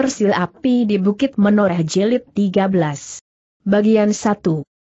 Sil api di Bukit Menoreh Jilid 13. Bagian 1.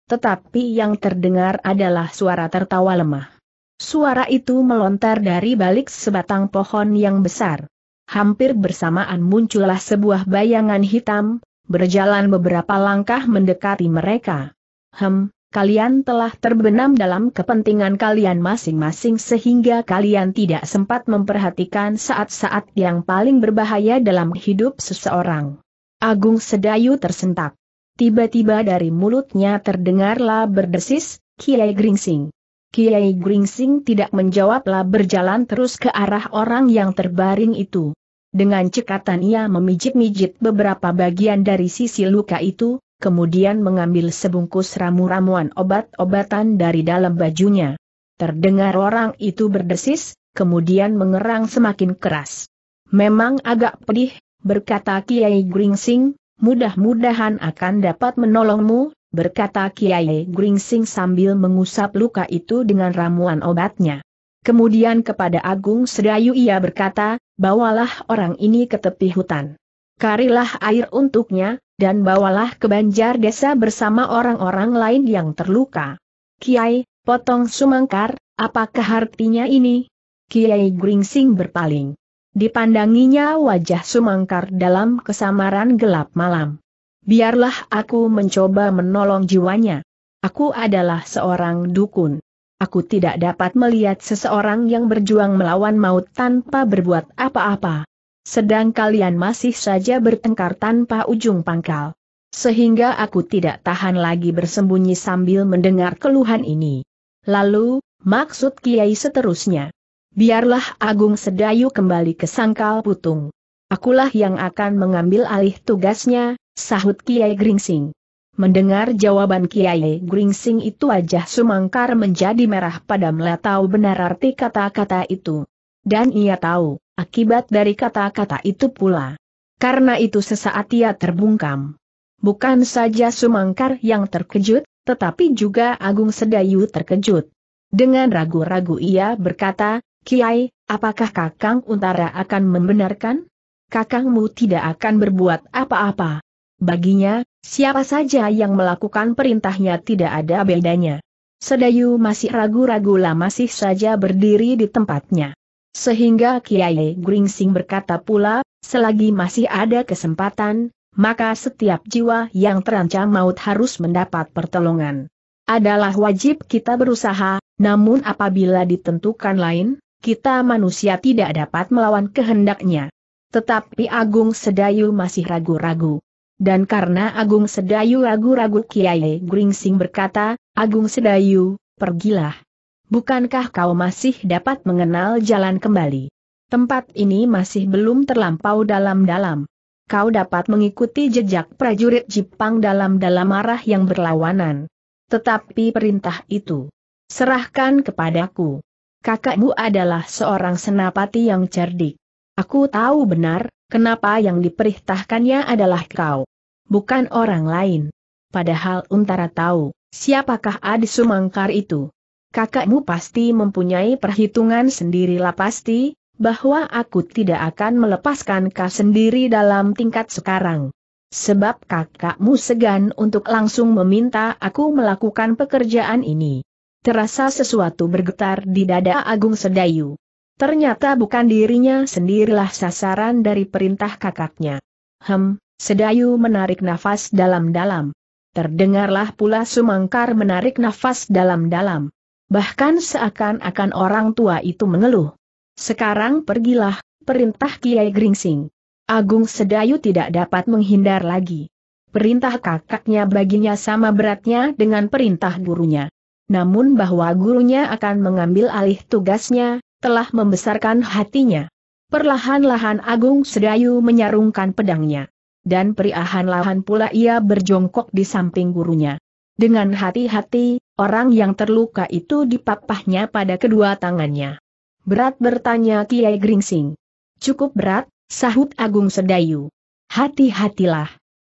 Tetapi yang terdengar adalah suara tertawa lemah. Suara itu melontar dari balik sebatang pohon yang besar. Hampir bersamaan muncullah sebuah bayangan hitam, berjalan beberapa langkah mendekati mereka. Hem, kalian telah terbenam dalam kepentingan kalian masing-masing sehingga kalian tidak sempat memperhatikan saat-saat yang paling berbahaya dalam hidup seseorang. Agung Sedayu tersentak. Tiba-tiba dari mulutnya terdengarlah berdesis, Kiai Gringsing. Kiai Gringsing tidak menjawablah berjalan terus ke arah orang yang terbaring itu. Dengan cekatan ia memijit-mijit beberapa bagian dari sisi luka itu, kemudian mengambil sebungkus ramu-ramuan obat-obatan dari dalam bajunya. Terdengar orang itu berdesis, kemudian mengerang semakin keras. Memang agak pedih, berkata Kiai Gringsing, mudah-mudahan akan dapat menolongmu, berkata Kiai Gringsing sambil mengusap luka itu dengan ramuan obatnya. Kemudian kepada Agung Sedayu ia berkata, bawalah orang ini ke tepi hutan. Karilah air untuknya, dan bawalah ke banjar desa bersama orang-orang lain yang terluka. Kiai, potong sumangkar, apakah artinya ini? Kiai Gringsing berpaling. Dipandanginya wajah sumangkar dalam kesamaran gelap malam. Biarlah aku mencoba menolong jiwanya. Aku adalah seorang dukun. Aku tidak dapat melihat seseorang yang berjuang melawan maut tanpa berbuat apa-apa. Sedang kalian masih saja bertengkar tanpa ujung pangkal. Sehingga aku tidak tahan lagi bersembunyi sambil mendengar keluhan ini. Lalu, maksud Kiai seterusnya. Biarlah Agung Sedayu kembali ke sangkal putung. Akulah yang akan mengambil alih tugasnya, sahut Kiai Gringsing. Mendengar jawaban Kiai Gringsing itu wajah Sumangkar menjadi merah pada meletau benar arti kata-kata itu. Dan ia tahu, akibat dari kata-kata itu pula. Karena itu sesaat ia terbungkam. Bukan saja Sumangkar yang terkejut, tetapi juga Agung Sedayu terkejut. Dengan ragu-ragu ia berkata, Kiai, apakah Kakang Untara akan membenarkan? Kakangmu tidak akan berbuat apa-apa. Baginya, siapa saja yang melakukan perintahnya tidak ada bedanya. Sedayu masih ragu-ragu lah masih saja berdiri di tempatnya. Sehingga Kiai Gringsing berkata pula, selagi masih ada kesempatan, maka setiap jiwa yang terancam maut harus mendapat pertolongan. Adalah wajib kita berusaha, namun apabila ditentukan lain, kita manusia tidak dapat melawan kehendaknya. Tetapi Agung Sedayu masih ragu-ragu. Dan karena Agung Sedayu ragu-ragu Kiai Gringsing berkata, Agung Sedayu, pergilah bukankah kau masih dapat mengenal jalan kembali? Tempat ini masih belum terlampau dalam-dalam. Kau dapat mengikuti jejak prajurit Jepang dalam-dalam arah yang berlawanan. Tetapi perintah itu serahkan kepadaku. Kakakmu adalah seorang senapati yang cerdik. Aku tahu benar, kenapa yang diperintahkannya adalah kau. Bukan orang lain. Padahal Untara tahu, siapakah Adi Sumangkar itu kakakmu pasti mempunyai perhitungan sendirilah pasti, bahwa aku tidak akan melepaskan kau sendiri dalam tingkat sekarang. Sebab kakakmu segan untuk langsung meminta aku melakukan pekerjaan ini. Terasa sesuatu bergetar di dada Agung Sedayu. Ternyata bukan dirinya sendirilah sasaran dari perintah kakaknya. Hem, Sedayu menarik nafas dalam-dalam. Terdengarlah pula Sumangkar menarik nafas dalam-dalam. Bahkan seakan-akan orang tua itu mengeluh. Sekarang pergilah, perintah Kiai Gringsing. Agung Sedayu tidak dapat menghindar lagi. Perintah kakaknya baginya sama beratnya dengan perintah gurunya. Namun bahwa gurunya akan mengambil alih tugasnya, telah membesarkan hatinya. Perlahan-lahan Agung Sedayu menyarungkan pedangnya. Dan perlahan lahan pula ia berjongkok di samping gurunya. Dengan hati-hati, orang yang terluka itu dipapahnya pada kedua tangannya. Berat bertanya Kiai Gringsing. Cukup berat, sahut Agung Sedayu. Hati-hatilah.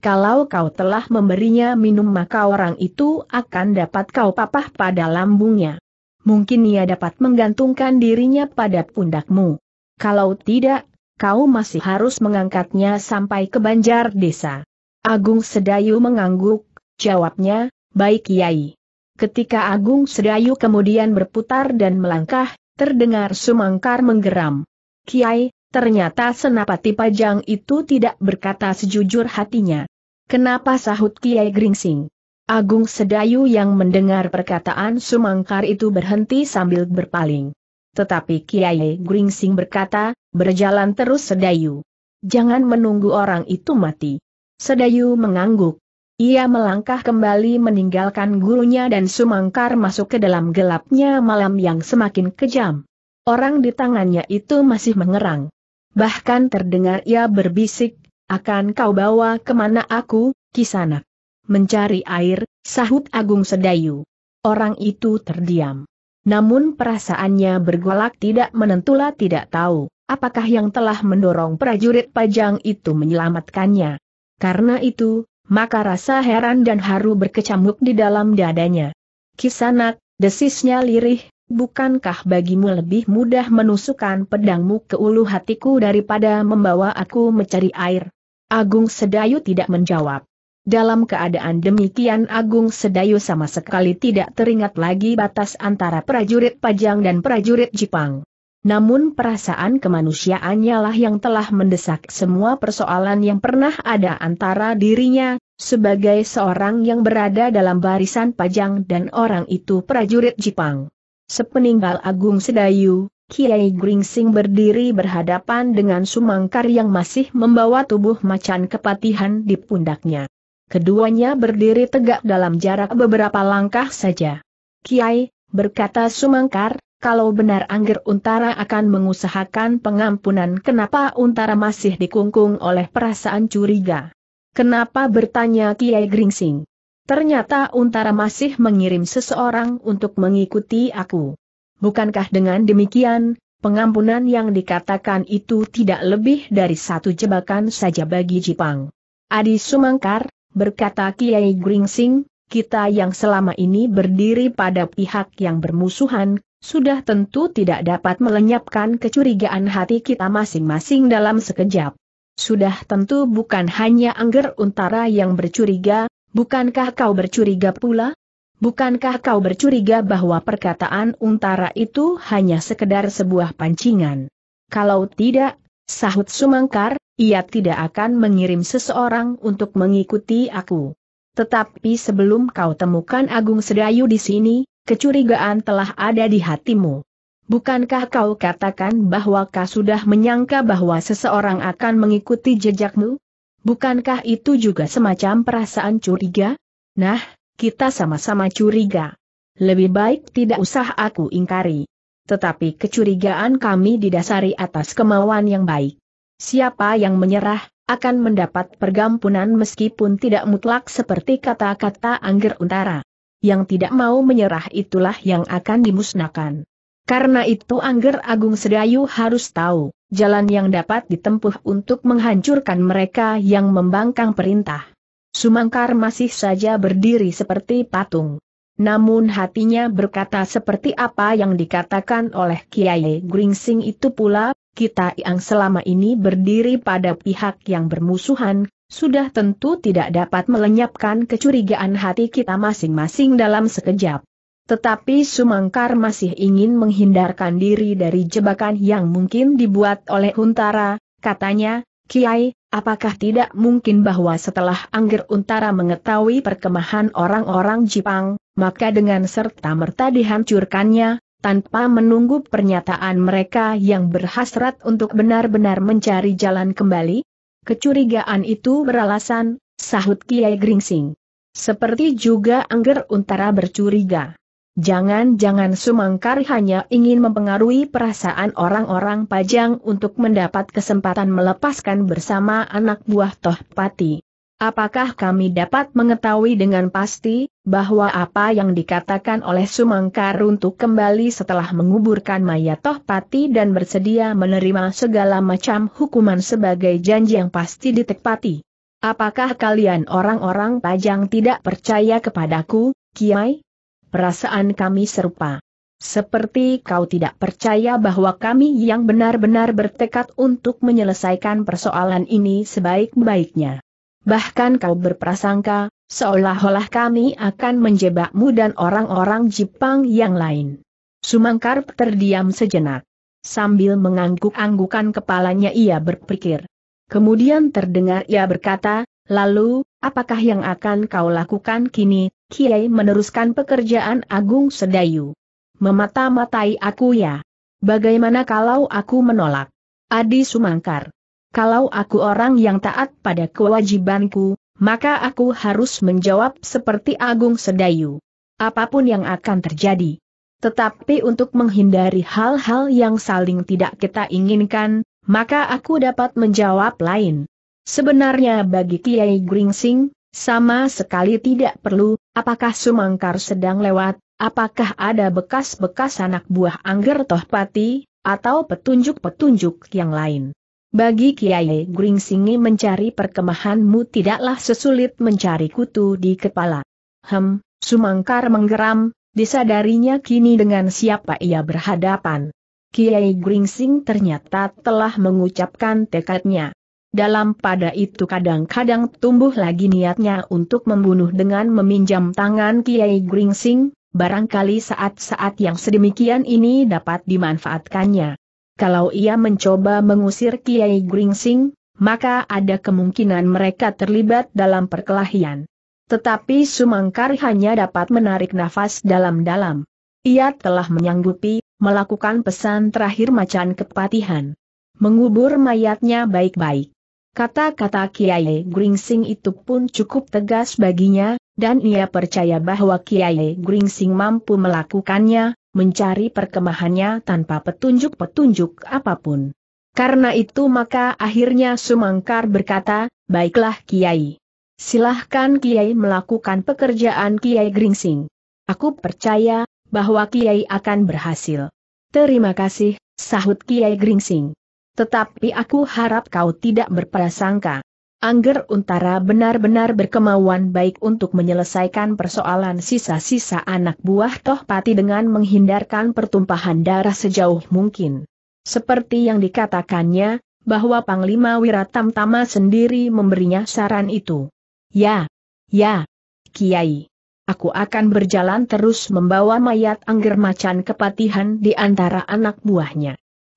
Kalau kau telah memberinya minum maka orang itu akan dapat kau papah pada lambungnya. Mungkin ia dapat menggantungkan dirinya pada pundakmu. Kalau tidak, kau masih harus mengangkatnya sampai ke banjar desa. Agung Sedayu mengangguk, jawabnya, baik Kiai. Ketika Agung Sedayu kemudian berputar dan melangkah, terdengar Sumangkar menggeram. Kiai, ternyata senapati pajang itu tidak berkata sejujur hatinya. Kenapa sahut Kiai Gringsing? Agung Sedayu yang mendengar perkataan Sumangkar itu berhenti sambil berpaling. Tetapi Kiai Gringsing berkata, berjalan terus Sedayu. Jangan menunggu orang itu mati. Sedayu mengangguk. Ia melangkah kembali meninggalkan gurunya dan sumangkar masuk ke dalam gelapnya malam yang semakin kejam. Orang di tangannya itu masih mengerang. Bahkan terdengar ia berbisik, akan kau bawa kemana aku, kisanak. Mencari air, sahut Agung Sedayu. Orang itu terdiam. Namun perasaannya bergolak tidak menentulah tidak tahu, apakah yang telah mendorong prajurit pajang itu menyelamatkannya. Karena itu, maka rasa heran dan haru berkecamuk di dalam dadanya. Kisanak, desisnya lirih, bukankah bagimu lebih mudah menusukkan pedangmu ke ulu hatiku daripada membawa aku mencari air? Agung Sedayu tidak menjawab. Dalam keadaan demikian Agung Sedayu sama sekali tidak teringat lagi batas antara prajurit Pajang dan prajurit Jepang. Namun perasaan kemanusiaannya lah yang telah mendesak semua persoalan yang pernah ada antara dirinya, sebagai seorang yang berada dalam barisan pajang dan orang itu prajurit Jepang. Sepeninggal Agung Sedayu, Kiai Gringsing berdiri berhadapan dengan Sumangkar yang masih membawa tubuh macan kepatihan di pundaknya. Keduanya berdiri tegak dalam jarak beberapa langkah saja. Kiai, berkata Sumangkar, kalau benar Angger Untara akan mengusahakan pengampunan kenapa Untara masih dikungkung oleh perasaan curiga. Kenapa bertanya Kiai Gringsing? Ternyata Untara masih mengirim seseorang untuk mengikuti aku. Bukankah dengan demikian, pengampunan yang dikatakan itu tidak lebih dari satu jebakan saja bagi Jepang? Adi Sumangkar, berkata Kiai Gringsing, kita yang selama ini berdiri pada pihak yang bermusuhan, sudah tentu tidak dapat melenyapkan kecurigaan hati kita masing-masing dalam sekejap. Sudah tentu bukan hanya Angger Untara yang bercuriga, bukankah kau bercuriga pula? Bukankah kau bercuriga bahwa perkataan Untara itu hanya sekedar sebuah pancingan? Kalau tidak, sahut Sumangkar, ia tidak akan mengirim seseorang untuk mengikuti aku. Tetapi sebelum kau temukan Agung Sedayu di sini, kecurigaan telah ada di hatimu. Bukankah kau katakan bahwa kau sudah menyangka bahwa seseorang akan mengikuti jejakmu? Bukankah itu juga semacam perasaan curiga? Nah, kita sama-sama curiga. Lebih baik tidak usah aku ingkari. Tetapi kecurigaan kami didasari atas kemauan yang baik. Siapa yang menyerah, akan mendapat pergampunan meskipun tidak mutlak seperti kata-kata Angger Untara yang tidak mau menyerah itulah yang akan dimusnahkan. Karena itu Angger Agung Sedayu harus tahu, jalan yang dapat ditempuh untuk menghancurkan mereka yang membangkang perintah. Sumangkar masih saja berdiri seperti patung. Namun hatinya berkata seperti apa yang dikatakan oleh Kiai Gringsing itu pula, kita yang selama ini berdiri pada pihak yang bermusuhan, sudah tentu tidak dapat melenyapkan kecurigaan hati kita masing-masing dalam sekejap. Tetapi Sumangkar masih ingin menghindarkan diri dari jebakan yang mungkin dibuat oleh Huntara, katanya, Kiai, apakah tidak mungkin bahwa setelah Angger Untara mengetahui perkemahan orang-orang Jepang, maka dengan serta-merta dihancurkannya, tanpa menunggu pernyataan mereka yang berhasrat untuk benar-benar mencari jalan kembali? Kecurigaan itu beralasan, sahut Kiai Gringsing. Seperti juga Angger Untara bercuriga. Jangan-jangan Sumangkar hanya ingin mempengaruhi perasaan orang-orang Pajang untuk mendapat kesempatan melepaskan bersama anak buah Tohpati. Apakah kami dapat mengetahui dengan pasti, bahwa apa yang dikatakan oleh Sumangkar untuk kembali setelah menguburkan mayat Tohpati dan bersedia menerima segala macam hukuman sebagai janji yang pasti ditepati? Apakah kalian orang-orang pajang tidak percaya kepadaku, Kiai? Perasaan kami serupa. Seperti kau tidak percaya bahwa kami yang benar-benar bertekad untuk menyelesaikan persoalan ini sebaik-baiknya bahkan kau berprasangka, seolah-olah kami akan menjebakmu dan orang-orang Jepang yang lain. Sumangkar terdiam sejenak. Sambil mengangguk-anggukan kepalanya ia berpikir. Kemudian terdengar ia berkata, lalu, apakah yang akan kau lakukan kini, Kiai meneruskan pekerjaan Agung Sedayu. Memata-matai aku ya. Bagaimana kalau aku menolak? Adi Sumangkar kalau aku orang yang taat pada kewajibanku, maka aku harus menjawab seperti Agung Sedayu. Apapun yang akan terjadi. Tetapi untuk menghindari hal-hal yang saling tidak kita inginkan, maka aku dapat menjawab lain. Sebenarnya bagi Kiai Gringsing, sama sekali tidak perlu, apakah Sumangkar sedang lewat, apakah ada bekas-bekas anak buah Angger Tohpati, atau petunjuk-petunjuk yang lain. Bagi Kiai Gringsingi mencari perkemahanmu tidaklah sesulit mencari kutu di kepala. Hem, Sumangkar menggeram, disadarinya kini dengan siapa ia berhadapan. Kiai Gringsing ternyata telah mengucapkan tekadnya. Dalam pada itu kadang-kadang tumbuh lagi niatnya untuk membunuh dengan meminjam tangan Kiai Gringsing, barangkali saat-saat yang sedemikian ini dapat dimanfaatkannya kalau ia mencoba mengusir Kiai Gringsing, maka ada kemungkinan mereka terlibat dalam perkelahian. Tetapi Sumangkar hanya dapat menarik nafas dalam-dalam. Ia telah menyanggupi, melakukan pesan terakhir macan kepatihan. Mengubur mayatnya baik-baik. Kata-kata Kiai Gringsing itu pun cukup tegas baginya, dan ia percaya bahwa Kiai Gringsing mampu melakukannya, mencari perkemahannya tanpa petunjuk-petunjuk apapun. Karena itu maka akhirnya Sumangkar berkata, baiklah Kiai. Silahkan Kiai melakukan pekerjaan Kiai Gringsing. Aku percaya, bahwa Kiai akan berhasil. Terima kasih, sahut Kiai Gringsing. Tetapi aku harap kau tidak berprasangka. Angger Untara benar-benar berkemauan baik untuk menyelesaikan persoalan sisa-sisa anak buah Tohpati dengan menghindarkan pertumpahan darah sejauh mungkin. Seperti yang dikatakannya, bahwa Panglima Wiratam Tama sendiri memberinya saran itu. Ya, ya, Kiai. Aku akan berjalan terus membawa mayat Angger Macan kepatihan di antara anak buahnya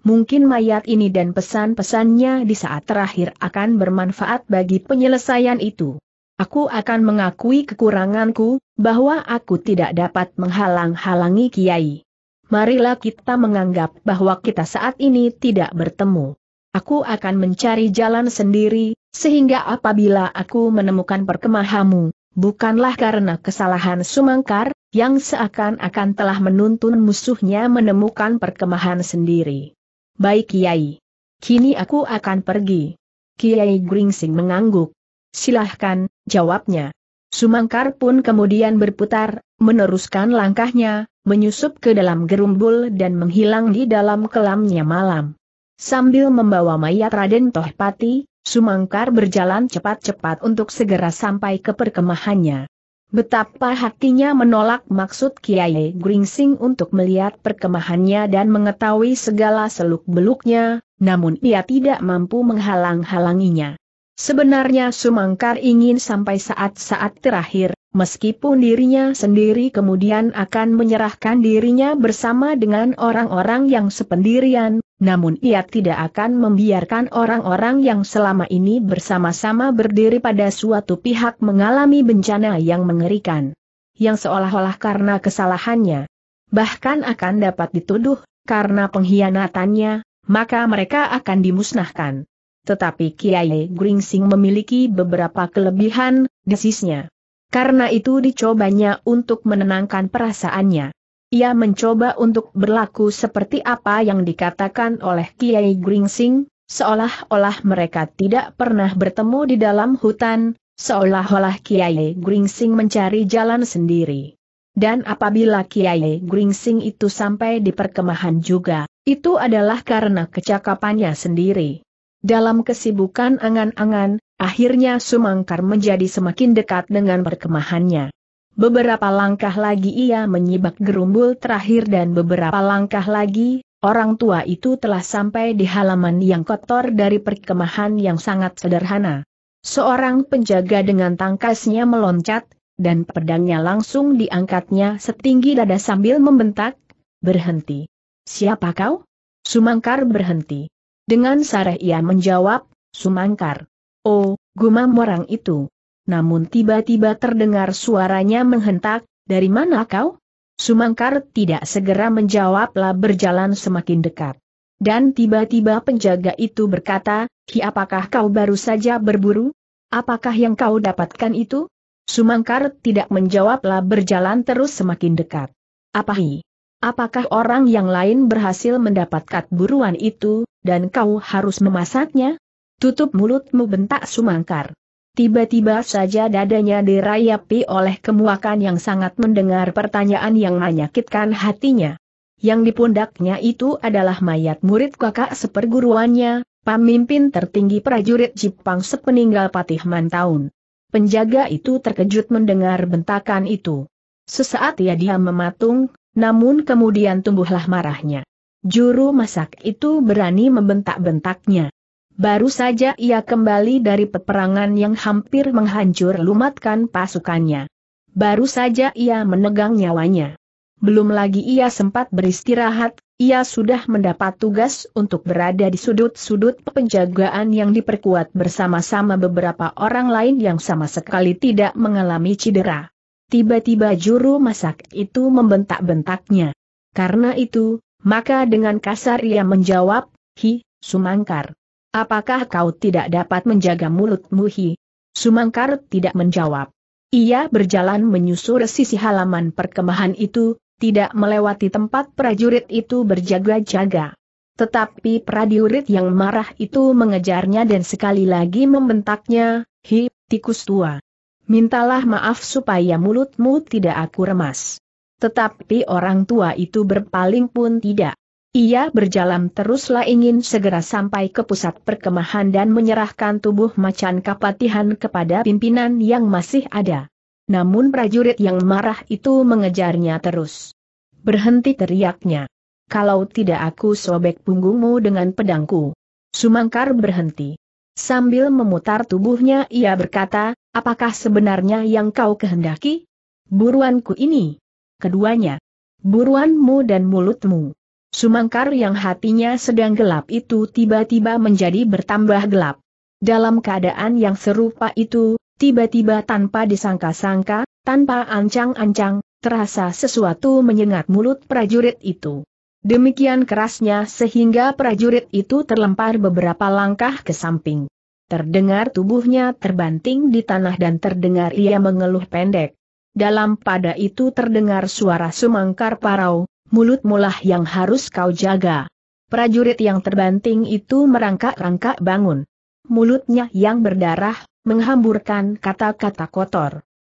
mungkin mayat ini dan pesan-pesannya di saat terakhir akan bermanfaat bagi penyelesaian itu. Aku akan mengakui kekuranganku, bahwa aku tidak dapat menghalang-halangi Kiai. Marilah kita menganggap bahwa kita saat ini tidak bertemu. Aku akan mencari jalan sendiri, sehingga apabila aku menemukan perkemahamu, bukanlah karena kesalahan Sumangkar, yang seakan-akan telah menuntun musuhnya menemukan perkemahan sendiri. Baik Kiai. Kini aku akan pergi. Kiai Gringsing mengangguk. Silahkan, jawabnya. Sumangkar pun kemudian berputar, meneruskan langkahnya, menyusup ke dalam gerumbul dan menghilang di dalam kelamnya malam. Sambil membawa mayat Raden Tohpati, Sumangkar berjalan cepat-cepat untuk segera sampai ke perkemahannya. Betapa hatinya menolak maksud Kiai Gringsing untuk melihat perkemahannya dan mengetahui segala seluk-beluknya, namun ia tidak mampu menghalang-halanginya. Sebenarnya Sumangkar ingin sampai saat-saat terakhir, meskipun dirinya sendiri kemudian akan menyerahkan dirinya bersama dengan orang-orang yang sependirian, namun ia tidak akan membiarkan orang-orang yang selama ini bersama-sama berdiri pada suatu pihak mengalami bencana yang mengerikan. Yang seolah-olah karena kesalahannya, bahkan akan dapat dituduh, karena pengkhianatannya, maka mereka akan dimusnahkan. Tetapi Kiai Gringsing memiliki beberapa kelebihan, desisnya. Karena itu dicobanya untuk menenangkan perasaannya. Ia mencoba untuk berlaku seperti apa yang dikatakan oleh Kiai Gringsing, seolah-olah mereka tidak pernah bertemu di dalam hutan, seolah-olah Kiai Gringsing mencari jalan sendiri. Dan apabila Kiai Gringsing itu sampai di perkemahan juga, itu adalah karena kecakapannya sendiri. Dalam kesibukan angan-angan, akhirnya Sumangkar menjadi semakin dekat dengan perkemahannya. Beberapa langkah lagi ia menyibak gerumbul terakhir dan beberapa langkah lagi, orang tua itu telah sampai di halaman yang kotor dari perkemahan yang sangat sederhana. Seorang penjaga dengan tangkasnya meloncat, dan pedangnya langsung diangkatnya setinggi dada sambil membentak, berhenti. Siapa kau? Sumangkar berhenti. Dengan sarah ia menjawab, Sumangkar. Oh, gumam orang itu namun tiba-tiba terdengar suaranya menghentak, dari mana kau? Sumangkar tidak segera menjawablah berjalan semakin dekat. Dan tiba-tiba penjaga itu berkata, Ki apakah kau baru saja berburu? Apakah yang kau dapatkan itu? Sumangkar tidak menjawablah berjalan terus semakin dekat. Apa Apakah orang yang lain berhasil mendapatkan buruan itu, dan kau harus memasaknya? Tutup mulutmu bentak Sumangkar. Tiba-tiba saja dadanya dirayapi oleh kemuakan yang sangat mendengar pertanyaan yang menyakitkan hatinya. Yang di pundaknya itu adalah mayat murid kakak seperguruannya, pemimpin tertinggi prajurit Jepang sepeninggal Patih Mantaun. Penjaga itu terkejut mendengar bentakan itu. Sesaat ia diam mematung, namun kemudian tumbuhlah marahnya. Juru masak itu berani membentak-bentaknya. Baru saja ia kembali dari peperangan yang hampir menghancur lumatkan pasukannya. Baru saja ia menegang nyawanya. Belum lagi ia sempat beristirahat, ia sudah mendapat tugas untuk berada di sudut-sudut penjagaan yang diperkuat bersama-sama beberapa orang lain yang sama sekali tidak mengalami cedera. Tiba-tiba juru masak itu membentak-bentaknya. Karena itu, maka dengan kasar ia menjawab, Hi, Sumangkar. Apakah kau tidak dapat menjaga mulutmu hi? Sumangkar tidak menjawab. Ia berjalan menyusur sisi halaman perkemahan itu, tidak melewati tempat prajurit itu berjaga-jaga. Tetapi prajurit yang marah itu mengejarnya dan sekali lagi membentaknya, hi, tikus tua. Mintalah maaf supaya mulutmu tidak aku remas. Tetapi orang tua itu berpaling pun tidak. Ia berjalan teruslah ingin segera sampai ke pusat perkemahan dan menyerahkan tubuh macan kapatihan kepada pimpinan yang masih ada. Namun prajurit yang marah itu mengejarnya terus. Berhenti teriaknya. Kalau tidak aku sobek punggungmu dengan pedangku. Sumangkar berhenti. Sambil memutar tubuhnya ia berkata, apakah sebenarnya yang kau kehendaki? Buruanku ini. Keduanya. Buruanmu dan mulutmu. Sumangkar yang hatinya sedang gelap itu tiba-tiba menjadi bertambah gelap. Dalam keadaan yang serupa itu, tiba-tiba tanpa disangka-sangka, tanpa ancang-ancang, terasa sesuatu menyengat mulut prajurit itu. Demikian kerasnya sehingga prajurit itu terlempar beberapa langkah ke samping. Terdengar tubuhnya terbanting di tanah dan terdengar ia mengeluh pendek. Dalam pada itu terdengar suara sumangkar parau, Mulut mulah yang harus kau jaga. Prajurit yang terbanting itu merangkak-rangkak bangun. Mulutnya yang berdarah, menghamburkan kata-kata kotor.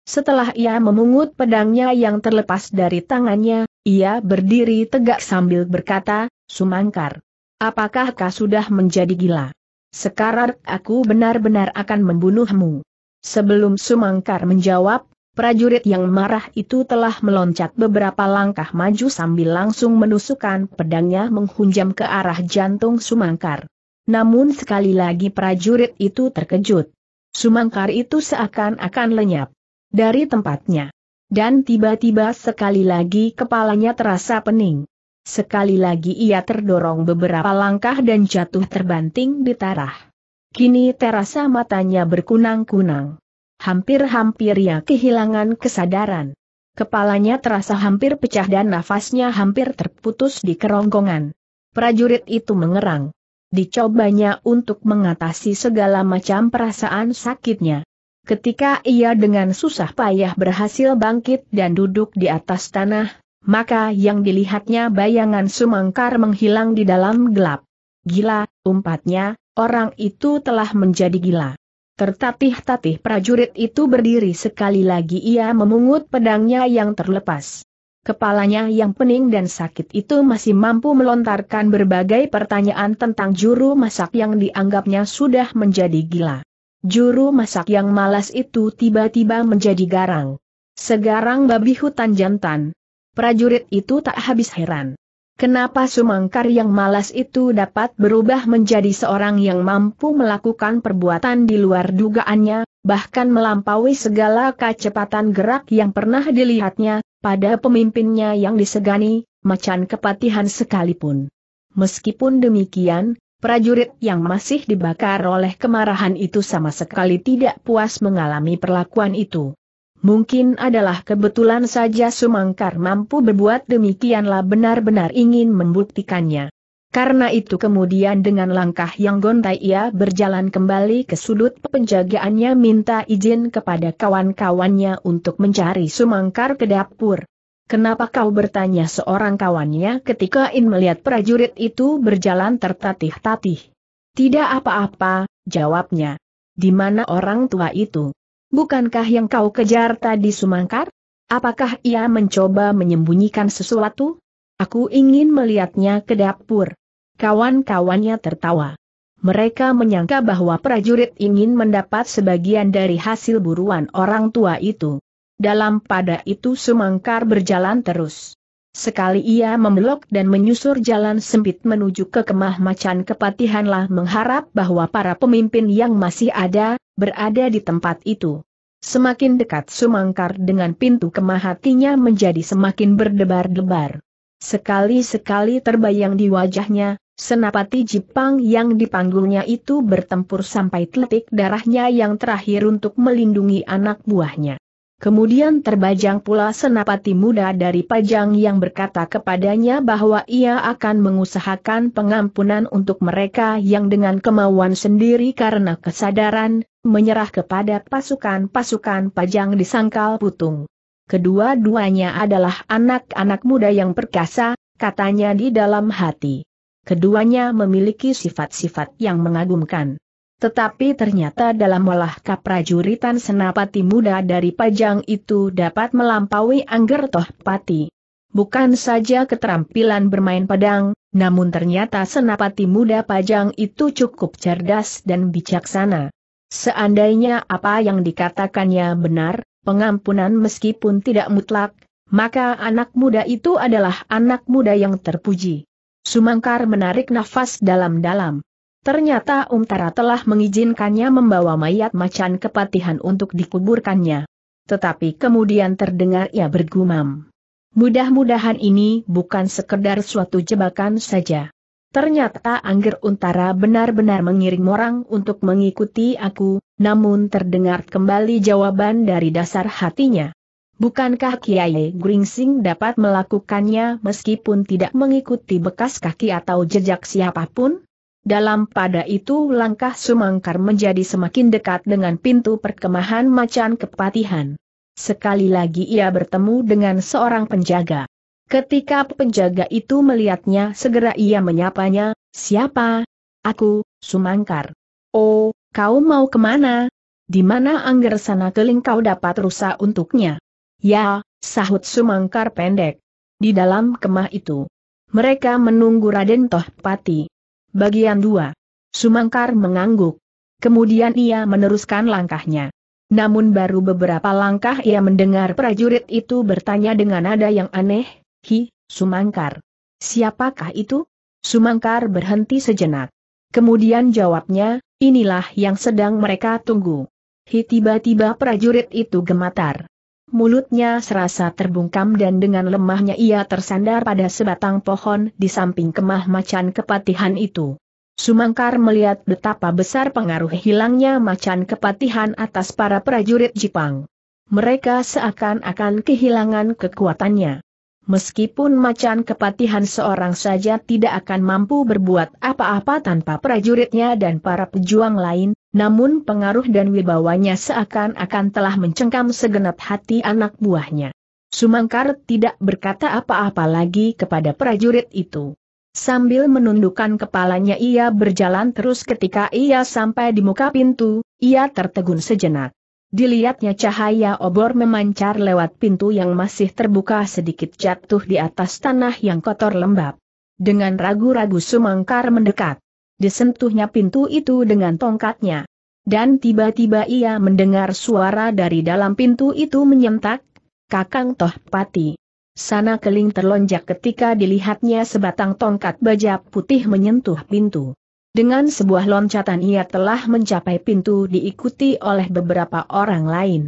Setelah ia memungut pedangnya yang terlepas dari tangannya, ia berdiri tegak sambil berkata, Sumangkar. Apakah kau sudah menjadi gila? Sekarang aku benar-benar akan membunuhmu. Sebelum Sumangkar menjawab, prajurit yang marah itu telah meloncat beberapa langkah maju sambil langsung menusukkan pedangnya menghunjam ke arah jantung Sumangkar. Namun sekali lagi prajurit itu terkejut. Sumangkar itu seakan-akan lenyap dari tempatnya. Dan tiba-tiba sekali lagi kepalanya terasa pening. Sekali lagi ia terdorong beberapa langkah dan jatuh terbanting di tarah. Kini terasa matanya berkunang-kunang. Hampir-hampir ia kehilangan kesadaran. Kepalanya terasa hampir pecah dan nafasnya hampir terputus di kerongkongan. Prajurit itu mengerang. Dicobanya untuk mengatasi segala macam perasaan sakitnya. Ketika ia dengan susah payah berhasil bangkit dan duduk di atas tanah, maka yang dilihatnya bayangan sumangkar menghilang di dalam gelap. Gila, umpatnya, orang itu telah menjadi gila. Tertatih-tatih prajurit itu berdiri sekali lagi ia memungut pedangnya yang terlepas. Kepalanya yang pening dan sakit itu masih mampu melontarkan berbagai pertanyaan tentang juru masak yang dianggapnya sudah menjadi gila. Juru masak yang malas itu tiba-tiba menjadi garang. Segarang babi hutan jantan. Prajurit itu tak habis heran. Kenapa Sumangkar yang malas itu dapat berubah menjadi seorang yang mampu melakukan perbuatan di luar dugaannya, bahkan melampaui segala kecepatan gerak yang pernah dilihatnya, pada pemimpinnya yang disegani, macan kepatihan sekalipun. Meskipun demikian, prajurit yang masih dibakar oleh kemarahan itu sama sekali tidak puas mengalami perlakuan itu. Mungkin adalah kebetulan saja Sumangkar mampu berbuat demikianlah benar-benar ingin membuktikannya. Karena itu kemudian dengan langkah yang gontai ia berjalan kembali ke sudut penjagaannya minta izin kepada kawan-kawannya untuk mencari Sumangkar ke dapur. Kenapa kau bertanya seorang kawannya ketika In melihat prajurit itu berjalan tertatih-tatih? Tidak apa-apa, jawabnya. Di mana orang tua itu? Bukankah yang kau kejar tadi Sumangkar? Apakah ia mencoba menyembunyikan sesuatu? Aku ingin melihatnya ke dapur. Kawan-kawannya tertawa. Mereka menyangka bahwa prajurit ingin mendapat sebagian dari hasil buruan orang tua itu. Dalam pada itu Sumangkar berjalan terus. Sekali ia membelok dan menyusur jalan sempit menuju ke kemah macan kepatihanlah mengharap bahwa para pemimpin yang masih ada, berada di tempat itu. Semakin dekat Sumangkar dengan pintu kemah hatinya menjadi semakin berdebar-debar. Sekali-sekali terbayang di wajahnya, senapati Jepang yang dipanggulnya itu bertempur sampai telik darahnya yang terakhir untuk melindungi anak buahnya. Kemudian terbajang pula senapati muda dari Pajang yang berkata kepadanya bahwa ia akan mengusahakan pengampunan untuk mereka yang dengan kemauan sendiri karena kesadaran, menyerah kepada pasukan-pasukan Pajang di Sangkal Putung. Kedua-duanya adalah anak-anak muda yang perkasa, katanya di dalam hati. Keduanya memiliki sifat-sifat yang mengagumkan. Tetapi ternyata dalam olah kaprajuritan senapati muda dari Pajang itu dapat melampaui Angger Tohpati. Bukan saja keterampilan bermain pedang, namun ternyata senapati muda Pajang itu cukup cerdas dan bijaksana. Seandainya apa yang dikatakannya benar, pengampunan meskipun tidak mutlak, maka anak muda itu adalah anak muda yang terpuji. Sumangkar menarik nafas dalam-dalam. Ternyata Umtara telah mengizinkannya membawa mayat macan kepatihan untuk dikuburkannya. Tetapi kemudian terdengar ia bergumam. Mudah-mudahan ini bukan sekedar suatu jebakan saja. Ternyata Angger Untara benar-benar mengiring orang untuk mengikuti aku, namun terdengar kembali jawaban dari dasar hatinya. Bukankah Kiai Gringsing dapat melakukannya meskipun tidak mengikuti bekas kaki atau jejak siapapun? Dalam pada itu langkah Sumangkar menjadi semakin dekat dengan pintu perkemahan macan kepatihan. Sekali lagi ia bertemu dengan seorang penjaga. Ketika penjaga itu melihatnya segera ia menyapanya, siapa? Aku, Sumangkar. Oh, kau mau kemana? Di mana angger sana keling kau dapat rusak untuknya? Ya, sahut Sumangkar pendek. Di dalam kemah itu. Mereka menunggu Raden Tohpati. Bagian 2. Sumangkar mengangguk. Kemudian ia meneruskan langkahnya. Namun baru beberapa langkah ia mendengar prajurit itu bertanya dengan nada yang aneh, Hi, Sumangkar. Siapakah itu? Sumangkar berhenti sejenak. Kemudian jawabnya, inilah yang sedang mereka tunggu. Hi tiba-tiba prajurit itu gemetar mulutnya serasa terbungkam dan dengan lemahnya ia tersandar pada sebatang pohon di samping kemah macan kepatihan itu. Sumangkar melihat betapa besar pengaruh hilangnya macan kepatihan atas para prajurit Jepang. Mereka seakan-akan kehilangan kekuatannya. Meskipun macan kepatihan seorang saja tidak akan mampu berbuat apa-apa tanpa prajuritnya dan para pejuang lain, namun pengaruh dan wibawanya seakan-akan telah mencengkam segenap hati anak buahnya. Sumangkar tidak berkata apa-apa lagi kepada prajurit itu. Sambil menundukkan kepalanya ia berjalan terus ketika ia sampai di muka pintu, ia tertegun sejenak. Dilihatnya cahaya obor memancar lewat pintu yang masih terbuka sedikit jatuh di atas tanah yang kotor lembab. Dengan ragu-ragu Sumangkar mendekat disentuhnya pintu itu dengan tongkatnya. Dan tiba-tiba ia mendengar suara dari dalam pintu itu menyentak, Kakang Toh Pati. Sana keling terlonjak ketika dilihatnya sebatang tongkat baja putih menyentuh pintu. Dengan sebuah loncatan ia telah mencapai pintu diikuti oleh beberapa orang lain.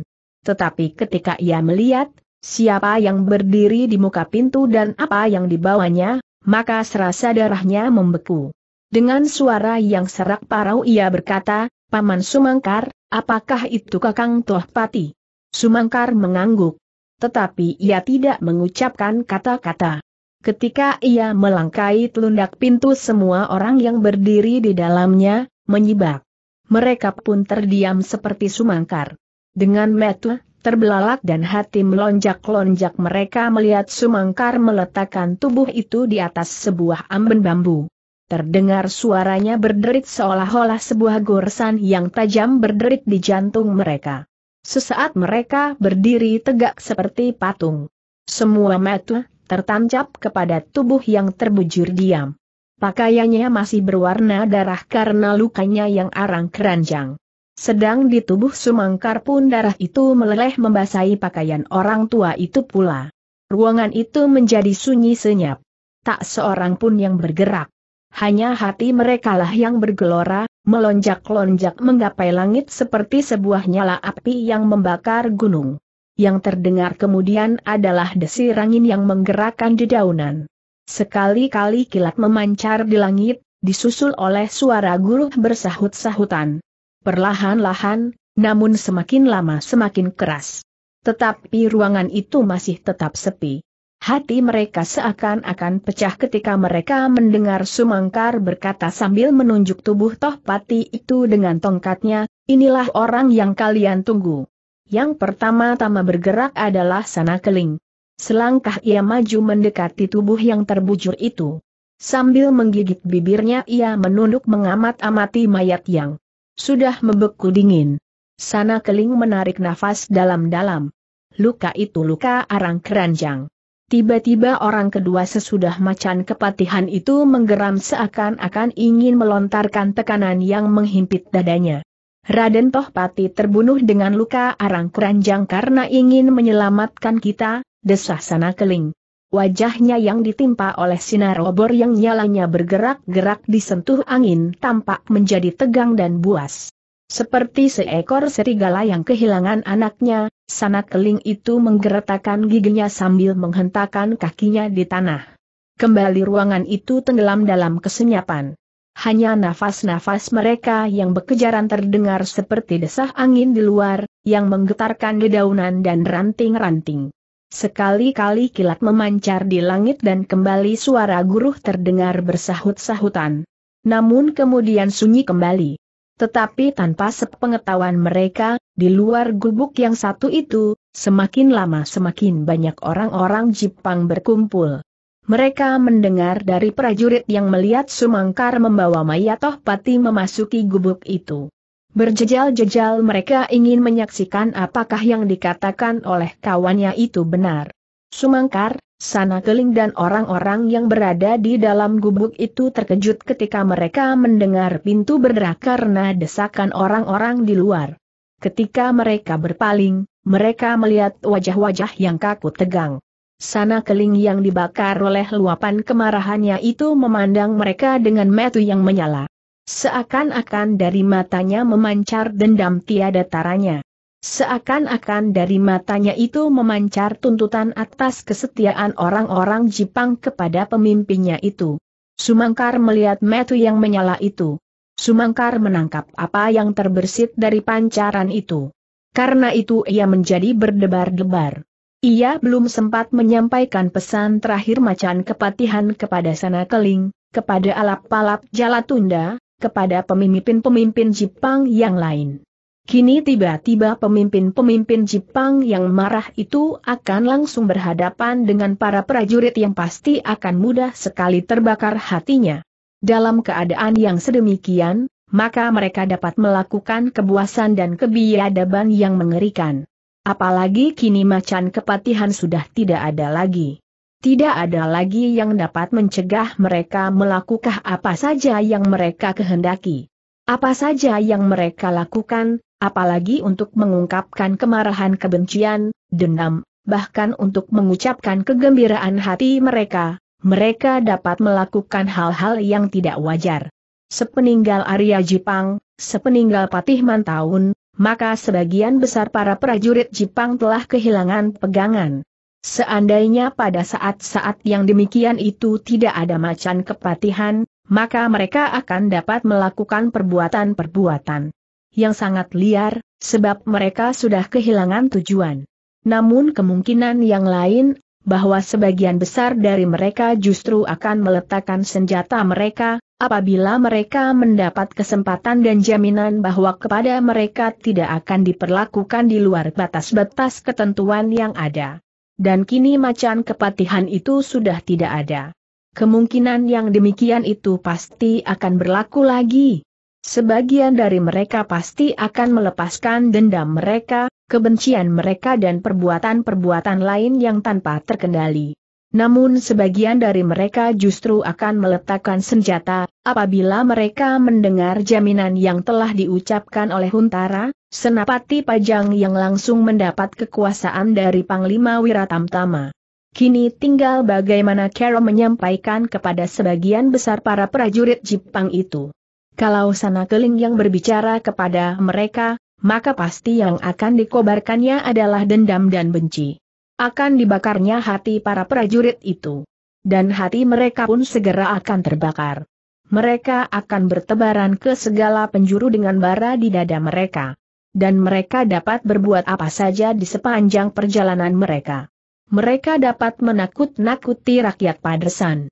Tetapi ketika ia melihat, siapa yang berdiri di muka pintu dan apa yang dibawanya, maka serasa darahnya membeku. Dengan suara yang serak parau ia berkata, Paman Sumangkar, apakah itu Kakang Tohpati? Sumangkar mengangguk. Tetapi ia tidak mengucapkan kata-kata. Ketika ia melangkai telundak pintu semua orang yang berdiri di dalamnya, menyibak. Mereka pun terdiam seperti Sumangkar. Dengan metu, terbelalak dan hati melonjak-lonjak mereka melihat Sumangkar meletakkan tubuh itu di atas sebuah amben bambu. Terdengar suaranya berderit seolah-olah sebuah goresan yang tajam berderit di jantung mereka. Sesaat mereka berdiri tegak seperti patung. Semua mata tertancap kepada tubuh yang terbujur diam. Pakaiannya masih berwarna darah karena lukanya yang arang keranjang. Sedang di tubuh Sumangkar pun darah itu meleleh membasahi pakaian orang tua itu pula. Ruangan itu menjadi sunyi senyap. Tak seorang pun yang bergerak hanya hati merekalah yang bergelora, melonjak-lonjak menggapai langit seperti sebuah nyala api yang membakar gunung. Yang terdengar kemudian adalah desir angin yang menggerakkan dedaunan. Sekali-kali kilat memancar di langit, disusul oleh suara guru bersahut-sahutan. Perlahan-lahan, namun semakin lama semakin keras. Tetapi ruangan itu masih tetap sepi. Hati mereka seakan-akan pecah ketika mereka mendengar Sumangkar berkata sambil menunjuk tubuh Tohpati itu dengan tongkatnya, inilah orang yang kalian tunggu. Yang pertama-tama bergerak adalah Sana Keling. Selangkah ia maju mendekati tubuh yang terbujur itu. Sambil menggigit bibirnya ia menunduk mengamat-amati mayat yang sudah membeku dingin. Sana Keling menarik nafas dalam-dalam. Luka itu luka arang keranjang. Tiba-tiba orang kedua sesudah macan kepatihan itu menggeram seakan-akan ingin melontarkan tekanan yang menghimpit dadanya. Raden Tohpati terbunuh dengan luka arang keranjang karena ingin menyelamatkan kita, desah sana keling. Wajahnya yang ditimpa oleh sinar obor yang nyalanya bergerak-gerak disentuh angin tampak menjadi tegang dan buas. Seperti seekor serigala yang kehilangan anaknya, sanak keling itu menggeretakkan giginya sambil menghentakkan kakinya di tanah. Kembali ruangan itu tenggelam dalam kesenyapan. Hanya nafas-nafas mereka yang berkejaran terdengar seperti desah angin di luar, yang menggetarkan dedaunan dan ranting-ranting. Sekali-kali kilat memancar di langit dan kembali suara guruh terdengar bersahut-sahutan. Namun kemudian sunyi kembali. Tetapi tanpa sepengetahuan mereka, di luar gubuk yang satu itu, semakin lama semakin banyak orang-orang Jepang berkumpul. Mereka mendengar dari prajurit yang melihat Sumangkar membawa Mayatoh Pati memasuki gubuk itu. Berjejal-jejal mereka ingin menyaksikan apakah yang dikatakan oleh kawannya itu benar. Sumangkar, Sana Keling dan orang-orang yang berada di dalam gubuk itu terkejut ketika mereka mendengar pintu berderak karena desakan orang-orang di luar. Ketika mereka berpaling, mereka melihat wajah-wajah yang kaku tegang. Sana Keling yang dibakar oleh luapan kemarahannya itu memandang mereka dengan metu yang menyala. Seakan-akan dari matanya memancar dendam tiada taranya. Seakan-akan dari matanya itu memancar tuntutan atas kesetiaan orang-orang Jepang kepada pemimpinnya itu. Sumangkar melihat metu yang menyala itu. Sumangkar menangkap apa yang terbersit dari pancaran itu. Karena itu ia menjadi berdebar-debar. Ia belum sempat menyampaikan pesan terakhir macan kepatihan kepada sana keling, kepada alap-alap jala tunda, kepada pemimpin-pemimpin Jepang yang lain. Kini tiba-tiba pemimpin-pemimpin Jepang yang marah itu akan langsung berhadapan dengan para prajurit yang pasti akan mudah sekali terbakar hatinya. Dalam keadaan yang sedemikian, maka mereka dapat melakukan kebuasan dan kebiadaban yang mengerikan. Apalagi kini macan kepatihan sudah tidak ada lagi. Tidak ada lagi yang dapat mencegah mereka melakukan apa saja yang mereka kehendaki. Apa saja yang mereka lakukan, Apalagi untuk mengungkapkan kemarahan kebencian, dendam, bahkan untuk mengucapkan kegembiraan hati mereka, mereka dapat melakukan hal-hal yang tidak wajar. Sepeninggal Arya Jipang, sepeninggal Patih Mantaun, maka sebagian besar para prajurit Jipang telah kehilangan pegangan. Seandainya pada saat-saat yang demikian itu tidak ada macan kepatihan, maka mereka akan dapat melakukan perbuatan-perbuatan yang sangat liar, sebab mereka sudah kehilangan tujuan. Namun kemungkinan yang lain, bahwa sebagian besar dari mereka justru akan meletakkan senjata mereka, apabila mereka mendapat kesempatan dan jaminan bahwa kepada mereka tidak akan diperlakukan di luar batas-batas ketentuan yang ada. Dan kini macan kepatihan itu sudah tidak ada. Kemungkinan yang demikian itu pasti akan berlaku lagi. Sebagian dari mereka pasti akan melepaskan dendam mereka, kebencian mereka dan perbuatan-perbuatan lain yang tanpa terkendali. Namun sebagian dari mereka justru akan meletakkan senjata, apabila mereka mendengar jaminan yang telah diucapkan oleh Huntara, senapati pajang yang langsung mendapat kekuasaan dari Panglima Wiratamtama. Kini tinggal bagaimana Carol menyampaikan kepada sebagian besar para prajurit Jepang itu. Kalau sana keling yang berbicara kepada mereka, maka pasti yang akan dikobarkannya adalah dendam dan benci. Akan dibakarnya hati para prajurit itu. Dan hati mereka pun segera akan terbakar. Mereka akan bertebaran ke segala penjuru dengan bara di dada mereka. Dan mereka dapat berbuat apa saja di sepanjang perjalanan mereka. Mereka dapat menakut-nakuti rakyat padesan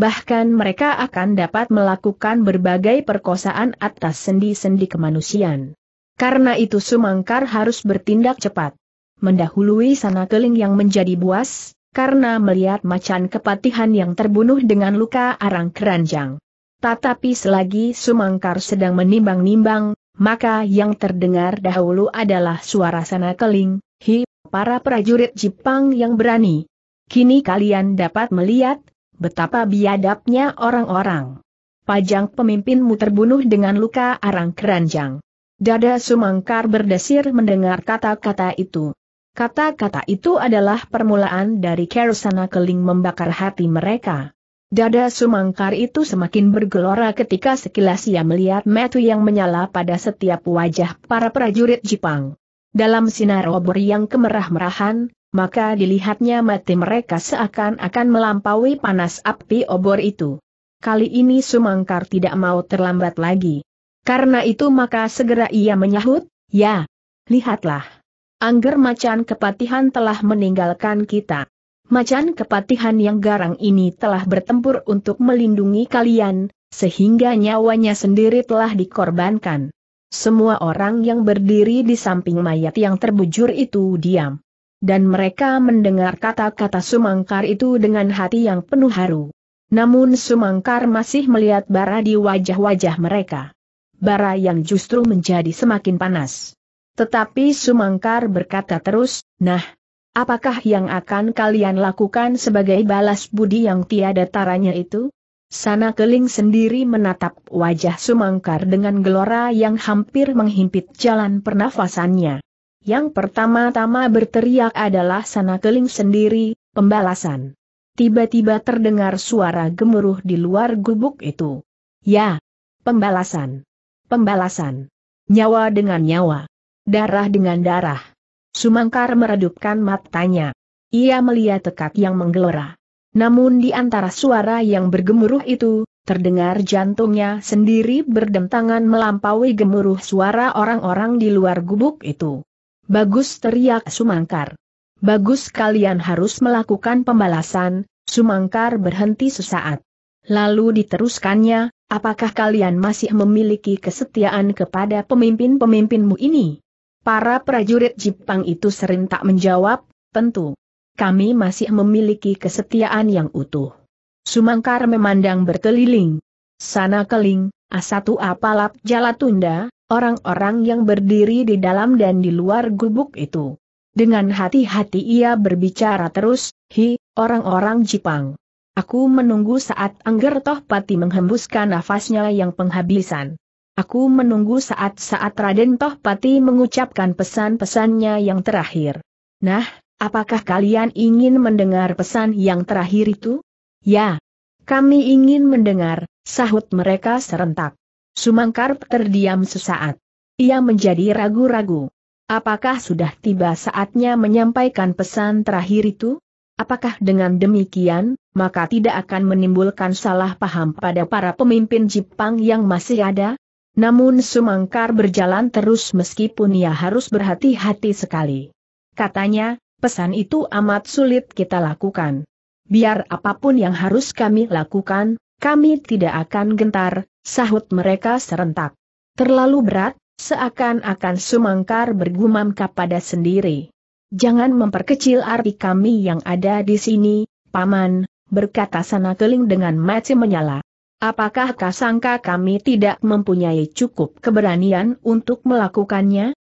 bahkan mereka akan dapat melakukan berbagai perkosaan atas sendi-sendi kemanusiaan. Karena itu Sumangkar harus bertindak cepat. Mendahului sana keling yang menjadi buas, karena melihat macan kepatihan yang terbunuh dengan luka arang keranjang. Tetapi selagi Sumangkar sedang menimbang-nimbang, maka yang terdengar dahulu adalah suara sana keling, hi, para prajurit Jepang yang berani. Kini kalian dapat melihat, betapa biadabnya orang-orang. Pajang pemimpinmu terbunuh dengan luka arang keranjang. Dada Sumangkar berdesir mendengar kata-kata itu. Kata-kata itu adalah permulaan dari kerosana keling membakar hati mereka. Dada Sumangkar itu semakin bergelora ketika sekilas ia melihat metu yang menyala pada setiap wajah para prajurit Jepang. Dalam sinar obor yang kemerah-merahan, maka dilihatnya mati mereka seakan-akan melampaui panas api obor itu. Kali ini Sumangkar tidak mau terlambat lagi. Karena itu maka segera ia menyahut, ya, lihatlah. Angger macan kepatihan telah meninggalkan kita. Macan kepatihan yang garang ini telah bertempur untuk melindungi kalian, sehingga nyawanya sendiri telah dikorbankan. Semua orang yang berdiri di samping mayat yang terbujur itu diam dan mereka mendengar kata-kata Sumangkar itu dengan hati yang penuh haru. Namun Sumangkar masih melihat bara di wajah-wajah mereka. Bara yang justru menjadi semakin panas. Tetapi Sumangkar berkata terus, nah, apakah yang akan kalian lakukan sebagai balas budi yang tiada taranya itu? Sana Keling sendiri menatap wajah Sumangkar dengan gelora yang hampir menghimpit jalan pernafasannya. Yang pertama-tama berteriak adalah Sana Keling sendiri, pembalasan. Tiba-tiba terdengar suara gemuruh di luar gubuk itu. Ya, pembalasan. Pembalasan. Nyawa dengan nyawa. Darah dengan darah. Sumangkar meredupkan matanya. Ia melihat tekad yang menggelora. Namun di antara suara yang bergemuruh itu, terdengar jantungnya sendiri berdentangan melampaui gemuruh suara orang-orang di luar gubuk itu. Bagus teriak Sumangkar. Bagus kalian harus melakukan pembalasan, Sumangkar berhenti sesaat. Lalu diteruskannya, apakah kalian masih memiliki kesetiaan kepada pemimpin-pemimpinmu ini? Para prajurit Jepang itu serentak menjawab, tentu. Kami masih memiliki kesetiaan yang utuh. Sumangkar memandang berkeliling. Sana keling, asatu apalap jala tunda, orang-orang yang berdiri di dalam dan di luar gubuk itu. Dengan hati-hati ia berbicara terus, hi, orang-orang Jepang. Aku menunggu saat Angger Tohpati menghembuskan nafasnya yang penghabisan. Aku menunggu saat-saat Raden Tohpati mengucapkan pesan-pesannya yang terakhir. Nah, apakah kalian ingin mendengar pesan yang terakhir itu? Ya. Kami ingin mendengar, sahut mereka serentak. Sumangkar terdiam sesaat. Ia menjadi ragu-ragu. Apakah sudah tiba saatnya menyampaikan pesan terakhir itu? Apakah dengan demikian, maka tidak akan menimbulkan salah paham pada para pemimpin Jepang yang masih ada? Namun Sumangkar berjalan terus meskipun ia harus berhati-hati sekali. Katanya, pesan itu amat sulit kita lakukan. Biar apapun yang harus kami lakukan, kami tidak akan gentar, sahut mereka serentak. Terlalu berat, seakan-akan Sumangkar bergumam kepada sendiri. Jangan memperkecil arti kami yang ada di sini, Paman, berkata sana keling dengan mati menyala. Apakah kau sangka kami tidak mempunyai cukup keberanian untuk melakukannya?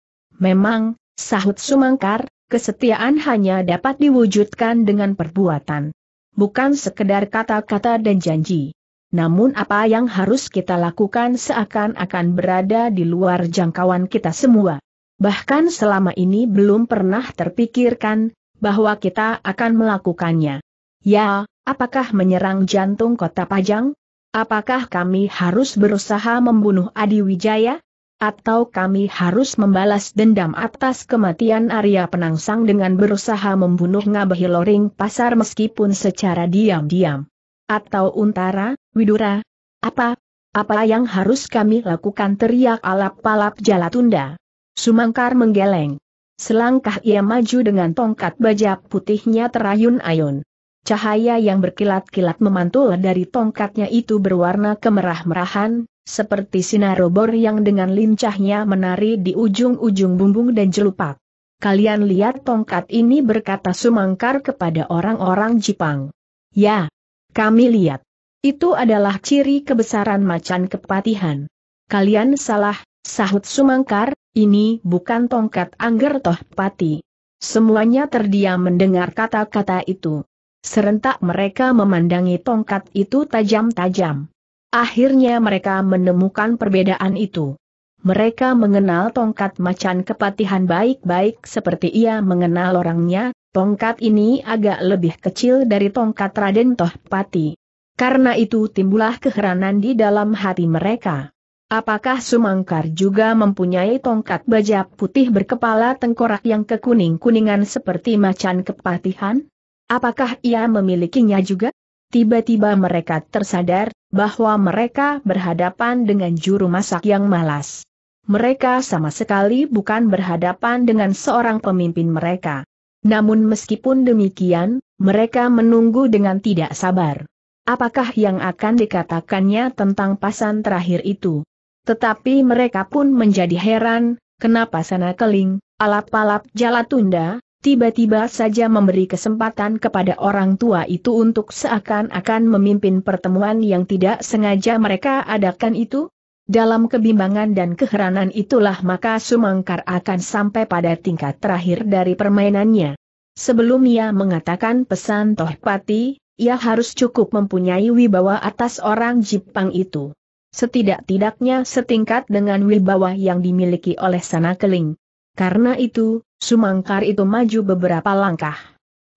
Memang, sahut Sumangkar, kesetiaan hanya dapat diwujudkan dengan perbuatan. Bukan sekedar kata-kata dan janji namun apa yang harus kita lakukan seakan-akan berada di luar jangkauan kita semua. Bahkan selama ini belum pernah terpikirkan, bahwa kita akan melakukannya. Ya, apakah menyerang jantung kota Pajang? Apakah kami harus berusaha membunuh Adi Wijaya? Atau kami harus membalas dendam atas kematian Arya Penangsang dengan berusaha membunuh Ngabehi Loring Pasar meskipun secara diam-diam? Atau untara, widura? Apa? Apa yang harus kami lakukan teriak alap-alap Jalatunda. Sumangkar menggeleng. Selangkah ia maju dengan tongkat baja putihnya terayun-ayun. Cahaya yang berkilat-kilat memantul dari tongkatnya itu berwarna kemerah-merahan, seperti sinar obor yang dengan lincahnya menari di ujung-ujung bumbung dan jelupak. Kalian lihat tongkat ini berkata Sumangkar kepada orang-orang Jepang. Ya, kami lihat. Itu adalah ciri kebesaran macan kepatihan. Kalian salah, sahut Sumangkar, ini bukan tongkat Angger Toh Pati. Semuanya terdiam mendengar kata-kata itu. Serentak mereka memandangi tongkat itu tajam-tajam. Akhirnya mereka menemukan perbedaan itu. Mereka mengenal tongkat macan kepatihan baik-baik seperti ia mengenal orangnya, Tongkat ini agak lebih kecil dari tongkat Raden Tohpati. Karena itu timbullah keheranan di dalam hati mereka. Apakah Sumangkar juga mempunyai tongkat baja putih berkepala tengkorak yang kekuning-kuningan seperti macan kepatihan? Apakah ia memilikinya juga? Tiba-tiba mereka tersadar bahwa mereka berhadapan dengan juru masak yang malas. Mereka sama sekali bukan berhadapan dengan seorang pemimpin mereka. Namun meskipun demikian, mereka menunggu dengan tidak sabar. Apakah yang akan dikatakannya tentang pasan terakhir itu? Tetapi mereka pun menjadi heran, kenapa sana keling, alap-alap tunda, tiba-tiba saja memberi kesempatan kepada orang tua itu untuk seakan-akan memimpin pertemuan yang tidak sengaja mereka adakan itu? Dalam kebimbangan dan keheranan itulah maka Sumangkar akan sampai pada tingkat terakhir dari permainannya. Sebelum ia mengatakan pesan Tohpati, ia harus cukup mempunyai wibawa atas orang Jepang itu. Setidak-tidaknya setingkat dengan wibawa yang dimiliki oleh Sana Keling. Karena itu, Sumangkar itu maju beberapa langkah.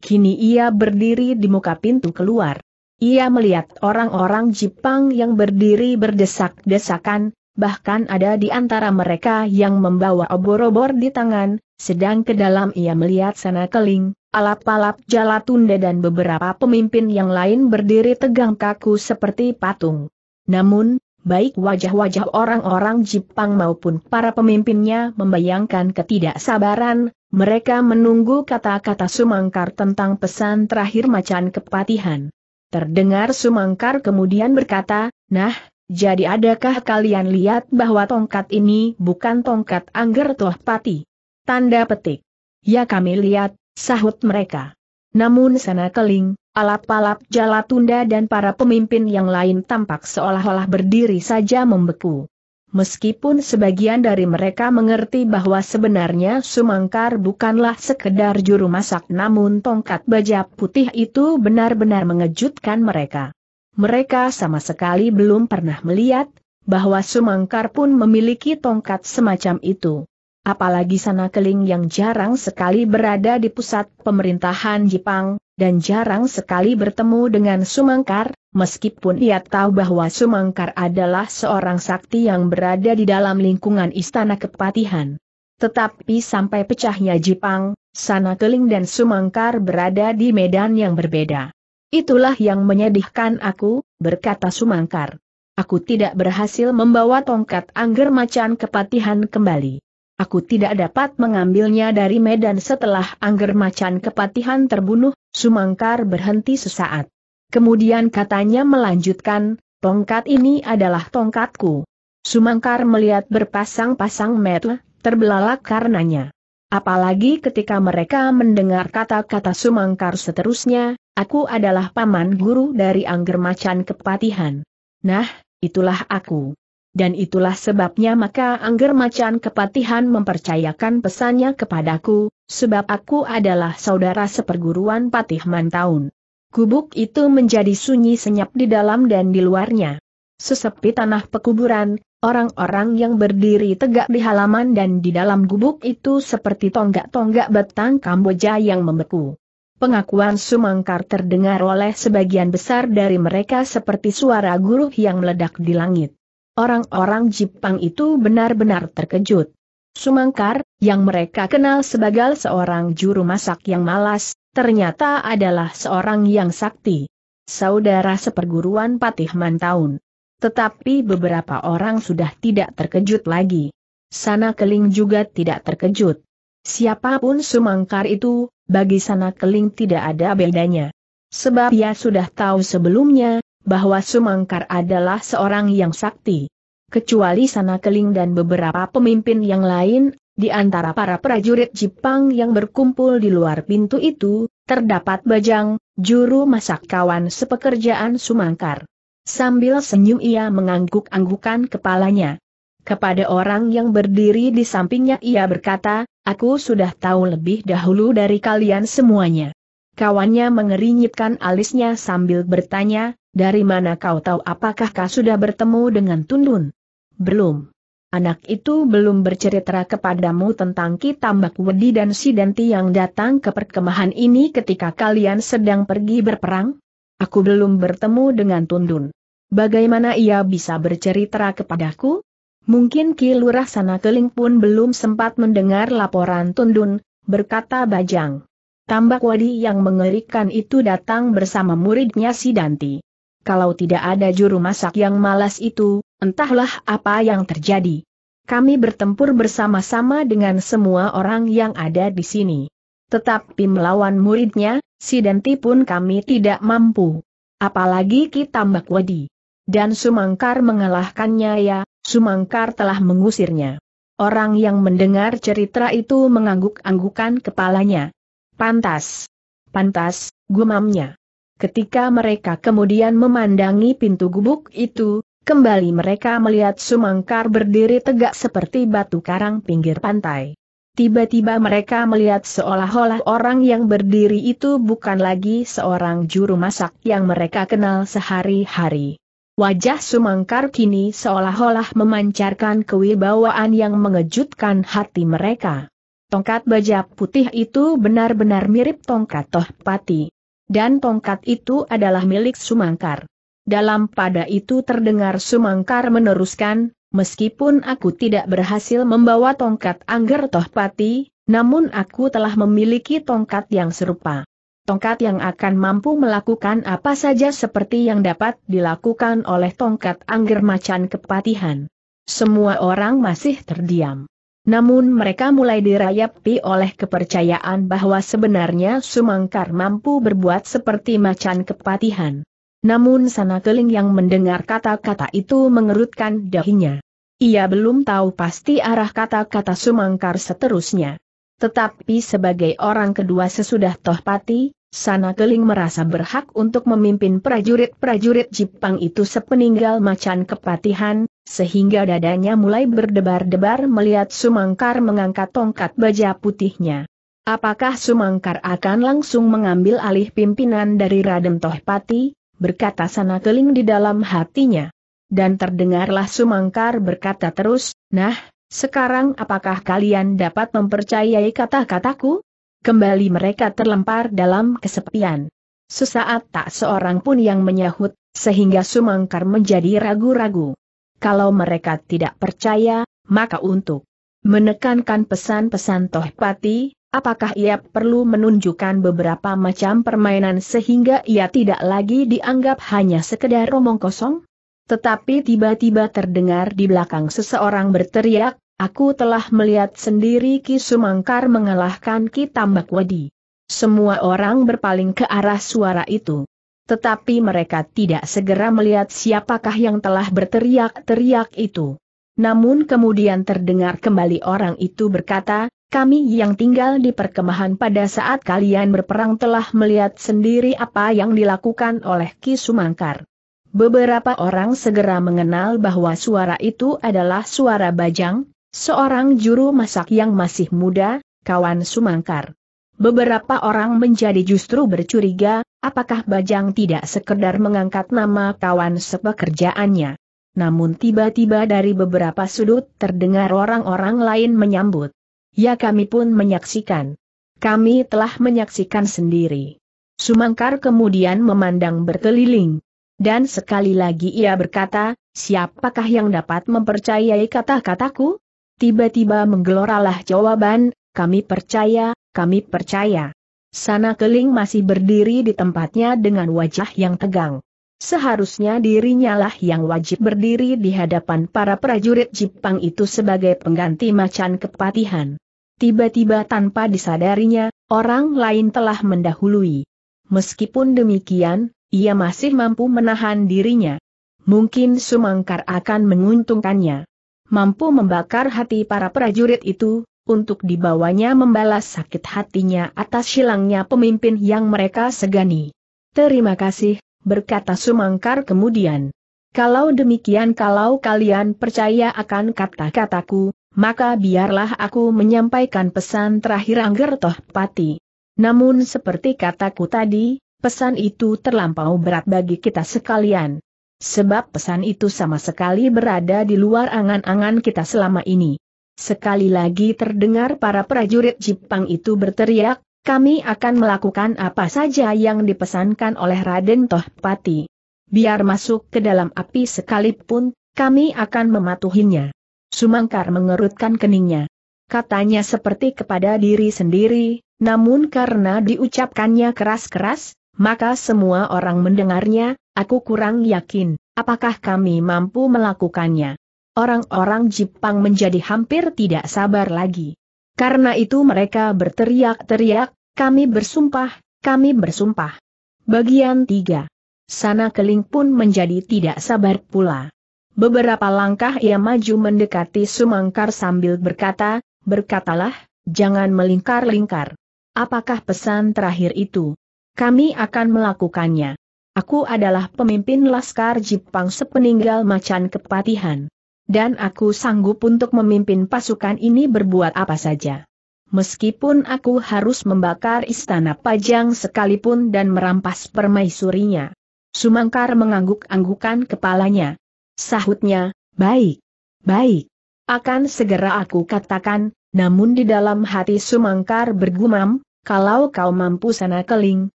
Kini ia berdiri di muka pintu keluar. Ia melihat orang-orang Jepang yang berdiri berdesak-desakan, bahkan ada di antara mereka yang membawa obor-obor di tangan, sedang ke dalam ia melihat sana keling, alap-alap jalatunda dan beberapa pemimpin yang lain berdiri tegang kaku seperti patung. Namun, baik wajah-wajah orang-orang Jepang maupun para pemimpinnya membayangkan ketidaksabaran, mereka menunggu kata-kata Sumangkar tentang pesan terakhir macan kepatihan. Terdengar Sumangkar kemudian berkata, Nah, jadi adakah kalian lihat bahwa tongkat ini bukan tongkat Angger Pati? Tanda petik. Ya kami lihat, sahut mereka. Namun sana keling, alap-alap Jalatunda dan para pemimpin yang lain tampak seolah-olah berdiri saja membeku. Meskipun sebagian dari mereka mengerti bahwa sebenarnya Sumangkar bukanlah sekedar juru masak namun tongkat baja putih itu benar-benar mengejutkan mereka. Mereka sama sekali belum pernah melihat, bahwa Sumangkar pun memiliki tongkat semacam itu. Apalagi sana keling yang jarang sekali berada di pusat pemerintahan Jepang, dan jarang sekali bertemu dengan Sumangkar, Meskipun ia tahu bahwa Sumangkar adalah seorang sakti yang berada di dalam lingkungan istana kepatihan. Tetapi sampai pecahnya Jipang, Sana Keling dan Sumangkar berada di medan yang berbeda. Itulah yang menyedihkan aku, berkata Sumangkar. Aku tidak berhasil membawa tongkat angger macan kepatihan kembali. Aku tidak dapat mengambilnya dari medan setelah angger macan kepatihan terbunuh, Sumangkar berhenti sesaat. Kemudian katanya melanjutkan, tongkat ini adalah tongkatku. Sumangkar melihat berpasang-pasang mata, terbelalak karenanya. Apalagi ketika mereka mendengar kata-kata Sumangkar seterusnya, aku adalah paman guru dari Angger Macan Kepatihan. Nah, itulah aku. Dan itulah sebabnya maka Angger Macan Kepatihan mempercayakan pesannya kepadaku, sebab aku adalah saudara seperguruan Patih Mantaun. Gubuk itu menjadi sunyi senyap di dalam dan di luarnya. Sesepi tanah pekuburan, orang-orang yang berdiri tegak di halaman dan di dalam gubuk itu seperti tonggak-tonggak batang Kamboja yang membeku. Pengakuan Sumangkar terdengar oleh sebagian besar dari mereka seperti suara guru yang meledak di langit. Orang-orang Jepang itu benar-benar terkejut. Sumangkar, yang mereka kenal sebagai seorang juru masak yang malas, ternyata adalah seorang yang sakti. Saudara seperguruan Patih Mantaun. Tetapi beberapa orang sudah tidak terkejut lagi. Sana Keling juga tidak terkejut. Siapapun Sumangkar itu, bagi Sana Keling tidak ada bedanya. Sebab ia sudah tahu sebelumnya, bahwa Sumangkar adalah seorang yang sakti. Kecuali Sana Keling dan beberapa pemimpin yang lain di antara para prajurit Jepang yang berkumpul di luar pintu itu, terdapat Bajang, juru masak kawan sepekerjaan Sumangkar. Sambil senyum ia mengangguk-anggukan kepalanya. Kepada orang yang berdiri di sampingnya ia berkata, aku sudah tahu lebih dahulu dari kalian semuanya. Kawannya mengerinyitkan alisnya sambil bertanya, dari mana kau tahu apakah kau sudah bertemu dengan Tundun? Belum. Anak itu belum bercerita kepadamu tentang Kitambak Wedi dan Sidanti yang datang ke perkemahan ini ketika kalian sedang pergi berperang? Aku belum bertemu dengan Tundun. Bagaimana ia bisa bercerita kepadaku? Mungkin Ki Lurah Sana Keling pun belum sempat mendengar laporan Tundun, berkata Bajang. Tambak Wadi yang mengerikan itu datang bersama muridnya Sidanti. Kalau tidak ada juru masak yang malas itu, Entahlah apa yang terjadi. Kami bertempur bersama-sama dengan semua orang yang ada di sini. Tetapi melawan muridnya, si Denti pun kami tidak mampu. Apalagi kita Mbak Wadi. Dan Sumangkar mengalahkannya ya, Sumangkar telah mengusirnya. Orang yang mendengar cerita itu mengangguk-anggukan kepalanya. Pantas. Pantas, gumamnya. Ketika mereka kemudian memandangi pintu gubuk itu, Kembali mereka melihat Sumangkar berdiri tegak seperti batu karang pinggir pantai. Tiba-tiba mereka melihat seolah-olah orang yang berdiri itu bukan lagi seorang juru masak yang mereka kenal sehari-hari. Wajah Sumangkar kini seolah-olah memancarkan kewibawaan yang mengejutkan hati mereka. Tongkat baja putih itu benar-benar mirip tongkat Tohpati. Dan tongkat itu adalah milik Sumangkar dalam pada itu terdengar Sumangkar meneruskan, meskipun aku tidak berhasil membawa tongkat Angger Tohpati, namun aku telah memiliki tongkat yang serupa. Tongkat yang akan mampu melakukan apa saja seperti yang dapat dilakukan oleh tongkat Angger Macan Kepatihan. Semua orang masih terdiam. Namun mereka mulai dirayapi oleh kepercayaan bahwa sebenarnya Sumangkar mampu berbuat seperti macan kepatihan. Namun sana keling yang mendengar kata-kata itu mengerutkan dahinya. Ia belum tahu pasti arah kata-kata Sumangkar seterusnya. Tetapi sebagai orang kedua sesudah Tohpati, sana keling merasa berhak untuk memimpin prajurit-prajurit Jepang itu sepeninggal macan kepatihan, sehingga dadanya mulai berdebar-debar melihat Sumangkar mengangkat tongkat baja putihnya. Apakah Sumangkar akan langsung mengambil alih pimpinan dari Raden Tohpati, berkata sana keling di dalam hatinya. Dan terdengarlah Sumangkar berkata terus, nah, sekarang apakah kalian dapat mempercayai kata-kataku? Kembali mereka terlempar dalam kesepian. Sesaat tak seorang pun yang menyahut, sehingga Sumangkar menjadi ragu-ragu. Kalau mereka tidak percaya, maka untuk menekankan pesan-pesan Tohpati, Apakah ia perlu menunjukkan beberapa macam permainan sehingga ia tidak lagi dianggap hanya sekedar omong kosong? Tetapi tiba-tiba terdengar di belakang seseorang berteriak, aku telah melihat sendiri Ki Sumangkar mengalahkan Ki Tambak Wedi. Semua orang berpaling ke arah suara itu. Tetapi mereka tidak segera melihat siapakah yang telah berteriak-teriak itu. Namun kemudian terdengar kembali orang itu berkata, kami yang tinggal di perkemahan pada saat kalian berperang telah melihat sendiri apa yang dilakukan oleh Ki Sumangkar. Beberapa orang segera mengenal bahwa suara itu adalah suara Bajang, seorang juru masak yang masih muda, kawan Sumangkar. Beberapa orang menjadi justru bercuriga, apakah Bajang tidak sekedar mengangkat nama kawan sepekerjaannya. Namun tiba-tiba dari beberapa sudut terdengar orang-orang lain menyambut. Ya kami pun menyaksikan. Kami telah menyaksikan sendiri. Sumangkar kemudian memandang berkeliling. Dan sekali lagi ia berkata, siapakah yang dapat mempercayai kata-kataku? Tiba-tiba menggeloralah jawaban, kami percaya, kami percaya. Sana Keling masih berdiri di tempatnya dengan wajah yang tegang. Seharusnya dirinya lah yang wajib berdiri di hadapan para prajurit Jepang itu sebagai pengganti macan kepatihan. Tiba-tiba tanpa disadarinya, orang lain telah mendahului. Meskipun demikian, ia masih mampu menahan dirinya. Mungkin Sumangkar akan menguntungkannya. Mampu membakar hati para prajurit itu, untuk dibawanya membalas sakit hatinya atas hilangnya pemimpin yang mereka segani. Terima kasih, berkata Sumangkar kemudian. Kalau demikian kalau kalian percaya akan kata-kataku, maka biarlah aku menyampaikan pesan terakhir Anggertoh Pati. Namun seperti kataku tadi, pesan itu terlampau berat bagi kita sekalian. Sebab pesan itu sama sekali berada di luar angan-angan kita selama ini. Sekali lagi terdengar para prajurit Jepang itu berteriak, kami akan melakukan apa saja yang dipesankan oleh Raden Tohpati. Biar masuk ke dalam api sekalipun, kami akan mematuhinya. Sumangkar mengerutkan keningnya. Katanya seperti kepada diri sendiri, namun karena diucapkannya keras-keras, maka semua orang mendengarnya, aku kurang yakin, apakah kami mampu melakukannya. Orang-orang Jepang menjadi hampir tidak sabar lagi. Karena itu mereka berteriak-teriak, kami bersumpah, kami bersumpah. Bagian 3. Sana Keling pun menjadi tidak sabar pula. Beberapa langkah ia maju mendekati Sumangkar sambil berkata, berkatalah, jangan melingkar-lingkar. Apakah pesan terakhir itu? Kami akan melakukannya. Aku adalah pemimpin Laskar Jepang sepeninggal macan kepatihan dan aku sanggup untuk memimpin pasukan ini berbuat apa saja. Meskipun aku harus membakar istana pajang sekalipun dan merampas permaisurinya. Sumangkar mengangguk-anggukan kepalanya. Sahutnya, baik, baik. Akan segera aku katakan, namun di dalam hati Sumangkar bergumam, kalau kau mampu sana keling,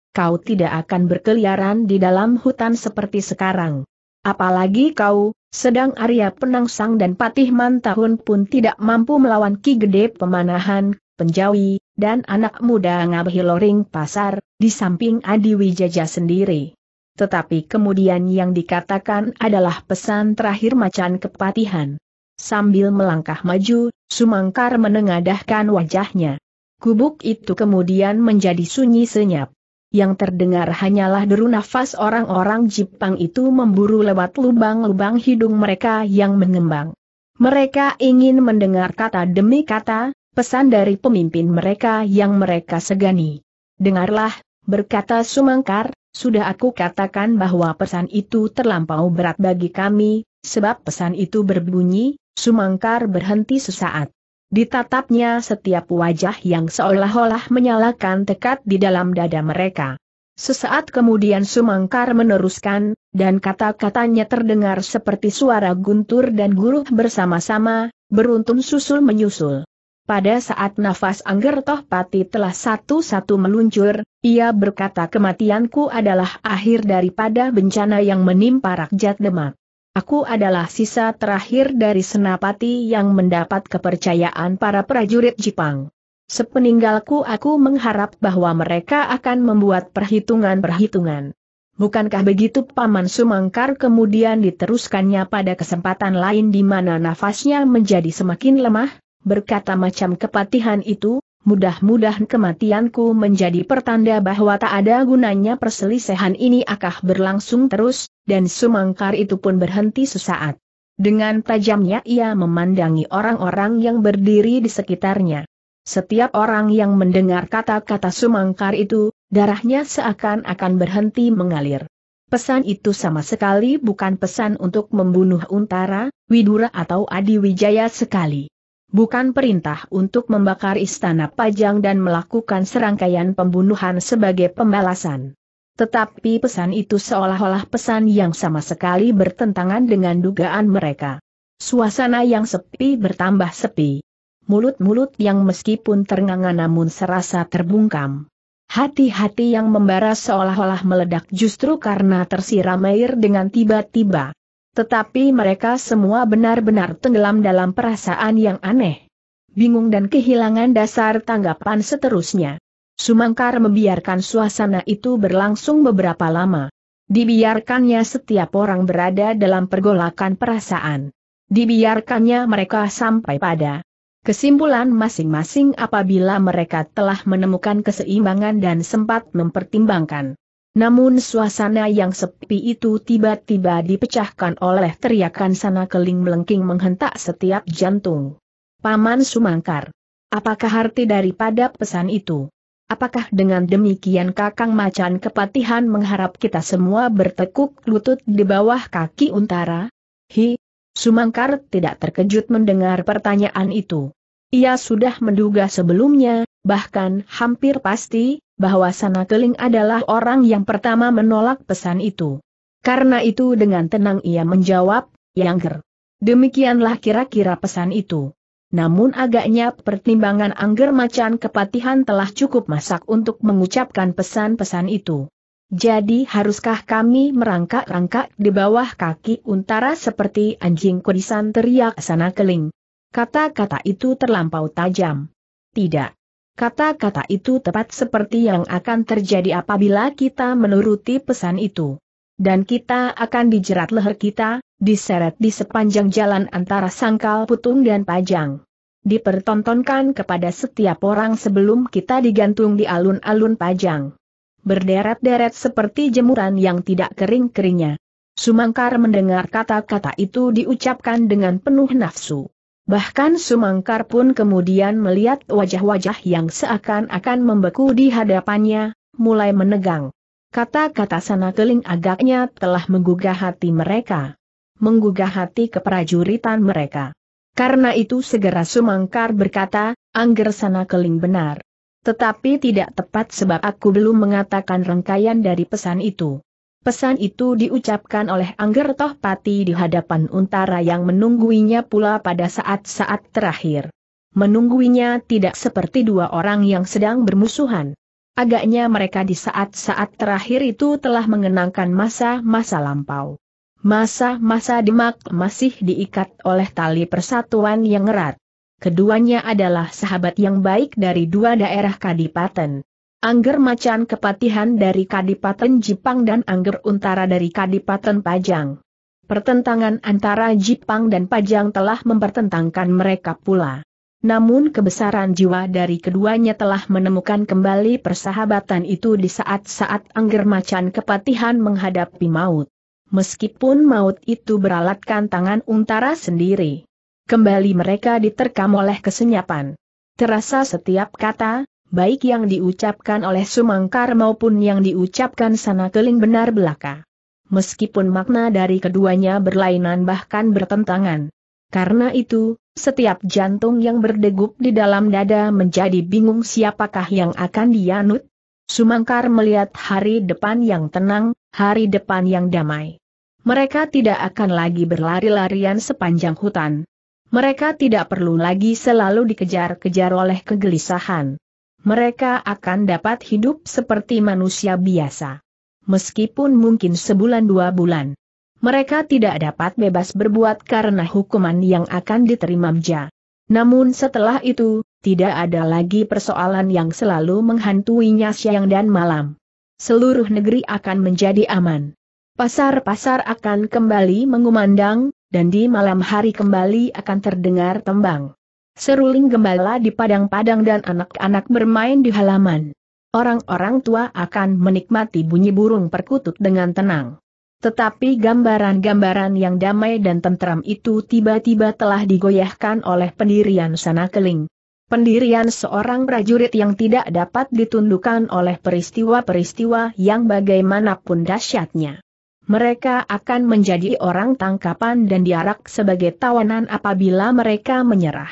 kau tidak akan berkeliaran di dalam hutan seperti sekarang. Apalagi kau, sedang Arya Penangsang dan Patih Mantahun pun tidak mampu melawan Ki Gede Pemanahan, Penjawi, dan anak muda Ngabhi Loring Pasar, di samping Adi Wijaja sendiri. Tetapi kemudian yang dikatakan adalah pesan terakhir macan kepatihan. Sambil melangkah maju, Sumangkar menengadahkan wajahnya. Kubuk itu kemudian menjadi sunyi senyap yang terdengar hanyalah deru nafas orang-orang Jepang itu memburu lewat lubang-lubang hidung mereka yang mengembang. Mereka ingin mendengar kata demi kata, pesan dari pemimpin mereka yang mereka segani. Dengarlah, berkata Sumangkar, sudah aku katakan bahwa pesan itu terlampau berat bagi kami, sebab pesan itu berbunyi, Sumangkar berhenti sesaat. Ditatapnya setiap wajah yang seolah-olah menyalakan tekad di dalam dada mereka. Sesaat kemudian Sumangkar meneruskan, dan kata-katanya terdengar seperti suara guntur dan guruh bersama-sama, beruntun susul menyusul. Pada saat nafas Angger Tohpati telah satu-satu meluncur, ia berkata kematianku adalah akhir daripada bencana yang menimpa rakyat Demak. Aku adalah sisa terakhir dari senapati yang mendapat kepercayaan para prajurit Jepang. Sepeninggalku aku mengharap bahwa mereka akan membuat perhitungan-perhitungan. Bukankah begitu Paman Sumangkar kemudian diteruskannya pada kesempatan lain di mana nafasnya menjadi semakin lemah? Berkata macam kepatihan itu, mudah-mudahan kematianku menjadi pertanda bahwa tak ada gunanya perselisihan ini akah berlangsung terus, dan sumangkar itu pun berhenti sesaat. Dengan tajamnya ia memandangi orang-orang yang berdiri di sekitarnya. Setiap orang yang mendengar kata-kata sumangkar itu, darahnya seakan-akan berhenti mengalir. Pesan itu sama sekali bukan pesan untuk membunuh Untara, Widura atau Adi Wijaya sekali. Bukan perintah untuk membakar istana Pajang dan melakukan serangkaian pembunuhan sebagai pembalasan. Tetapi pesan itu seolah-olah pesan yang sama sekali bertentangan dengan dugaan mereka. Suasana yang sepi bertambah sepi. Mulut-mulut yang meskipun ternganga namun serasa terbungkam. Hati-hati yang membara seolah-olah meledak justru karena tersiram air dengan tiba-tiba. Tetapi mereka semua benar-benar tenggelam dalam perasaan yang aneh. Bingung dan kehilangan dasar tanggapan seterusnya. Sumangkar membiarkan suasana itu berlangsung beberapa lama. Dibiarkannya setiap orang berada dalam pergolakan perasaan. Dibiarkannya mereka sampai pada kesimpulan masing-masing apabila mereka telah menemukan keseimbangan dan sempat mempertimbangkan. Namun suasana yang sepi itu tiba-tiba dipecahkan oleh teriakan sana keling melengking menghentak setiap jantung. Paman Sumangkar. Apakah arti daripada pesan itu? Apakah dengan demikian Kakang Macan Kepatihan mengharap kita semua bertekuk lutut di bawah kaki Untara? Hi, Sumangkar tidak terkejut mendengar pertanyaan itu. Ia sudah menduga sebelumnya, bahkan hampir pasti, bahwa Sana adalah orang yang pertama menolak pesan itu. Karena itu dengan tenang ia menjawab, Yangger. Demikianlah kira-kira pesan itu namun agaknya pertimbangan Angger Macan Kepatihan telah cukup masak untuk mengucapkan pesan-pesan itu. Jadi haruskah kami merangkak-rangkak di bawah kaki untara seperti anjing kudisan teriak sana keling. Kata-kata itu terlampau tajam. Tidak. Kata-kata itu tepat seperti yang akan terjadi apabila kita menuruti pesan itu. Dan kita akan dijerat leher kita, diseret di sepanjang jalan antara sangkal putung dan pajang dipertontonkan kepada setiap orang sebelum kita digantung di alun-alun Pajang. Berderet-deret seperti jemuran yang tidak kering-keringnya. Sumangkar mendengar kata-kata itu diucapkan dengan penuh nafsu. Bahkan Sumangkar pun kemudian melihat wajah-wajah yang seakan-akan membeku di hadapannya, mulai menegang. Kata-kata sana keling agaknya telah menggugah hati mereka. Menggugah hati keprajuritan mereka. Karena itu segera Sumangkar berkata, Angger sana keling benar. Tetapi tidak tepat sebab aku belum mengatakan rangkaian dari pesan itu. Pesan itu diucapkan oleh Angger Tohpati di hadapan Untara yang menungguinya pula pada saat-saat terakhir. Menungguinya tidak seperti dua orang yang sedang bermusuhan. Agaknya mereka di saat-saat terakhir itu telah mengenangkan masa-masa lampau. Masa-masa Demak masih diikat oleh tali persatuan yang erat. Keduanya adalah sahabat yang baik dari dua daerah Kadipaten. Angger Macan Kepatihan dari Kadipaten Jipang dan Angger Untara dari Kadipaten Pajang. Pertentangan antara Jipang dan Pajang telah mempertentangkan mereka pula. Namun kebesaran jiwa dari keduanya telah menemukan kembali persahabatan itu di saat-saat Angger Macan Kepatihan menghadapi maut meskipun maut itu beralatkan tangan untara sendiri. Kembali mereka diterkam oleh kesenyapan. Terasa setiap kata, baik yang diucapkan oleh Sumangkar maupun yang diucapkan sana keling benar belaka. Meskipun makna dari keduanya berlainan bahkan bertentangan. Karena itu, setiap jantung yang berdegup di dalam dada menjadi bingung siapakah yang akan dianut. Sumangkar melihat hari depan yang tenang, hari depan yang damai. Mereka tidak akan lagi berlari-larian sepanjang hutan. Mereka tidak perlu lagi selalu dikejar-kejar oleh kegelisahan. Mereka akan dapat hidup seperti manusia biasa. Meskipun mungkin sebulan dua bulan. Mereka tidak dapat bebas berbuat karena hukuman yang akan diterima Mja. Namun setelah itu, tidak ada lagi persoalan yang selalu menghantuinya siang dan malam. Seluruh negeri akan menjadi aman. Pasar-pasar akan kembali mengumandang, dan di malam hari kembali akan terdengar tembang. Seruling gembala di padang-padang dan anak-anak bermain di halaman. Orang-orang tua akan menikmati bunyi burung perkutut dengan tenang. Tetapi gambaran-gambaran yang damai dan tentram itu tiba-tiba telah digoyahkan oleh pendirian sana keling. Pendirian seorang prajurit yang tidak dapat ditundukkan oleh peristiwa-peristiwa yang bagaimanapun dahsyatnya mereka akan menjadi orang tangkapan dan diarak sebagai tawanan apabila mereka menyerah.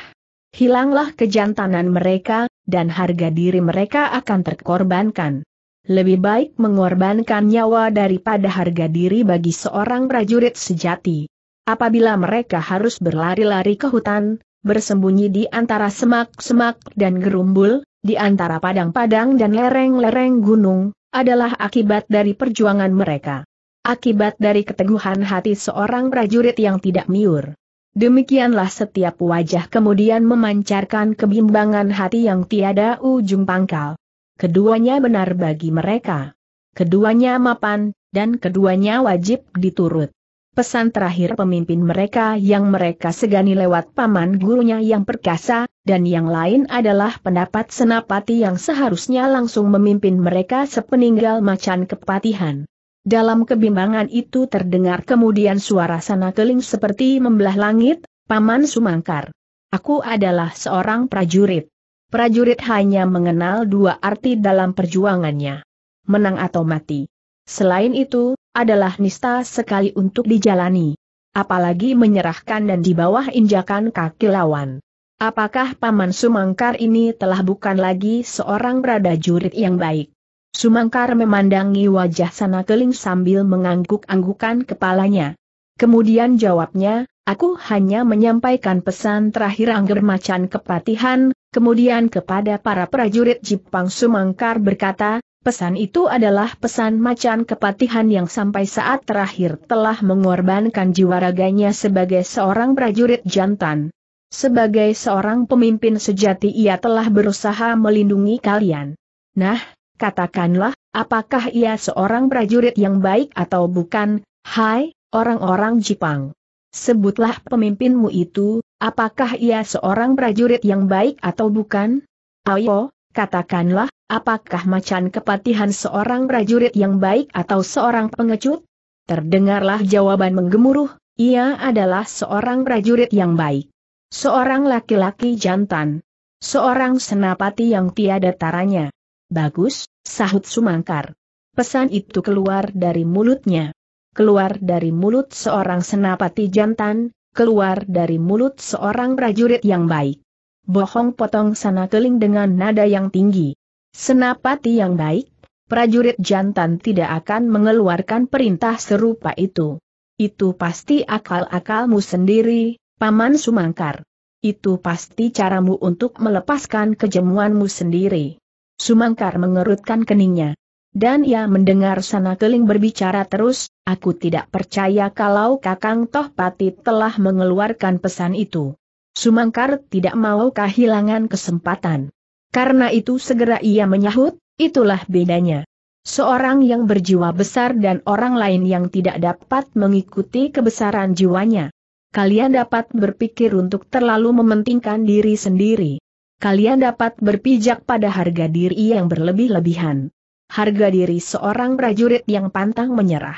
Hilanglah kejantanan mereka, dan harga diri mereka akan terkorbankan. Lebih baik mengorbankan nyawa daripada harga diri bagi seorang prajurit sejati. Apabila mereka harus berlari-lari ke hutan, bersembunyi di antara semak-semak dan gerumbul, di antara padang-padang dan lereng-lereng gunung, adalah akibat dari perjuangan mereka akibat dari keteguhan hati seorang prajurit yang tidak miur. Demikianlah setiap wajah kemudian memancarkan kebimbangan hati yang tiada ujung pangkal. Keduanya benar bagi mereka. Keduanya mapan, dan keduanya wajib diturut. Pesan terakhir pemimpin mereka yang mereka segani lewat paman gurunya yang perkasa, dan yang lain adalah pendapat senapati yang seharusnya langsung memimpin mereka sepeninggal macan kepatihan. Dalam kebimbangan itu terdengar kemudian suara sana keling seperti membelah langit, Paman Sumangkar. Aku adalah seorang prajurit. Prajurit hanya mengenal dua arti dalam perjuangannya. Menang atau mati. Selain itu, adalah nista sekali untuk dijalani. Apalagi menyerahkan dan di bawah injakan kaki lawan. Apakah Paman Sumangkar ini telah bukan lagi seorang prajurit yang baik? Sumangkar memandangi wajah sana keling sambil mengangguk-anggukan kepalanya. Kemudian jawabnya, aku hanya menyampaikan pesan terakhir Angger Macan Kepatihan, kemudian kepada para prajurit Jipang Sumangkar berkata, pesan itu adalah pesan Macan Kepatihan yang sampai saat terakhir telah mengorbankan jiwa raganya sebagai seorang prajurit jantan. Sebagai seorang pemimpin sejati ia telah berusaha melindungi kalian. Nah, Katakanlah, apakah ia seorang prajurit yang baik atau bukan, hai, orang-orang Jepang. Sebutlah pemimpinmu itu, apakah ia seorang prajurit yang baik atau bukan? Ayo, katakanlah, apakah macan kepatihan seorang prajurit yang baik atau seorang pengecut? Terdengarlah jawaban menggemuruh, ia adalah seorang prajurit yang baik. Seorang laki-laki jantan. Seorang senapati yang tiada taranya. Bagus, sahut Sumangkar. Pesan itu keluar dari mulutnya. Keluar dari mulut seorang senapati jantan, keluar dari mulut seorang prajurit yang baik. Bohong potong sana keling dengan nada yang tinggi. Senapati yang baik, prajurit jantan tidak akan mengeluarkan perintah serupa itu. Itu pasti akal-akalmu sendiri, Paman Sumangkar. Itu pasti caramu untuk melepaskan kejemuanmu sendiri. Sumangkar mengerutkan keningnya. Dan ia mendengar sana keling berbicara terus, aku tidak percaya kalau Kakang Tohpati telah mengeluarkan pesan itu. Sumangkar tidak mau kehilangan kesempatan. Karena itu segera ia menyahut, itulah bedanya. Seorang yang berjiwa besar dan orang lain yang tidak dapat mengikuti kebesaran jiwanya. Kalian dapat berpikir untuk terlalu mementingkan diri sendiri kalian dapat berpijak pada harga diri yang berlebih-lebihan. Harga diri seorang prajurit yang pantang menyerah.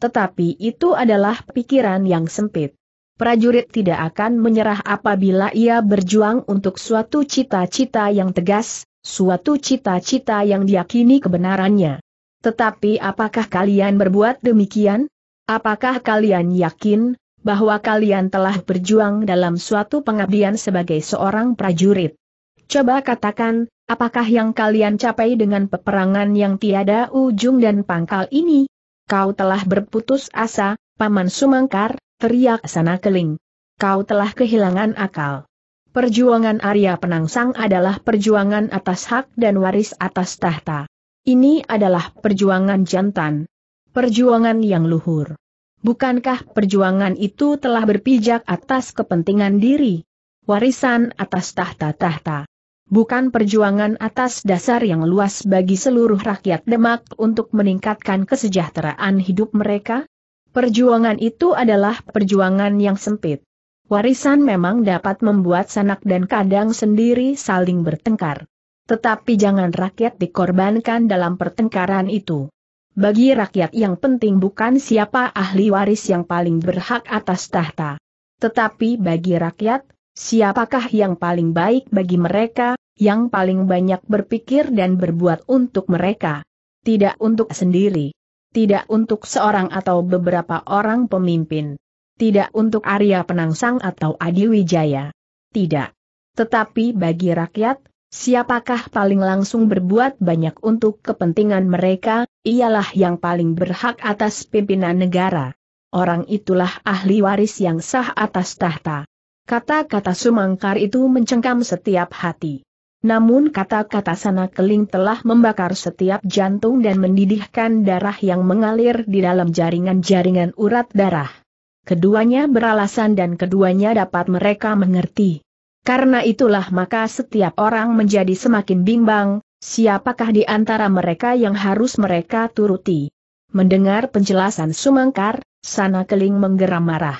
Tetapi itu adalah pikiran yang sempit. Prajurit tidak akan menyerah apabila ia berjuang untuk suatu cita-cita yang tegas, suatu cita-cita yang diyakini kebenarannya. Tetapi apakah kalian berbuat demikian? Apakah kalian yakin bahwa kalian telah berjuang dalam suatu pengabdian sebagai seorang prajurit? Coba katakan, apakah yang kalian capai dengan peperangan yang tiada ujung dan pangkal ini? Kau telah berputus asa, Paman Sumangkar, teriak sana keling. Kau telah kehilangan akal. Perjuangan Arya Penangsang adalah perjuangan atas hak dan waris atas tahta. Ini adalah perjuangan jantan. Perjuangan yang luhur. Bukankah perjuangan itu telah berpijak atas kepentingan diri? Warisan atas tahta-tahta bukan perjuangan atas dasar yang luas bagi seluruh rakyat Demak untuk meningkatkan kesejahteraan hidup mereka? Perjuangan itu adalah perjuangan yang sempit. Warisan memang dapat membuat sanak dan kadang sendiri saling bertengkar. Tetapi jangan rakyat dikorbankan dalam pertengkaran itu. Bagi rakyat yang penting bukan siapa ahli waris yang paling berhak atas tahta. Tetapi bagi rakyat, siapakah yang paling baik bagi mereka, yang paling banyak berpikir dan berbuat untuk mereka. Tidak untuk sendiri. Tidak untuk seorang atau beberapa orang pemimpin. Tidak untuk Arya Penangsang atau Adi Wijaya. Tidak. Tetapi bagi rakyat, siapakah paling langsung berbuat banyak untuk kepentingan mereka, ialah yang paling berhak atas pimpinan negara. Orang itulah ahli waris yang sah atas tahta. Kata-kata Sumangkar itu mencengkam setiap hati. Namun kata-kata sana keling telah membakar setiap jantung dan mendidihkan darah yang mengalir di dalam jaringan-jaringan urat darah. Keduanya beralasan dan keduanya dapat mereka mengerti. Karena itulah maka setiap orang menjadi semakin bimbang, siapakah di antara mereka yang harus mereka turuti. Mendengar penjelasan Sumangkar, sana keling menggeram marah.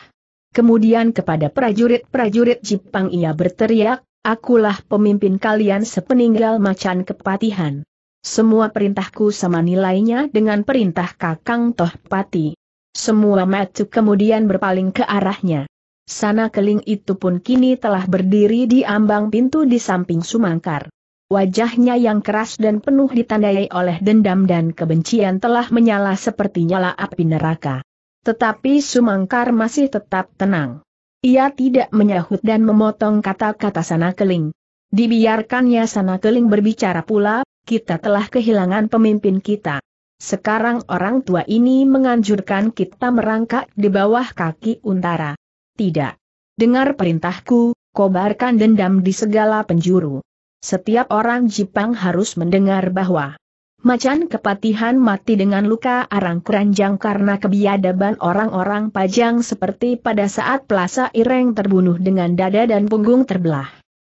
Kemudian kepada prajurit-prajurit Jepang ia berteriak, Akulah pemimpin kalian sepeninggal macan kepatihan. Semua perintahku sama nilainya dengan perintah Kakang Toh Pati. Semua metu kemudian berpaling ke arahnya. Sana keling itu pun kini telah berdiri di ambang pintu di samping Sumangkar. Wajahnya yang keras dan penuh ditandai oleh dendam dan kebencian telah menyala seperti nyala api neraka. Tetapi Sumangkar masih tetap tenang. Ia tidak menyahut dan memotong kata-kata sana keling. Dibiarkannya sana keling berbicara pula, kita telah kehilangan pemimpin kita. Sekarang orang tua ini menganjurkan kita merangkak di bawah kaki untara. Tidak. Dengar perintahku, kobarkan dendam di segala penjuru. Setiap orang Jepang harus mendengar bahwa Macan kepatihan mati dengan luka arang keranjang karena kebiadaban orang-orang pajang seperti pada saat Plaza Ireng terbunuh dengan dada dan punggung terbelah.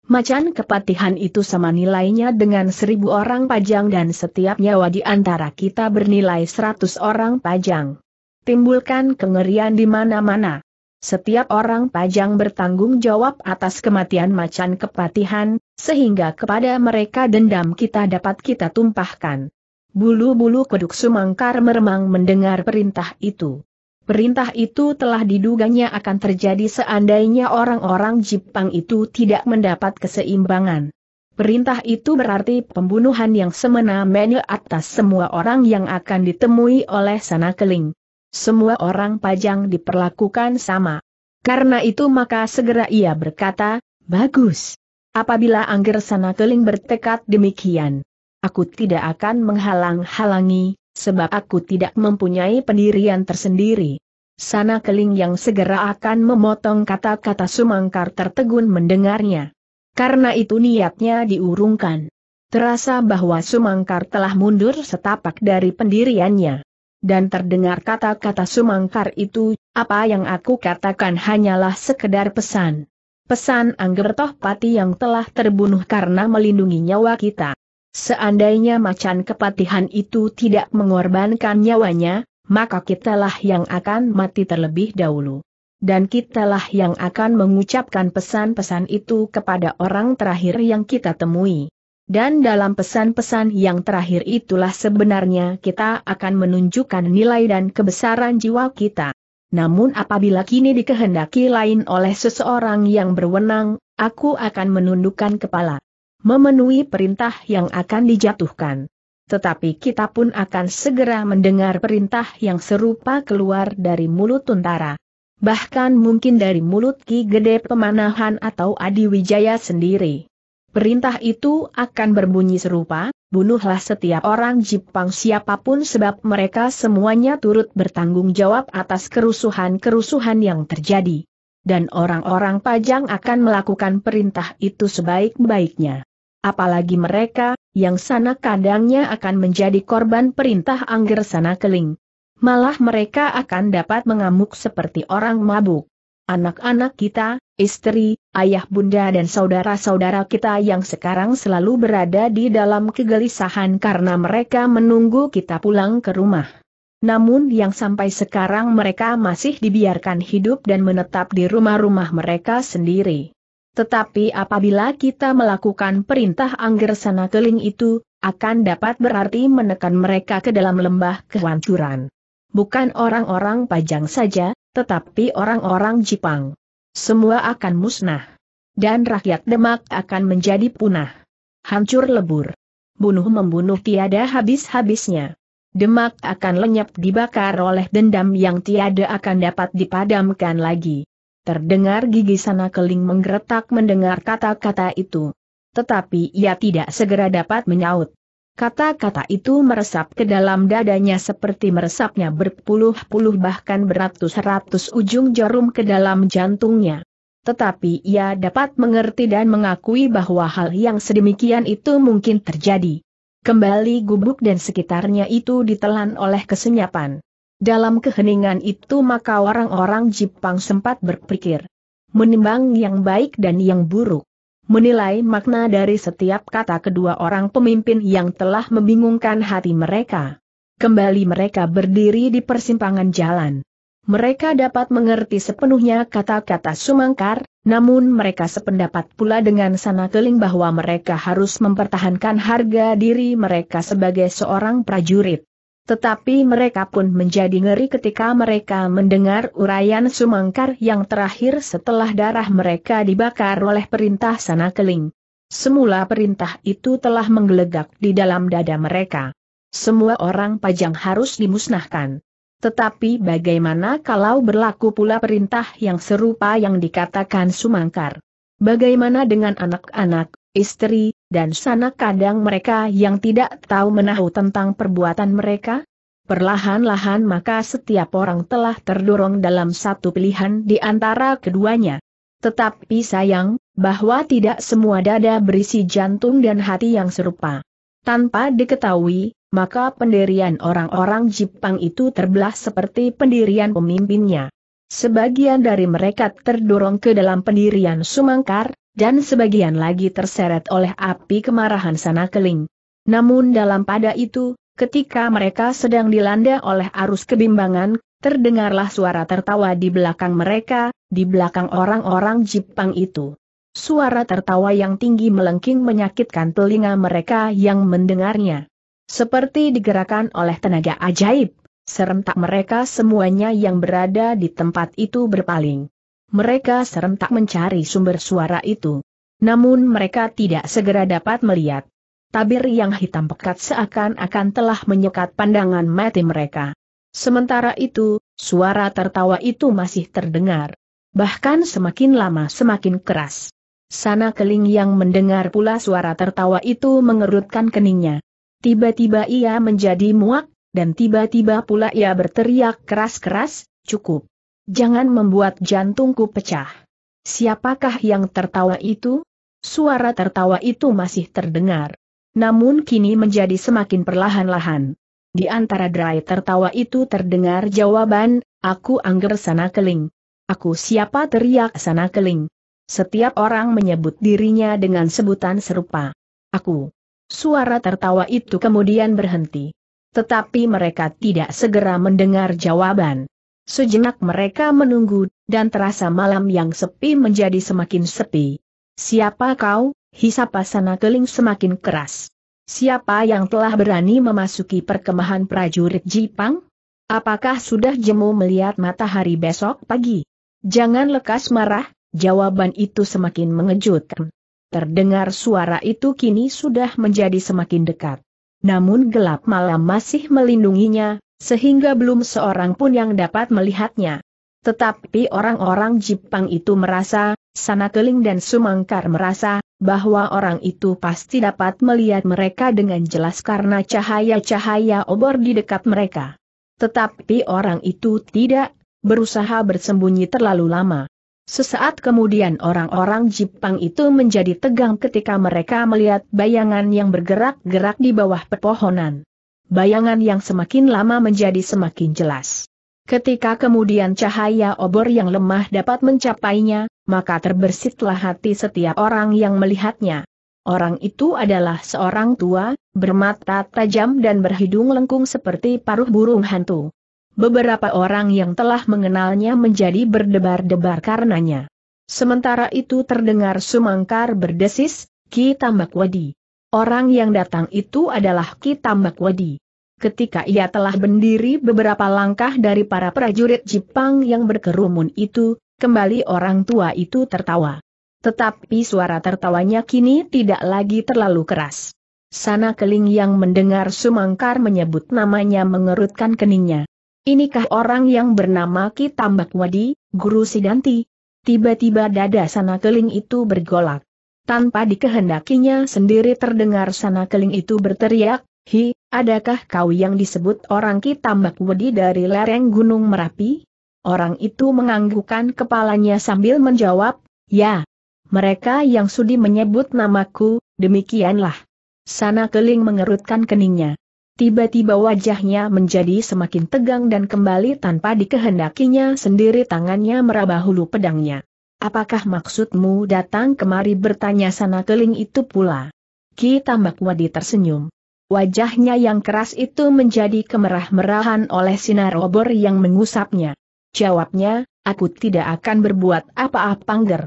Macan kepatihan itu sama nilainya dengan seribu orang pajang dan setiap nyawa di antara kita bernilai seratus orang pajang. Timbulkan kengerian di mana-mana. Setiap orang pajang bertanggung jawab atas kematian macan kepatihan, sehingga kepada mereka dendam kita dapat kita tumpahkan. Bulu-bulu keduk sumangkar meremang mendengar perintah itu. Perintah itu telah diduganya akan terjadi seandainya orang-orang Jepang itu tidak mendapat keseimbangan. Perintah itu berarti pembunuhan yang semena-mena atas semua orang yang akan ditemui oleh sana keling. Semua orang pajang diperlakukan sama. Karena itu maka segera ia berkata, Bagus. Apabila Angger Sana Keling bertekad demikian, aku tidak akan menghalang-halangi, sebab aku tidak mempunyai pendirian tersendiri. Sana Keling yang segera akan memotong kata-kata Sumangkar tertegun mendengarnya. Karena itu niatnya diurungkan. Terasa bahwa Sumangkar telah mundur setapak dari pendiriannya dan terdengar kata-kata Sumangkar itu, apa yang aku katakan hanyalah sekedar pesan pesan anggertoh pati yang telah terbunuh karena melindungi nyawa kita. Seandainya macan kepatihan itu tidak mengorbankan nyawanya, maka kitalah yang akan mati terlebih dahulu. Dan kitalah yang akan mengucapkan pesan-pesan itu kepada orang terakhir yang kita temui. Dan dalam pesan-pesan yang terakhir itulah sebenarnya kita akan menunjukkan nilai dan kebesaran jiwa kita. Namun apabila kini dikehendaki lain oleh seseorang yang berwenang, aku akan menundukkan kepala. Memenuhi perintah yang akan dijatuhkan. Tetapi kita pun akan segera mendengar perintah yang serupa keluar dari mulut tentara. Bahkan mungkin dari mulut Ki Gede Pemanahan atau Adi Wijaya sendiri. Perintah itu akan berbunyi serupa, bunuhlah setiap orang Jepang siapapun sebab mereka semuanya turut bertanggung jawab atas kerusuhan-kerusuhan yang terjadi. Dan orang-orang pajang akan melakukan perintah itu sebaik-baiknya. Apalagi mereka, yang sana kadangnya akan menjadi korban perintah angger sana keling. Malah mereka akan dapat mengamuk seperti orang mabuk. Anak-anak kita, istri, ayah bunda dan saudara-saudara kita yang sekarang selalu berada di dalam kegelisahan karena mereka menunggu kita pulang ke rumah. Namun yang sampai sekarang mereka masih dibiarkan hidup dan menetap di rumah-rumah mereka sendiri. Tetapi apabila kita melakukan perintah angger sana keling itu, akan dapat berarti menekan mereka ke dalam lembah kehancuran. Bukan orang-orang pajang saja, tetapi orang-orang Jepang semua akan musnah. Dan rakyat Demak akan menjadi punah. Hancur lebur. Bunuh membunuh tiada habis-habisnya. Demak akan lenyap dibakar oleh dendam yang tiada akan dapat dipadamkan lagi. Terdengar gigi sana keling menggeretak mendengar kata-kata itu. Tetapi ia tidak segera dapat menyaut. Kata-kata itu meresap ke dalam dadanya seperti meresapnya berpuluh-puluh bahkan beratus-ratus ujung jarum ke dalam jantungnya. Tetapi ia dapat mengerti dan mengakui bahwa hal yang sedemikian itu mungkin terjadi. Kembali gubuk dan sekitarnya itu ditelan oleh kesenyapan. Dalam keheningan itu maka orang-orang Jepang sempat berpikir. Menimbang yang baik dan yang buruk menilai makna dari setiap kata kedua orang pemimpin yang telah membingungkan hati mereka. Kembali mereka berdiri di persimpangan jalan. Mereka dapat mengerti sepenuhnya kata-kata Sumangkar, namun mereka sependapat pula dengan sana keling bahwa mereka harus mempertahankan harga diri mereka sebagai seorang prajurit. Tetapi mereka pun menjadi ngeri ketika mereka mendengar uraian Sumangkar yang terakhir setelah darah mereka dibakar oleh perintah sana keling. Semula perintah itu telah menggelegak di dalam dada mereka. Semua orang pajang harus dimusnahkan. Tetapi bagaimana kalau berlaku pula perintah yang serupa yang dikatakan Sumangkar? Bagaimana dengan anak-anak istri, dan sanak kadang mereka yang tidak tahu menahu tentang perbuatan mereka? Perlahan-lahan maka setiap orang telah terdorong dalam satu pilihan di antara keduanya. Tetapi sayang, bahwa tidak semua dada berisi jantung dan hati yang serupa. Tanpa diketahui, maka pendirian orang-orang Jepang itu terbelah seperti pendirian pemimpinnya. Sebagian dari mereka terdorong ke dalam pendirian sumangkar, dan sebagian lagi terseret oleh api kemarahan sana keling. Namun dalam pada itu, ketika mereka sedang dilanda oleh arus kebimbangan, terdengarlah suara tertawa di belakang mereka, di belakang orang-orang Jepang itu. Suara tertawa yang tinggi melengking menyakitkan telinga mereka yang mendengarnya. Seperti digerakkan oleh tenaga ajaib, serentak mereka semuanya yang berada di tempat itu berpaling mereka serentak mencari sumber suara itu. Namun mereka tidak segera dapat melihat. Tabir yang hitam pekat seakan-akan telah menyekat pandangan mati mereka. Sementara itu, suara tertawa itu masih terdengar. Bahkan semakin lama semakin keras. Sana Keling yang mendengar pula suara tertawa itu mengerutkan keningnya. Tiba-tiba ia menjadi muak, dan tiba-tiba pula ia berteriak keras-keras, cukup. Jangan membuat jantungku pecah. Siapakah yang tertawa itu? Suara tertawa itu masih terdengar. Namun kini menjadi semakin perlahan-lahan. Di antara derai tertawa itu terdengar jawaban, aku angger sana keling. Aku siapa teriak sana keling. Setiap orang menyebut dirinya dengan sebutan serupa. Aku. Suara tertawa itu kemudian berhenti. Tetapi mereka tidak segera mendengar jawaban. Sejenak mereka menunggu, dan terasa malam yang sepi menjadi semakin sepi. Siapa kau? Hisap sana keling semakin keras. Siapa yang telah berani memasuki perkemahan prajurit Jipang? Apakah sudah jemu melihat matahari besok pagi? Jangan lekas marah, jawaban itu semakin mengejutkan. Terdengar suara itu kini sudah menjadi semakin dekat. Namun gelap malam masih melindunginya, sehingga belum seorang pun yang dapat melihatnya. Tetapi orang-orang Jepang itu merasa, Sanakeling dan Sumangkar merasa, bahwa orang itu pasti dapat melihat mereka dengan jelas karena cahaya-cahaya obor di dekat mereka. Tetapi orang itu tidak berusaha bersembunyi terlalu lama. Sesaat kemudian orang-orang Jepang itu menjadi tegang ketika mereka melihat bayangan yang bergerak-gerak di bawah pepohonan bayangan yang semakin lama menjadi semakin jelas. Ketika kemudian cahaya obor yang lemah dapat mencapainya, maka terbersitlah hati setiap orang yang melihatnya. Orang itu adalah seorang tua, bermata tajam dan berhidung lengkung seperti paruh burung hantu. Beberapa orang yang telah mengenalnya menjadi berdebar-debar karenanya. Sementara itu terdengar sumangkar berdesis, Ki Tambak Wadi. Orang yang datang itu adalah Kitambak Wedi. Ketika ia telah berdiri beberapa langkah dari para prajurit Jepang yang berkerumun itu, kembali orang tua itu tertawa. Tetapi suara tertawanya kini tidak lagi terlalu keras. Sana Keling yang mendengar Sumangkar menyebut namanya mengerutkan keningnya. Inikah orang yang bernama Kitambak Wadi, Guru Sidanti? Tiba-tiba dada Sana Keling itu bergolak tanpa dikehendakinya sendiri terdengar sana keling itu berteriak, Hi, adakah kau yang disebut orang Kitambak Wedi dari lereng Gunung Merapi? Orang itu menganggukkan kepalanya sambil menjawab, ya. Mereka yang sudi menyebut namaku, demikianlah. Sana keling mengerutkan keningnya. Tiba-tiba wajahnya menjadi semakin tegang dan kembali tanpa dikehendakinya sendiri tangannya meraba hulu pedangnya. Apakah maksudmu datang kemari bertanya sana keling itu pula? Ki Tambak Wadi tersenyum. Wajahnya yang keras itu menjadi kemerah-merahan oleh sinar obor yang mengusapnya. Jawabnya, aku tidak akan berbuat apa-apa Pangger.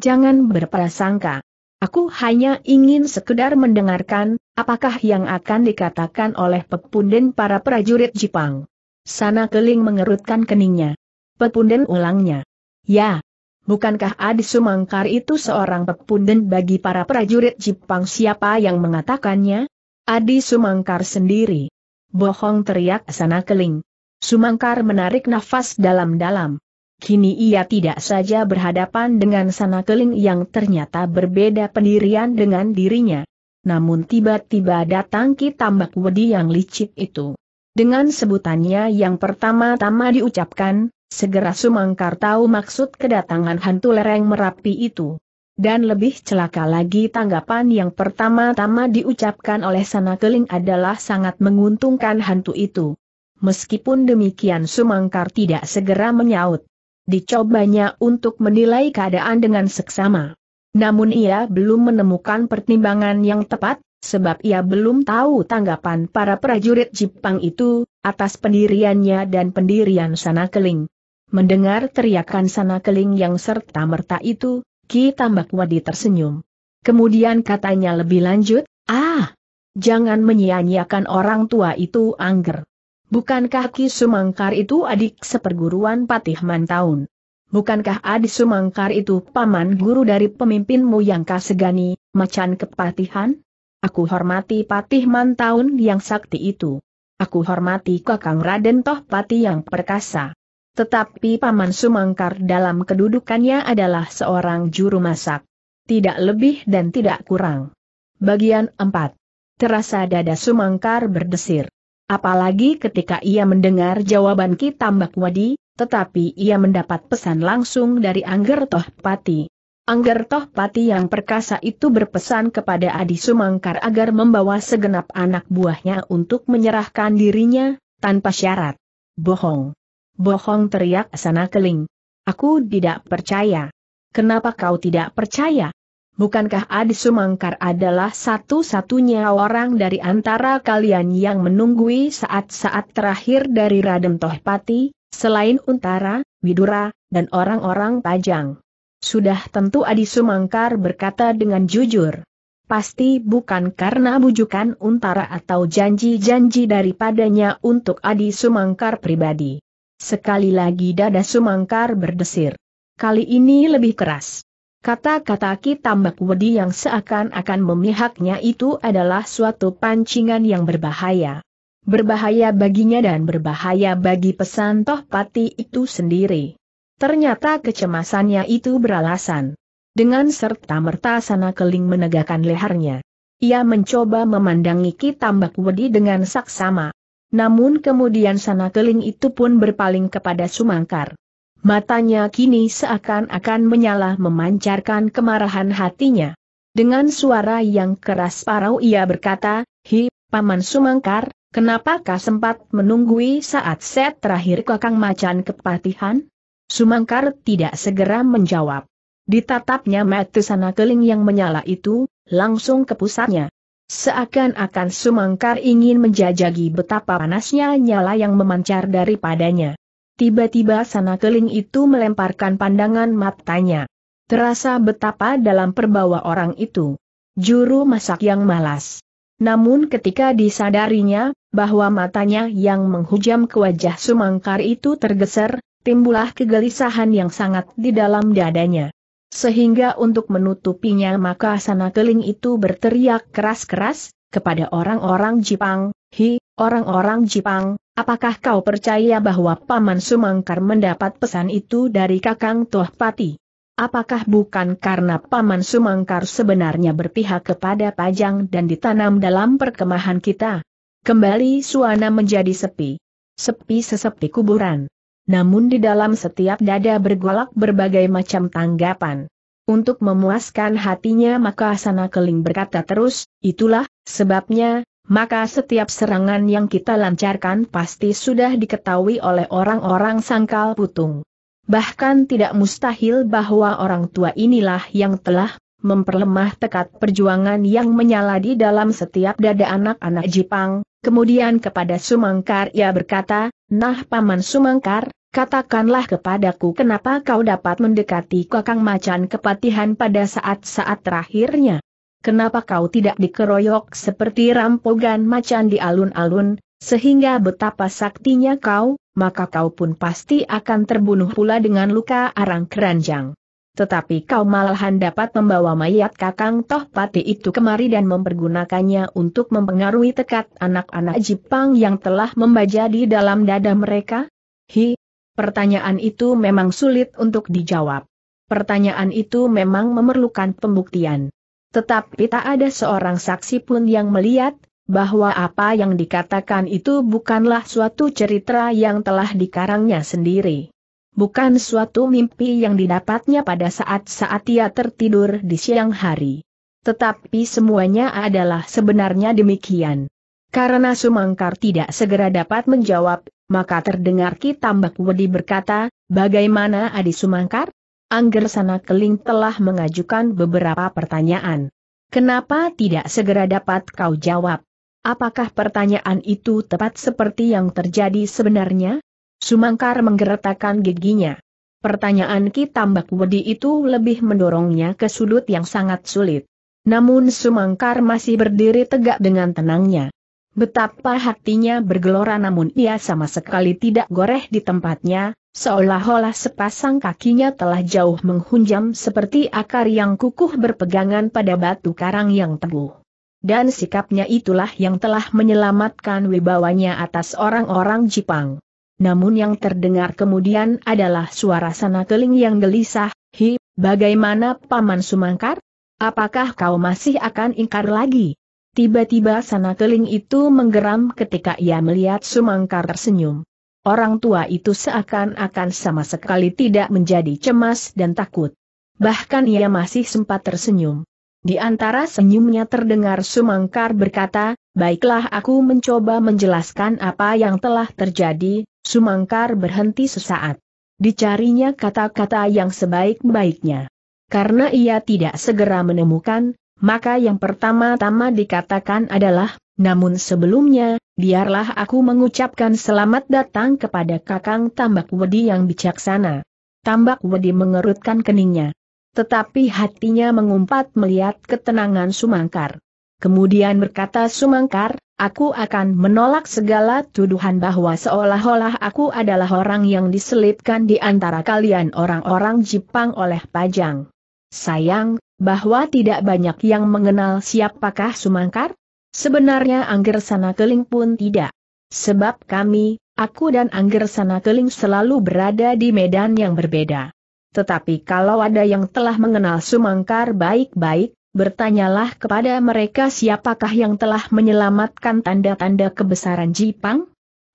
Jangan berprasangka. Aku hanya ingin sekedar mendengarkan, apakah yang akan dikatakan oleh pepunden para prajurit Jepang. Sana keling mengerutkan keningnya. Pepunden ulangnya. Ya, Bukankah Adi Sumangkar itu seorang pepunden bagi para prajurit Jepang siapa yang mengatakannya? Adi Sumangkar sendiri. Bohong teriak sana keling. Sumangkar menarik nafas dalam-dalam. Kini ia tidak saja berhadapan dengan sana keling yang ternyata berbeda pendirian dengan dirinya. Namun tiba-tiba datang Ki Tambak Wedi yang licik itu. Dengan sebutannya yang pertama-tama diucapkan, Segera Sumangkar tahu maksud kedatangan hantu lereng Merapi itu. Dan lebih celaka lagi tanggapan yang pertama-tama diucapkan oleh Sana Keling adalah sangat menguntungkan hantu itu. Meskipun demikian Sumangkar tidak segera menyaut. Dicobanya untuk menilai keadaan dengan seksama. Namun ia belum menemukan pertimbangan yang tepat, sebab ia belum tahu tanggapan para prajurit Jepang itu, atas pendiriannya dan pendirian sana keling. Mendengar teriakan sana keling yang serta-merta itu, Ki Tambak Wadi tersenyum. Kemudian katanya lebih lanjut, ah, jangan menyia-nyiakan orang tua itu angger. Bukankah Ki Sumangkar itu adik seperguruan Patih Mantaun? Bukankah Adi Sumangkar itu paman guru dari pemimpinmu yang kasegani, macan kepatihan? Aku hormati Patih Mantaun yang sakti itu. Aku hormati Kakang Raden Toh Pati yang perkasa. Tetapi Paman Sumangkar dalam kedudukannya adalah seorang juru masak. Tidak lebih dan tidak kurang. Bagian 4. Terasa dada Sumangkar berdesir. Apalagi ketika ia mendengar jawaban Ki Tambak Wadi, tetapi ia mendapat pesan langsung dari Angger Pati. Angger Pati yang perkasa itu berpesan kepada Adi Sumangkar agar membawa segenap anak buahnya untuk menyerahkan dirinya, tanpa syarat. Bohong. Bohong teriak sana keling. Aku tidak percaya. Kenapa kau tidak percaya? Bukankah Adi Sumangkar adalah satu-satunya orang dari antara kalian yang menunggui saat-saat terakhir dari Raden Tohpati, selain Untara, Widura, dan orang-orang Pajang? Sudah tentu Adi Sumangkar berkata dengan jujur. Pasti bukan karena bujukan Untara atau janji-janji daripadanya untuk Adi Sumangkar pribadi. Sekali lagi dada Sumangkar berdesir. Kali ini lebih keras. Kata-kata Tambak Wedi yang seakan-akan memihaknya itu adalah suatu pancingan yang berbahaya. Berbahaya baginya dan berbahaya bagi pesan Toh Pati itu sendiri. Ternyata kecemasannya itu beralasan. Dengan serta-merta sana keling menegakkan lehernya. Ia mencoba memandangi Tambak Wedi dengan saksama. Namun kemudian sana keling itu pun berpaling kepada Sumangkar. Matanya kini seakan-akan menyala memancarkan kemarahan hatinya. Dengan suara yang keras parau ia berkata, Hi, Paman Sumangkar, kenapakah sempat menunggui saat set terakhir kakang macan kepatihan? Sumangkar tidak segera menjawab. Ditatapnya mata sana keling yang menyala itu, langsung ke pusatnya. Seakan-akan Sumangkar ingin menjajagi betapa panasnya nyala yang memancar daripadanya. Tiba-tiba sana keling itu melemparkan pandangan matanya. Terasa betapa dalam perbawa orang itu. Juru masak yang malas. Namun ketika disadarinya, bahwa matanya yang menghujam ke wajah Sumangkar itu tergeser, timbullah kegelisahan yang sangat di dalam dadanya. Sehingga untuk menutupinya maka sana keling itu berteriak keras-keras, kepada orang-orang Jepang, hi, orang-orang Jepang, apakah kau percaya bahwa Paman Sumangkar mendapat pesan itu dari Kakang Tohpati? Apakah bukan karena Paman Sumangkar sebenarnya berpihak kepada Pajang dan ditanam dalam perkemahan kita? Kembali suana menjadi sepi. Sepi sesepi kuburan namun di dalam setiap dada bergolak berbagai macam tanggapan. Untuk memuaskan hatinya maka Sana Keling berkata terus, itulah, sebabnya, maka setiap serangan yang kita lancarkan pasti sudah diketahui oleh orang-orang sangkal putung. Bahkan tidak mustahil bahwa orang tua inilah yang telah memperlemah tekad perjuangan yang menyala di dalam setiap dada anak-anak Jepang. kemudian kepada Sumangkar ia berkata, Nah Paman Sumangkar, Katakanlah kepadaku kenapa kau dapat mendekati kakang macan kepatihan pada saat-saat terakhirnya. Kenapa kau tidak dikeroyok seperti rampogan macan di alun-alun, sehingga betapa saktinya kau, maka kau pun pasti akan terbunuh pula dengan luka arang keranjang. Tetapi kau malahan dapat membawa mayat kakang toh pati itu kemari dan mempergunakannya untuk mempengaruhi tekat anak-anak Jepang yang telah membaja di dalam dada mereka? Hi, Pertanyaan itu memang sulit untuk dijawab. Pertanyaan itu memang memerlukan pembuktian. Tetapi tak ada seorang saksi pun yang melihat, bahwa apa yang dikatakan itu bukanlah suatu cerita yang telah dikarangnya sendiri. Bukan suatu mimpi yang didapatnya pada saat-saat ia tertidur di siang hari. Tetapi semuanya adalah sebenarnya demikian. Karena Sumangkar tidak segera dapat menjawab, maka terdengar Ki Tambak Wedi berkata, bagaimana Adi Sumangkar? Angger Sana Keling telah mengajukan beberapa pertanyaan. Kenapa tidak segera dapat kau jawab? Apakah pertanyaan itu tepat seperti yang terjadi sebenarnya? Sumangkar menggeretakkan giginya. Pertanyaan Ki Tambak Wedi itu lebih mendorongnya ke sudut yang sangat sulit. Namun Sumangkar masih berdiri tegak dengan tenangnya. Betapa hatinya bergelora namun ia sama sekali tidak goreh di tempatnya, seolah-olah sepasang kakinya telah jauh menghunjam seperti akar yang kukuh berpegangan pada batu karang yang teguh. Dan sikapnya itulah yang telah menyelamatkan wibawanya atas orang-orang Jepang. Namun yang terdengar kemudian adalah suara sana keling yang gelisah, Hi, bagaimana Paman Sumangkar? Apakah kau masih akan ingkar lagi? Tiba-tiba sana keling itu menggeram ketika ia melihat Sumangkar tersenyum. Orang tua itu seakan-akan sama sekali tidak menjadi cemas dan takut. Bahkan ia masih sempat tersenyum. Di antara senyumnya terdengar Sumangkar berkata, Baiklah aku mencoba menjelaskan apa yang telah terjadi, Sumangkar berhenti sesaat. Dicarinya kata-kata yang sebaik-baiknya. Karena ia tidak segera menemukan, maka yang pertama-tama dikatakan adalah, namun sebelumnya, biarlah aku mengucapkan selamat datang kepada Kakang Tambak Wedi yang bijaksana. Tambak Wedi mengerutkan keningnya. Tetapi hatinya mengumpat melihat ketenangan Sumangkar. Kemudian berkata Sumangkar, aku akan menolak segala tuduhan bahwa seolah-olah aku adalah orang yang diselipkan di antara kalian orang-orang Jepang oleh Pajang. Sayang, bahwa tidak banyak yang mengenal siapakah Sumangkar? Sebenarnya Angger Sana Keling pun tidak. Sebab kami, aku dan Angger Sana Keling selalu berada di medan yang berbeda. Tetapi kalau ada yang telah mengenal Sumangkar baik-baik, bertanyalah kepada mereka siapakah yang telah menyelamatkan tanda-tanda kebesaran Jipang?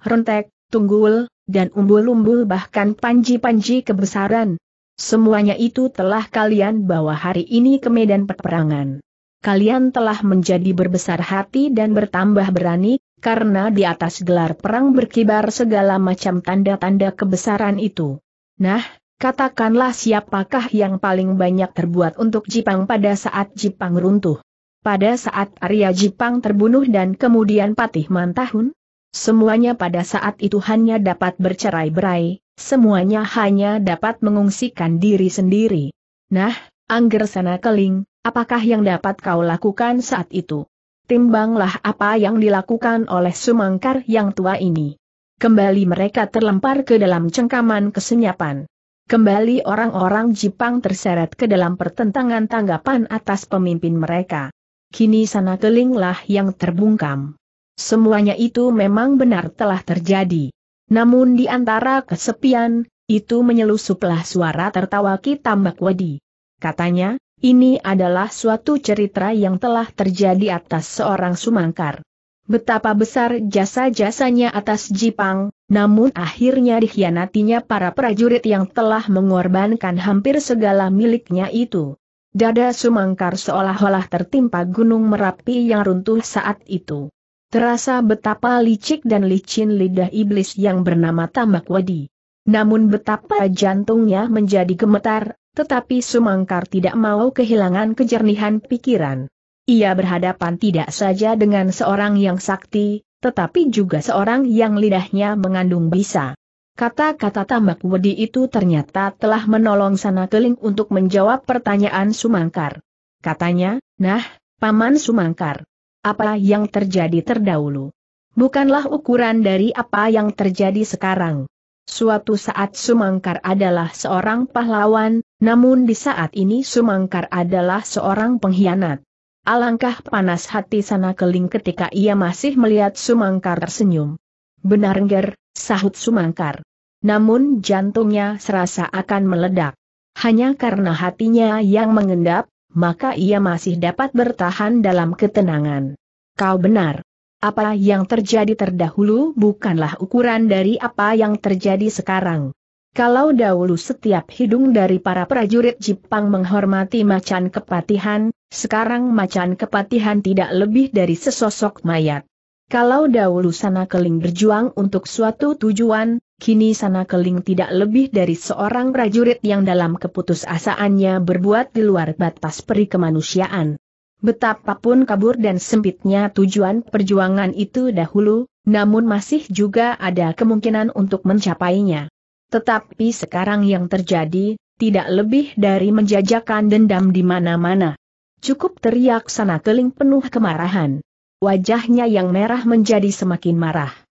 Rentek, Tunggul, dan umbul-umbul bahkan panji-panji kebesaran, Semuanya itu telah kalian bawa hari ini ke medan peperangan. Kalian telah menjadi berbesar hati dan bertambah berani, karena di atas gelar perang berkibar segala macam tanda-tanda kebesaran itu. Nah, katakanlah siapakah yang paling banyak terbuat untuk Jipang pada saat Jipang runtuh? Pada saat Arya Jipang terbunuh dan kemudian Patih Mantahun? Semuanya pada saat itu hanya dapat bercerai-berai, Semuanya hanya dapat mengungsikan diri sendiri. Nah, Angger sana keling, apakah yang dapat kau lakukan saat itu? Timbanglah apa yang dilakukan oleh Sumangkar yang tua ini. Kembali mereka terlempar ke dalam cengkaman kesenyapan. Kembali orang-orang Jepang terseret ke dalam pertentangan tanggapan atas pemimpin mereka. Kini sana kelinglah yang terbungkam. Semuanya itu memang benar telah terjadi. Namun di antara kesepian, itu menyelusuplah suara tertawa Kitambak Wedi. Katanya, ini adalah suatu cerita yang telah terjadi atas seorang sumangkar. Betapa besar jasa-jasanya atas Jipang, namun akhirnya dikhianatinya para prajurit yang telah mengorbankan hampir segala miliknya itu. Dada Sumangkar seolah-olah tertimpa gunung Merapi yang runtuh saat itu. Terasa betapa licik dan licin lidah iblis yang bernama Tambak Wadi. Namun betapa jantungnya menjadi gemetar, tetapi Sumangkar tidak mau kehilangan kejernihan pikiran. Ia berhadapan tidak saja dengan seorang yang sakti, tetapi juga seorang yang lidahnya mengandung bisa. Kata-kata Tambak Wedi itu ternyata telah menolong Sana Keling untuk menjawab pertanyaan Sumangkar. Katanya, nah, Paman Sumangkar, apa yang terjadi terdahulu. Bukanlah ukuran dari apa yang terjadi sekarang. Suatu saat Sumangkar adalah seorang pahlawan, namun di saat ini Sumangkar adalah seorang pengkhianat. Alangkah panas hati sana keling ketika ia masih melihat Sumangkar tersenyum. Benar nger, sahut Sumangkar. Namun jantungnya serasa akan meledak. Hanya karena hatinya yang mengendap, maka ia masih dapat bertahan dalam ketenangan. Kau benar. Apa yang terjadi terdahulu bukanlah ukuran dari apa yang terjadi sekarang. Kalau dahulu setiap hidung dari para prajurit Jepang menghormati macan kepatihan, sekarang macan kepatihan tidak lebih dari sesosok mayat. Kalau dahulu sana keling berjuang untuk suatu tujuan, kini Sana Keling tidak lebih dari seorang prajurit yang dalam keputusasaannya berbuat di luar batas peri kemanusiaan. Betapapun kabur dan sempitnya tujuan perjuangan itu dahulu, namun masih juga ada kemungkinan untuk mencapainya. Tetapi sekarang yang terjadi, tidak lebih dari menjajakan dendam di mana-mana. Cukup teriak Sana Keling penuh kemarahan. Wajahnya yang merah menjadi semakin marah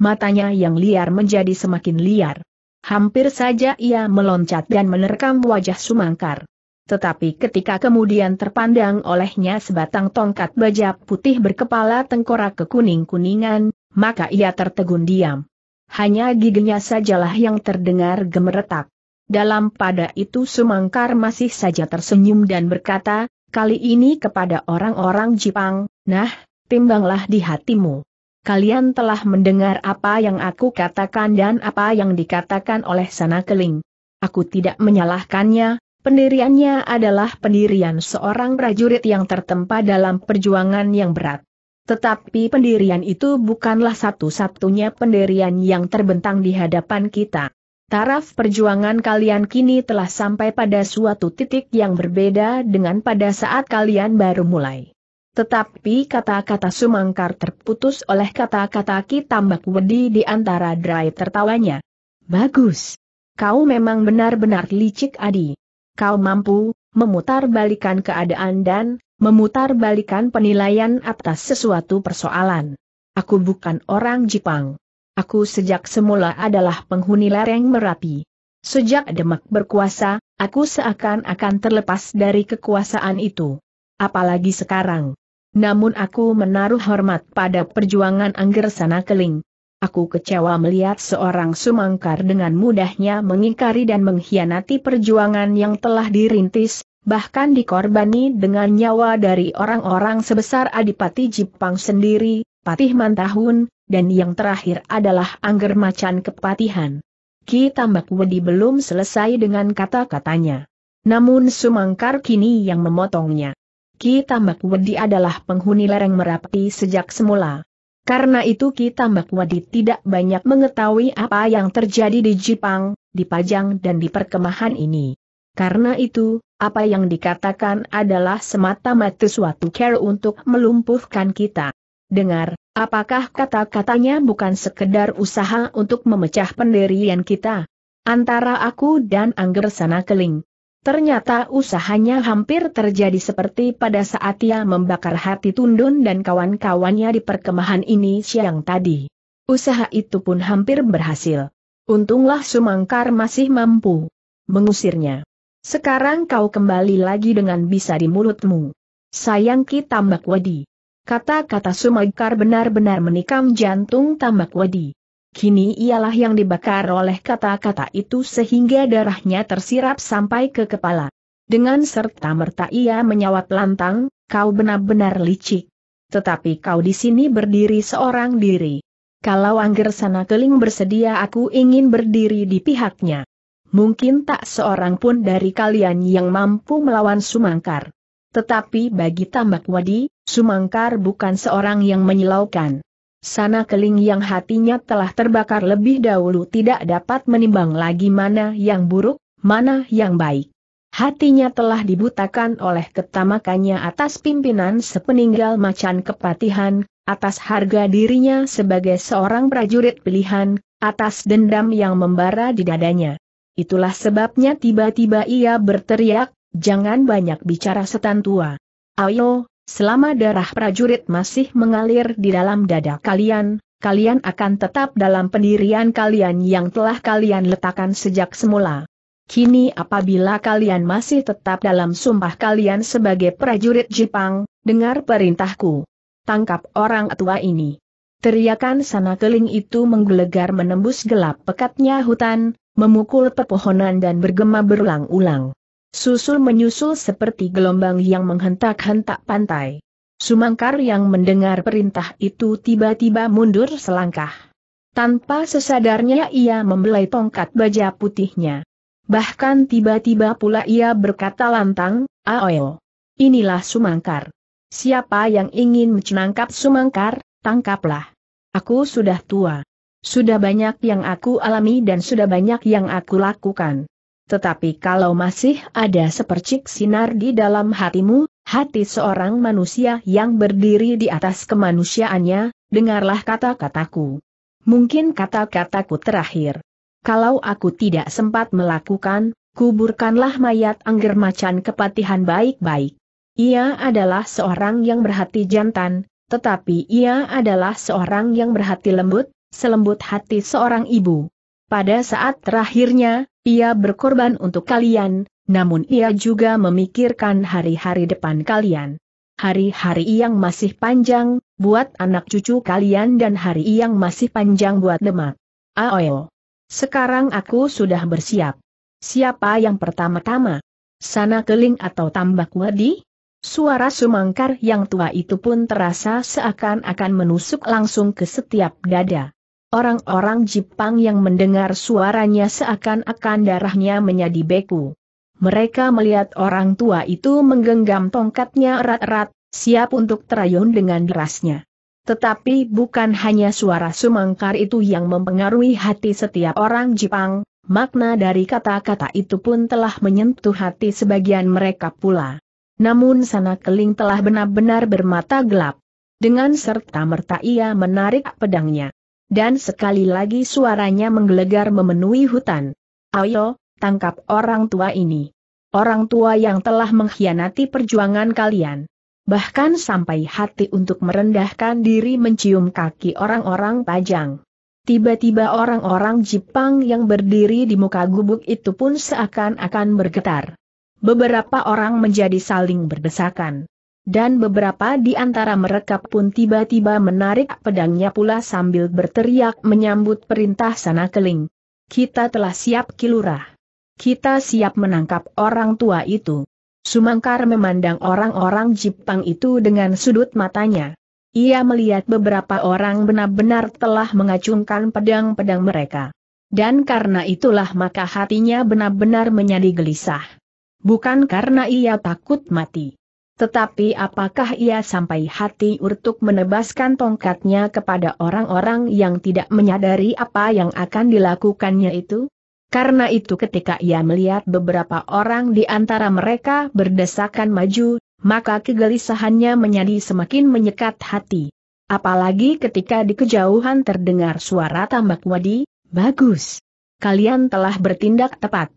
matanya yang liar menjadi semakin liar. Hampir saja ia meloncat dan menerkam wajah Sumangkar. Tetapi ketika kemudian terpandang olehnya sebatang tongkat baja putih berkepala tengkorak kekuning-kuningan, maka ia tertegun diam. Hanya giginya sajalah yang terdengar gemeretak. Dalam pada itu Sumangkar masih saja tersenyum dan berkata, kali ini kepada orang-orang Jepang, nah, timbanglah di hatimu kalian telah mendengar apa yang aku katakan dan apa yang dikatakan oleh sana keling. Aku tidak menyalahkannya, pendiriannya adalah pendirian seorang prajurit yang tertempa dalam perjuangan yang berat. Tetapi pendirian itu bukanlah satu-satunya pendirian yang terbentang di hadapan kita. Taraf perjuangan kalian kini telah sampai pada suatu titik yang berbeda dengan pada saat kalian baru mulai. Tetapi kata-kata Sumangkar terputus oleh kata-kata Ki Tambak Wedi di antara dry tertawanya. Bagus. Kau memang benar-benar licik Adi. Kau mampu memutar balikan keadaan dan memutar balikan penilaian atas sesuatu persoalan. Aku bukan orang Jepang. Aku sejak semula adalah penghuni lereng Merapi. Sejak Demak berkuasa, aku seakan-akan terlepas dari kekuasaan itu. Apalagi sekarang. Namun aku menaruh hormat pada perjuangan Angger Sana Keling. Aku kecewa melihat seorang sumangkar dengan mudahnya mengingkari dan mengkhianati perjuangan yang telah dirintis, bahkan dikorbani dengan nyawa dari orang-orang sebesar Adipati Jipang sendiri, Patih Mantahun, dan yang terakhir adalah Angger Macan Kepatihan. Ki Tambak Wedi belum selesai dengan kata-katanya. Namun sumangkar kini yang memotongnya. Ki Tambak Wedi adalah penghuni lereng Merapi sejak semula. Karena itu Ki Tambak Wedi tidak banyak mengetahui apa yang terjadi di Jepang, di Pajang dan di perkemahan ini. Karena itu, apa yang dikatakan adalah semata-mata suatu care untuk melumpuhkan kita. Dengar, apakah kata-katanya bukan sekedar usaha untuk memecah pendirian kita? Antara aku dan Angger Sana Keling. Ternyata usahanya hampir terjadi seperti pada saat ia membakar hati Tundun dan kawan-kawannya di perkemahan ini siang tadi. Usaha itu pun hampir berhasil. Untunglah Sumangkar masih mampu mengusirnya. Sekarang kau kembali lagi dengan bisa di mulutmu. Sayang ki tambak wadi. Kata-kata Sumangkar benar-benar menikam jantung tambak wadi. Kini ialah yang dibakar oleh kata-kata itu sehingga darahnya tersirap sampai ke kepala. Dengan serta-merta ia menyawat lantang, kau benar-benar licik. Tetapi kau di sini berdiri seorang diri. Kalau Angger sana keling bersedia aku ingin berdiri di pihaknya. Mungkin tak seorang pun dari kalian yang mampu melawan Sumangkar. Tetapi bagi Tambak Wadi, Sumangkar bukan seorang yang menyilaukan. Sana keling yang hatinya telah terbakar lebih dahulu tidak dapat menimbang lagi mana yang buruk, mana yang baik. Hatinya telah dibutakan oleh ketamakannya atas pimpinan sepeninggal macan kepatihan, atas harga dirinya sebagai seorang prajurit pilihan, atas dendam yang membara di dadanya. Itulah sebabnya tiba-tiba ia berteriak, jangan banyak bicara setan tua. Ayo, Selama darah prajurit masih mengalir di dalam dada kalian, kalian akan tetap dalam pendirian kalian yang telah kalian letakkan sejak semula. Kini apabila kalian masih tetap dalam sumpah kalian sebagai prajurit Jepang, dengar perintahku. Tangkap orang tua ini. Teriakan sana keling itu menggelegar menembus gelap pekatnya hutan, memukul pepohonan dan bergema berulang-ulang. Susul-menyusul seperti gelombang yang menghentak-hentak pantai. Sumangkar yang mendengar perintah itu tiba-tiba mundur selangkah. Tanpa sesadarnya ia membelai tongkat baja putihnya. Bahkan tiba-tiba pula ia berkata lantang, Aoyo. Inilah Sumangkar. Siapa yang ingin menangkap Sumangkar, tangkaplah. Aku sudah tua. Sudah banyak yang aku alami dan sudah banyak yang aku lakukan. Tetapi kalau masih ada sepercik sinar di dalam hatimu, hati seorang manusia yang berdiri di atas kemanusiaannya, dengarlah kata-kataku. Mungkin kata-kataku terakhir. Kalau aku tidak sempat melakukan, kuburkanlah mayat angger macan kepatihan baik-baik. Ia adalah seorang yang berhati jantan, tetapi ia adalah seorang yang berhati lembut, selembut hati seorang ibu. Pada saat terakhirnya, ia berkorban untuk kalian, namun ia juga memikirkan hari-hari depan kalian. Hari-hari yang masih panjang, buat anak cucu kalian dan hari yang masih panjang buat demak. Aoyo. Sekarang aku sudah bersiap. Siapa yang pertama-tama? Sana keling atau tambak wadi? Suara sumangkar yang tua itu pun terasa seakan-akan menusuk langsung ke setiap dada. Orang-orang Jepang yang mendengar suaranya seakan-akan darahnya menjadi beku. Mereka melihat orang tua itu menggenggam tongkatnya erat-erat, siap untuk terayun dengan derasnya. Tetapi bukan hanya suara sumangkar itu yang mempengaruhi hati setiap orang Jepang, makna dari kata-kata itu pun telah menyentuh hati sebagian mereka pula. Namun sana keling telah benar-benar bermata gelap. Dengan serta merta ia menarik pedangnya dan sekali lagi suaranya menggelegar memenuhi hutan. Ayo, tangkap orang tua ini. Orang tua yang telah mengkhianati perjuangan kalian. Bahkan sampai hati untuk merendahkan diri mencium kaki orang-orang pajang. Tiba-tiba orang-orang Jepang yang berdiri di muka gubuk itu pun seakan-akan bergetar. Beberapa orang menjadi saling berdesakan dan beberapa di antara mereka pun tiba-tiba menarik pedangnya pula sambil berteriak menyambut perintah sana keling. Kita telah siap kilurah. Kita siap menangkap orang tua itu. Sumangkar memandang orang-orang Jepang itu dengan sudut matanya. Ia melihat beberapa orang benar-benar telah mengacungkan pedang-pedang mereka. Dan karena itulah maka hatinya benar-benar menjadi gelisah. Bukan karena ia takut mati tetapi apakah ia sampai hati untuk menebaskan tongkatnya kepada orang-orang yang tidak menyadari apa yang akan dilakukannya itu? Karena itu ketika ia melihat beberapa orang di antara mereka berdesakan maju, maka kegelisahannya menjadi semakin menyekat hati. Apalagi ketika di kejauhan terdengar suara tambak wadi, bagus. Kalian telah bertindak tepat.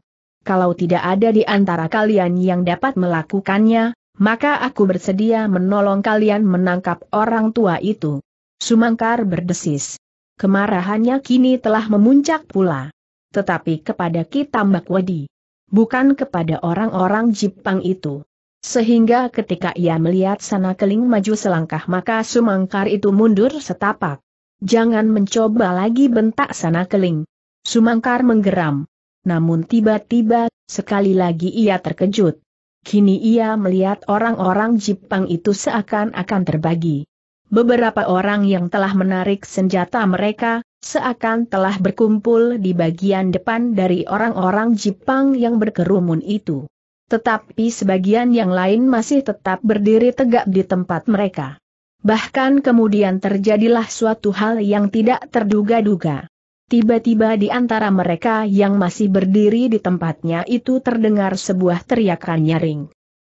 Kalau tidak ada di antara kalian yang dapat melakukannya, maka aku bersedia menolong kalian menangkap orang tua itu. Sumangkar berdesis. Kemarahannya kini telah memuncak pula. Tetapi kepada Mbak Wadi. Bukan kepada orang-orang Jepang itu. Sehingga ketika ia melihat sana keling maju selangkah maka Sumangkar itu mundur setapak. Jangan mencoba lagi bentak sana keling. Sumangkar menggeram. Namun tiba-tiba, sekali lagi ia terkejut. Kini ia melihat orang-orang Jepang itu seakan-akan terbagi. Beberapa orang yang telah menarik senjata mereka, seakan telah berkumpul di bagian depan dari orang-orang Jepang yang berkerumun itu. Tetapi sebagian yang lain masih tetap berdiri tegak di tempat mereka. Bahkan kemudian terjadilah suatu hal yang tidak terduga-duga. Tiba-tiba di antara mereka yang masih berdiri di tempatnya itu terdengar sebuah teriakan nyaring.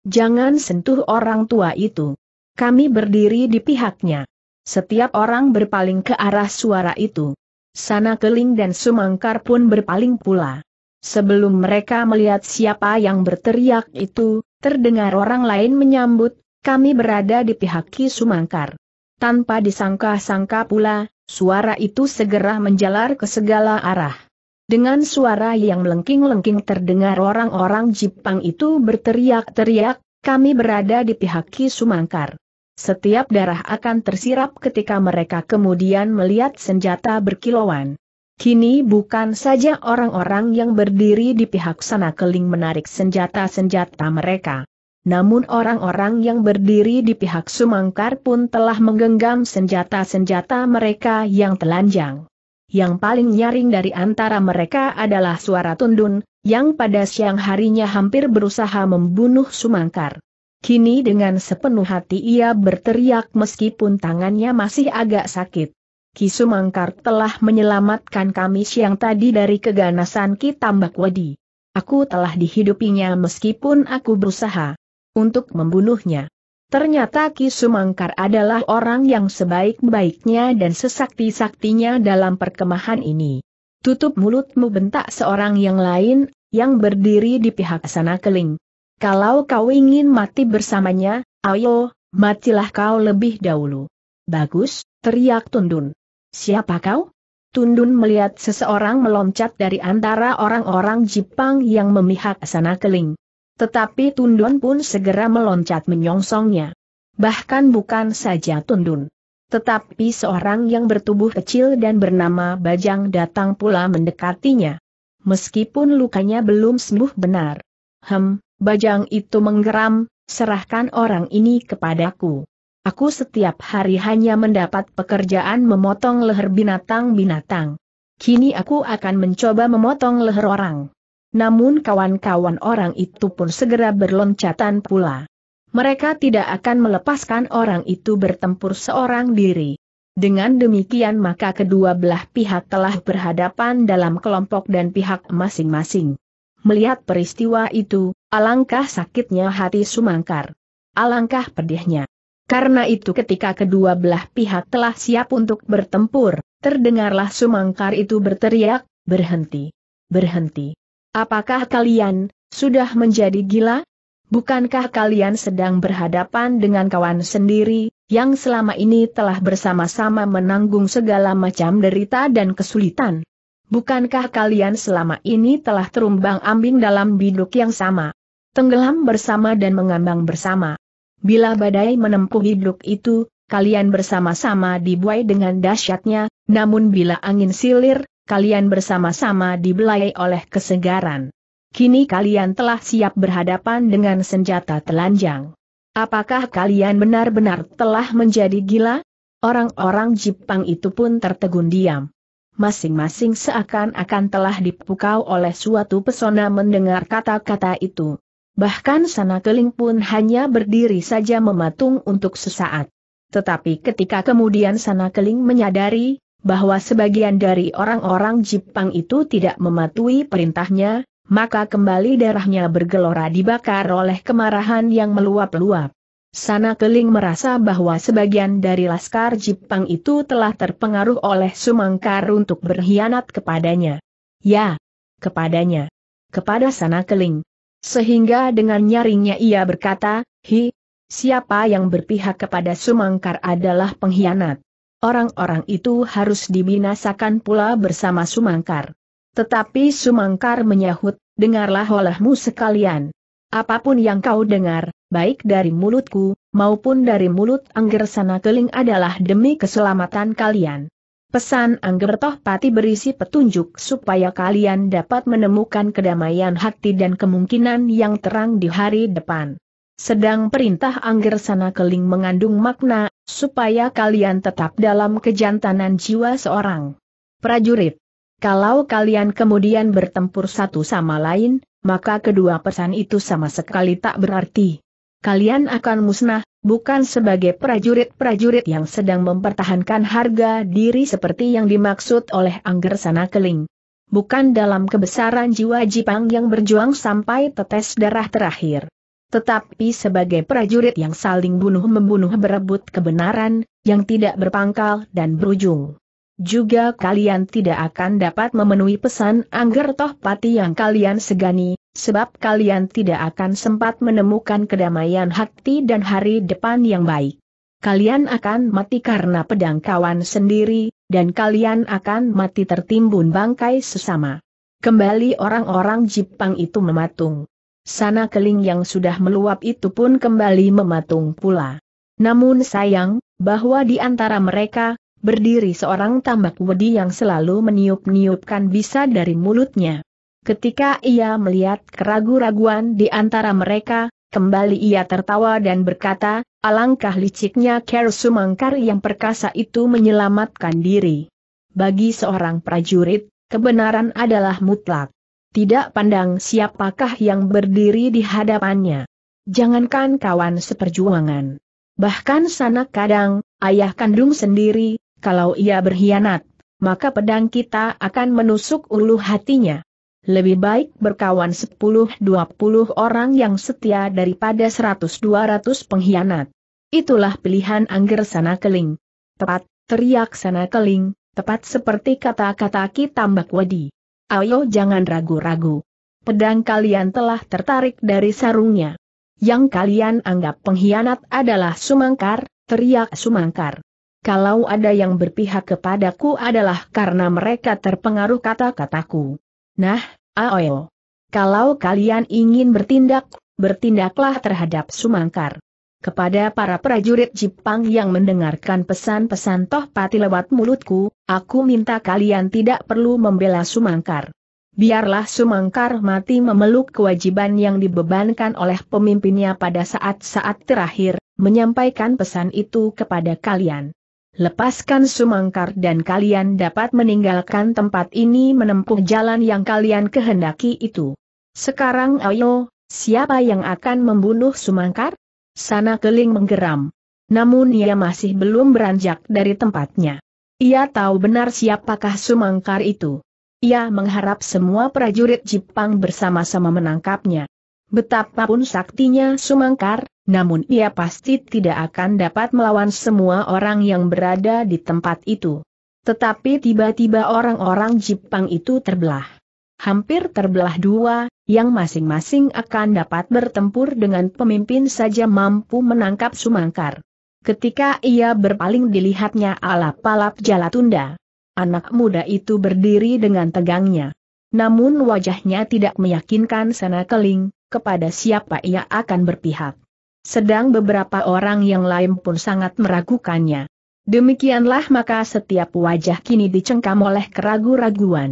Jangan sentuh orang tua itu. Kami berdiri di pihaknya. Setiap orang berpaling ke arah suara itu. Sana Keling dan Sumangkar pun berpaling pula. Sebelum mereka melihat siapa yang berteriak itu, terdengar orang lain menyambut, kami berada di pihak Ki Sumangkar. Tanpa disangka-sangka pula, Suara itu segera menjalar ke segala arah. Dengan suara yang melengking-lengking terdengar orang-orang Jepang itu berteriak-teriak, kami berada di pihak Ki Sumangkar. Setiap darah akan tersirap ketika mereka kemudian melihat senjata berkilauan. Kini bukan saja orang-orang yang berdiri di pihak sana keling menarik senjata-senjata mereka. Namun orang-orang yang berdiri di pihak Sumangkar pun telah menggenggam senjata-senjata mereka yang telanjang. Yang paling nyaring dari antara mereka adalah suara Tundun, yang pada siang harinya hampir berusaha membunuh Sumangkar. Kini dengan sepenuh hati ia berteriak meskipun tangannya masih agak sakit. Ki Sumangkar telah menyelamatkan kami siang tadi dari keganasan Ki Tambak Wadi. Aku telah dihidupinya meskipun aku berusaha untuk membunuhnya. Ternyata Ki Sumangkar adalah orang yang sebaik-baiknya dan sesakti-saktinya dalam perkemahan ini. Tutup mulutmu bentak seorang yang lain, yang berdiri di pihak sana keling. Kalau kau ingin mati bersamanya, ayo, matilah kau lebih dahulu. Bagus, teriak Tundun. Siapa kau? Tundun melihat seseorang meloncat dari antara orang-orang Jepang yang memihak sana keling. Tetapi Tundun pun segera meloncat menyongsongnya. Bahkan bukan saja Tundun. Tetapi seorang yang bertubuh kecil dan bernama Bajang datang pula mendekatinya. Meskipun lukanya belum sembuh benar. Hem, Bajang itu menggeram, serahkan orang ini kepadaku. Aku setiap hari hanya mendapat pekerjaan memotong leher binatang-binatang. Kini aku akan mencoba memotong leher orang namun kawan-kawan orang itu pun segera berloncatan pula. Mereka tidak akan melepaskan orang itu bertempur seorang diri. Dengan demikian maka kedua belah pihak telah berhadapan dalam kelompok dan pihak masing-masing. Melihat peristiwa itu, alangkah sakitnya hati Sumangkar. Alangkah pedihnya. Karena itu ketika kedua belah pihak telah siap untuk bertempur, terdengarlah Sumangkar itu berteriak, berhenti, berhenti. Apakah kalian sudah menjadi gila? Bukankah kalian sedang berhadapan dengan kawan sendiri, yang selama ini telah bersama-sama menanggung segala macam derita dan kesulitan? Bukankah kalian selama ini telah terumbang ambing dalam biduk yang sama? Tenggelam bersama dan mengambang bersama. Bila badai menempuh hidup itu, kalian bersama-sama dibuai dengan dahsyatnya, namun bila angin silir, kalian bersama-sama dibelai oleh kesegaran. Kini kalian telah siap berhadapan dengan senjata telanjang. Apakah kalian benar-benar telah menjadi gila? Orang-orang Jepang itu pun tertegun diam. Masing-masing seakan-akan telah dipukau oleh suatu pesona mendengar kata-kata itu. Bahkan sana keling pun hanya berdiri saja mematung untuk sesaat. Tetapi ketika kemudian sana keling menyadari, bahwa sebagian dari orang-orang Jepang itu tidak mematuhi perintahnya, maka kembali darahnya bergelora dibakar oleh kemarahan yang meluap-luap. Sana Keling merasa bahwa sebagian dari laskar Jepang itu telah terpengaruh oleh Sumangkar untuk berkhianat kepadanya. Ya, kepadanya. Kepada Sana Keling. Sehingga dengan nyaringnya ia berkata, Hi, siapa yang berpihak kepada Sumangkar adalah pengkhianat orang-orang itu harus dibinasakan pula bersama Sumangkar. Tetapi Sumangkar menyahut, dengarlah olehmu sekalian. Apapun yang kau dengar, baik dari mulutku, maupun dari mulut Angger Sana Keling adalah demi keselamatan kalian. Pesan Angger Tohpati berisi petunjuk supaya kalian dapat menemukan kedamaian hati dan kemungkinan yang terang di hari depan. Sedang perintah Angger Sana Keling mengandung makna, supaya kalian tetap dalam kejantanan jiwa seorang prajurit. Kalau kalian kemudian bertempur satu sama lain, maka kedua pesan itu sama sekali tak berarti. Kalian akan musnah, bukan sebagai prajurit-prajurit yang sedang mempertahankan harga diri seperti yang dimaksud oleh Angger Sana Keling. Bukan dalam kebesaran jiwa Jipang yang berjuang sampai tetes darah terakhir. Tetapi sebagai prajurit yang saling bunuh-membunuh berebut kebenaran, yang tidak berpangkal dan berujung. Juga kalian tidak akan dapat memenuhi pesan Angger Tohpati yang kalian segani, sebab kalian tidak akan sempat menemukan kedamaian hati dan hari depan yang baik. Kalian akan mati karena pedang kawan sendiri, dan kalian akan mati tertimbun bangkai sesama. Kembali orang-orang Jepang itu mematung sana keling yang sudah meluap itu pun kembali mematung pula. Namun sayang, bahwa di antara mereka, berdiri seorang tambak wedi yang selalu meniup-niupkan bisa dari mulutnya. Ketika ia melihat keragu-raguan di antara mereka, kembali ia tertawa dan berkata, alangkah liciknya Ker Sumangkar yang perkasa itu menyelamatkan diri. Bagi seorang prajurit, kebenaran adalah mutlak tidak pandang siapakah yang berdiri di hadapannya. Jangankan kawan seperjuangan. Bahkan sana kadang, ayah kandung sendiri, kalau ia berkhianat, maka pedang kita akan menusuk ulu hatinya. Lebih baik berkawan 10-20 orang yang setia daripada 100-200 pengkhianat. Itulah pilihan Angger Sana Keling. Tepat, teriak Sana Keling, tepat seperti kata-kata Ki Tambak Wadi. Ayo jangan ragu-ragu. Pedang kalian telah tertarik dari sarungnya. Yang kalian anggap pengkhianat adalah Sumangkar, teriak Sumangkar. Kalau ada yang berpihak kepadaku adalah karena mereka terpengaruh kata-kataku. Nah, ayo. Kalau kalian ingin bertindak, bertindaklah terhadap Sumangkar. Kepada para prajurit Jepang yang mendengarkan pesan-pesan Toh Pati lewat mulutku, aku minta kalian tidak perlu membela Sumangkar. Biarlah Sumangkar mati memeluk kewajiban yang dibebankan oleh pemimpinnya pada saat-saat terakhir, menyampaikan pesan itu kepada kalian. Lepaskan Sumangkar dan kalian dapat meninggalkan tempat ini menempuh jalan yang kalian kehendaki itu. Sekarang ayo, siapa yang akan membunuh Sumangkar? Sana keling menggeram. Namun ia masih belum beranjak dari tempatnya. Ia tahu benar siapakah Sumangkar itu. Ia mengharap semua prajurit Jepang bersama-sama menangkapnya. Betapapun saktinya Sumangkar, namun ia pasti tidak akan dapat melawan semua orang yang berada di tempat itu. Tetapi tiba-tiba orang-orang Jepang itu terbelah. Hampir terbelah dua, yang masing-masing akan dapat bertempur dengan pemimpin saja mampu menangkap Sumangkar. Ketika ia berpaling dilihatnya alap-alap Jalatunda. Anak muda itu berdiri dengan tegangnya. Namun wajahnya tidak meyakinkan sana keling, kepada siapa ia akan berpihak. Sedang beberapa orang yang lain pun sangat meragukannya. Demikianlah maka setiap wajah kini dicengkam oleh keraguan raguan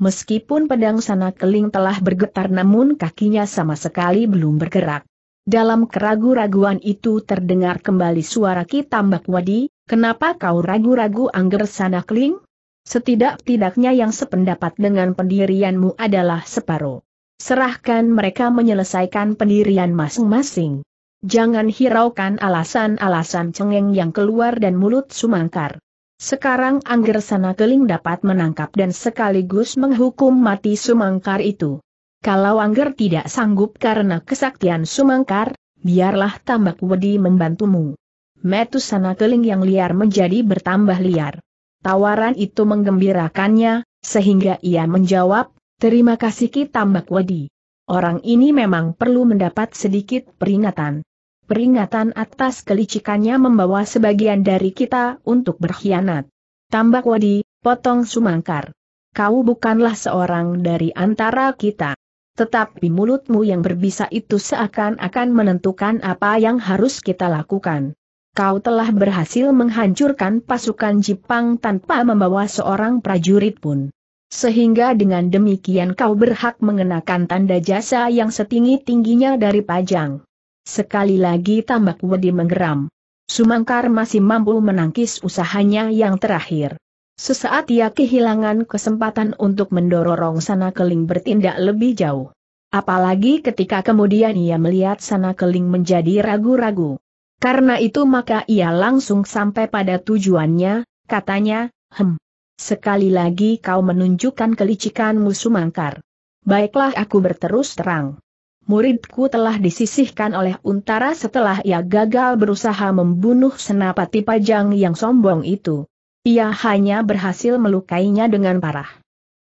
meskipun pedang sana keling telah bergetar namun kakinya sama sekali belum bergerak. Dalam keragu-raguan itu terdengar kembali suara Ki Tambak Wadi, kenapa kau ragu-ragu angger sana keling? Setidak-tidaknya yang sependapat dengan pendirianmu adalah separuh. Serahkan mereka menyelesaikan pendirian masing-masing. Jangan hiraukan alasan-alasan cengeng yang keluar dan mulut sumangkar. Sekarang Angger Sana Keling dapat menangkap dan sekaligus menghukum mati Sumangkar itu. Kalau Angger tidak sanggup karena kesaktian Sumangkar, biarlah Tambak Wedi membantumu. Metu Sana Keling yang liar menjadi bertambah liar. Tawaran itu menggembirakannya, sehingga ia menjawab, terima kasih Ki Tambak Wedi. Orang ini memang perlu mendapat sedikit peringatan. Peringatan atas kelicikannya membawa sebagian dari kita untuk berkhianat. Tambak Wadi, potong Sumangkar. Kau bukanlah seorang dari antara kita. Tetapi mulutmu yang berbisa itu seakan-akan menentukan apa yang harus kita lakukan. Kau telah berhasil menghancurkan pasukan Jepang tanpa membawa seorang prajurit pun. Sehingga dengan demikian kau berhak mengenakan tanda jasa yang setinggi-tingginya dari pajang. Sekali lagi tambak Wedi menggeram. Sumangkar masih mampu menangkis usahanya yang terakhir. Sesaat ia kehilangan kesempatan untuk mendorong sana keling bertindak lebih jauh. Apalagi ketika kemudian ia melihat sana keling menjadi ragu-ragu. Karena itu maka ia langsung sampai pada tujuannya, katanya, hem. Sekali lagi kau menunjukkan kelicikanmu Sumangkar. Baiklah aku berterus terang muridku telah disisihkan oleh Untara setelah ia gagal berusaha membunuh senapati pajang yang sombong itu. Ia hanya berhasil melukainya dengan parah.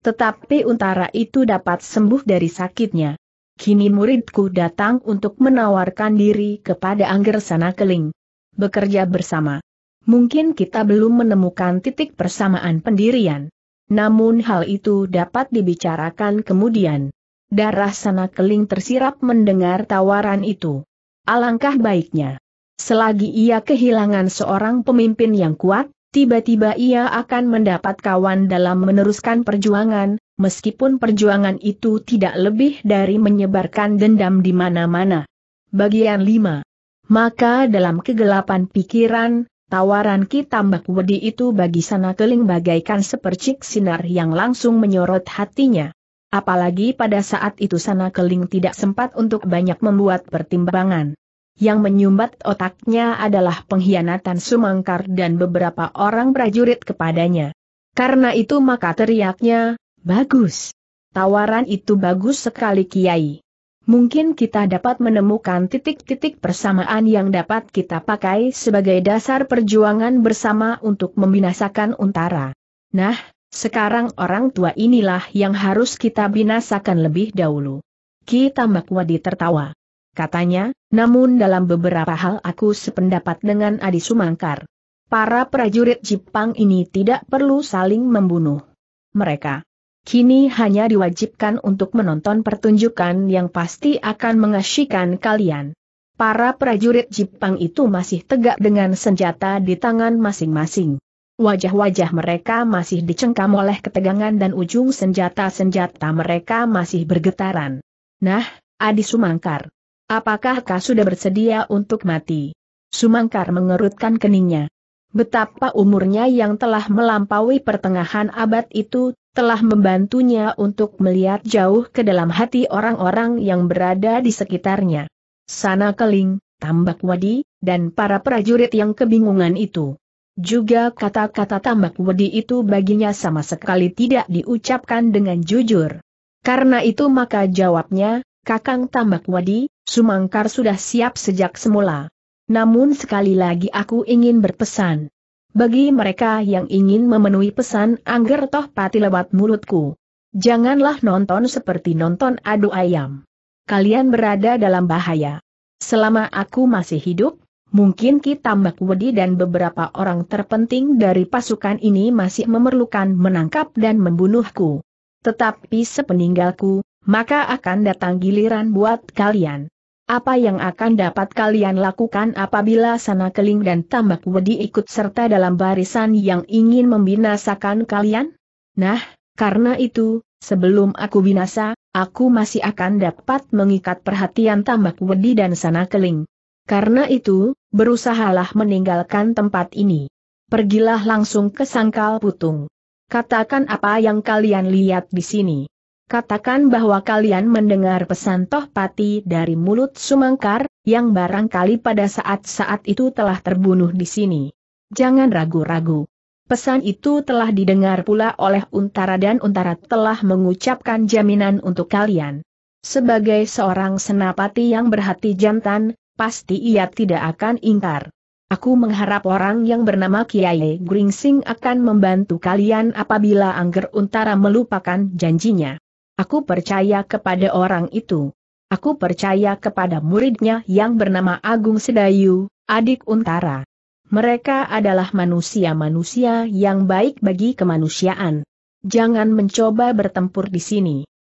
Tetapi Untara itu dapat sembuh dari sakitnya. Kini muridku datang untuk menawarkan diri kepada Angger Sana Keling. Bekerja bersama. Mungkin kita belum menemukan titik persamaan pendirian. Namun hal itu dapat dibicarakan kemudian. Darah sana keling tersirap mendengar tawaran itu. Alangkah baiknya. Selagi ia kehilangan seorang pemimpin yang kuat, tiba-tiba ia akan mendapat kawan dalam meneruskan perjuangan, meskipun perjuangan itu tidak lebih dari menyebarkan dendam di mana-mana. Bagian 5. Maka dalam kegelapan pikiran, tawaran Ki Tambak Wedi itu bagi sana keling bagaikan sepercik sinar yang langsung menyorot hatinya. Apalagi pada saat itu sana keling tidak sempat untuk banyak membuat pertimbangan. Yang menyumbat otaknya adalah pengkhianatan Sumangkar dan beberapa orang prajurit kepadanya. Karena itu maka teriaknya, bagus. Tawaran itu bagus sekali Kiai. Mungkin kita dapat menemukan titik-titik persamaan yang dapat kita pakai sebagai dasar perjuangan bersama untuk membinasakan Untara. Nah, sekarang orang tua inilah yang harus kita binasakan lebih dahulu. Ki Tambak Wadi tertawa. Katanya, namun dalam beberapa hal aku sependapat dengan Adi Sumangkar. Para prajurit Jepang ini tidak perlu saling membunuh. Mereka kini hanya diwajibkan untuk menonton pertunjukan yang pasti akan mengasyikan kalian. Para prajurit Jepang itu masih tegak dengan senjata di tangan masing-masing. Wajah-wajah mereka masih dicengkam oleh ketegangan dan ujung senjata-senjata mereka masih bergetaran. Nah, Adi Sumangkar. Apakah kau sudah bersedia untuk mati? Sumangkar mengerutkan keningnya. Betapa umurnya yang telah melampaui pertengahan abad itu, telah membantunya untuk melihat jauh ke dalam hati orang-orang yang berada di sekitarnya. Sana keling, tambak wadi, dan para prajurit yang kebingungan itu. Juga kata-kata tambak wedi itu baginya sama sekali tidak diucapkan dengan jujur. Karena itu maka jawabnya, Kakang Tambak Wedi, Sumangkar sudah siap sejak semula. Namun sekali lagi aku ingin berpesan. Bagi mereka yang ingin memenuhi pesan Angger Toh Pati lewat mulutku. Janganlah nonton seperti nonton adu ayam. Kalian berada dalam bahaya. Selama aku masih hidup, Mungkin kita Wedi dan beberapa orang terpenting dari pasukan ini masih memerlukan menangkap dan membunuhku. Tetapi sepeninggalku, maka akan datang giliran buat kalian. Apa yang akan dapat kalian lakukan apabila Sana Keling dan Tambak Wedi ikut serta dalam barisan yang ingin membinasakan kalian? Nah, karena itu, sebelum aku binasa, aku masih akan dapat mengikat perhatian Tambak Wedi dan Sana Keling. Karena itu, berusahalah meninggalkan tempat ini. Pergilah langsung ke sangkal putung. Katakan apa yang kalian lihat di sini. Katakan bahwa kalian mendengar pesan Tohpati dari mulut Sumangkar, yang barangkali pada saat-saat itu telah terbunuh di sini. Jangan ragu-ragu. Pesan itu telah didengar pula oleh Untara dan Untara telah mengucapkan jaminan untuk kalian. Sebagai seorang senapati yang berhati jantan, pasti ia tidak akan ingkar. Aku mengharap orang yang bernama Kiai Gringsing akan membantu kalian apabila Angger Untara melupakan janjinya. Aku percaya kepada orang itu. Aku percaya kepada muridnya yang bernama Agung Sedayu, adik Untara. Mereka adalah manusia-manusia yang baik bagi kemanusiaan. Jangan mencoba bertempur di sini.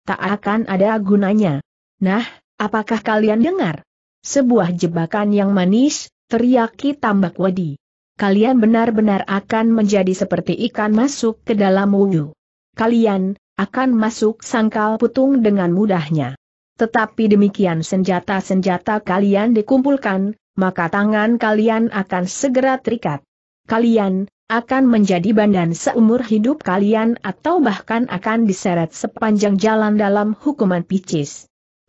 Tak akan ada gunanya. Nah, apakah kalian dengar? Sebuah jebakan yang manis, teriak Ki Tambak Wadi. Kalian benar-benar akan menjadi seperti ikan masuk ke dalam wudhu. Kalian, akan masuk sangkal putung dengan mudahnya. Tetapi demikian senjata-senjata kalian dikumpulkan, maka tangan kalian akan segera terikat. Kalian, akan menjadi bandan seumur hidup kalian atau bahkan akan diseret sepanjang jalan dalam hukuman picis.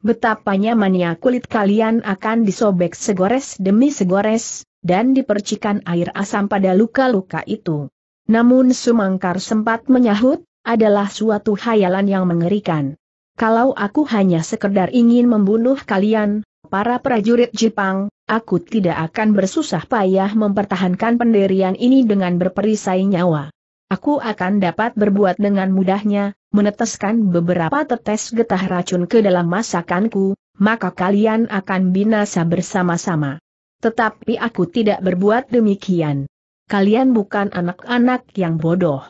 Betapa nyamannya kulit kalian akan disobek segores demi segores, dan dipercikan air asam pada luka-luka itu. Namun Sumangkar sempat menyahut, adalah suatu hayalan yang mengerikan. Kalau aku hanya sekedar ingin membunuh kalian, para prajurit Jepang, aku tidak akan bersusah payah mempertahankan penderian ini dengan berperisai nyawa. Aku akan dapat berbuat dengan mudahnya, meneteskan beberapa tetes getah racun ke dalam masakanku, maka kalian akan binasa bersama-sama. Tetapi aku tidak berbuat demikian. Kalian bukan anak-anak yang bodoh.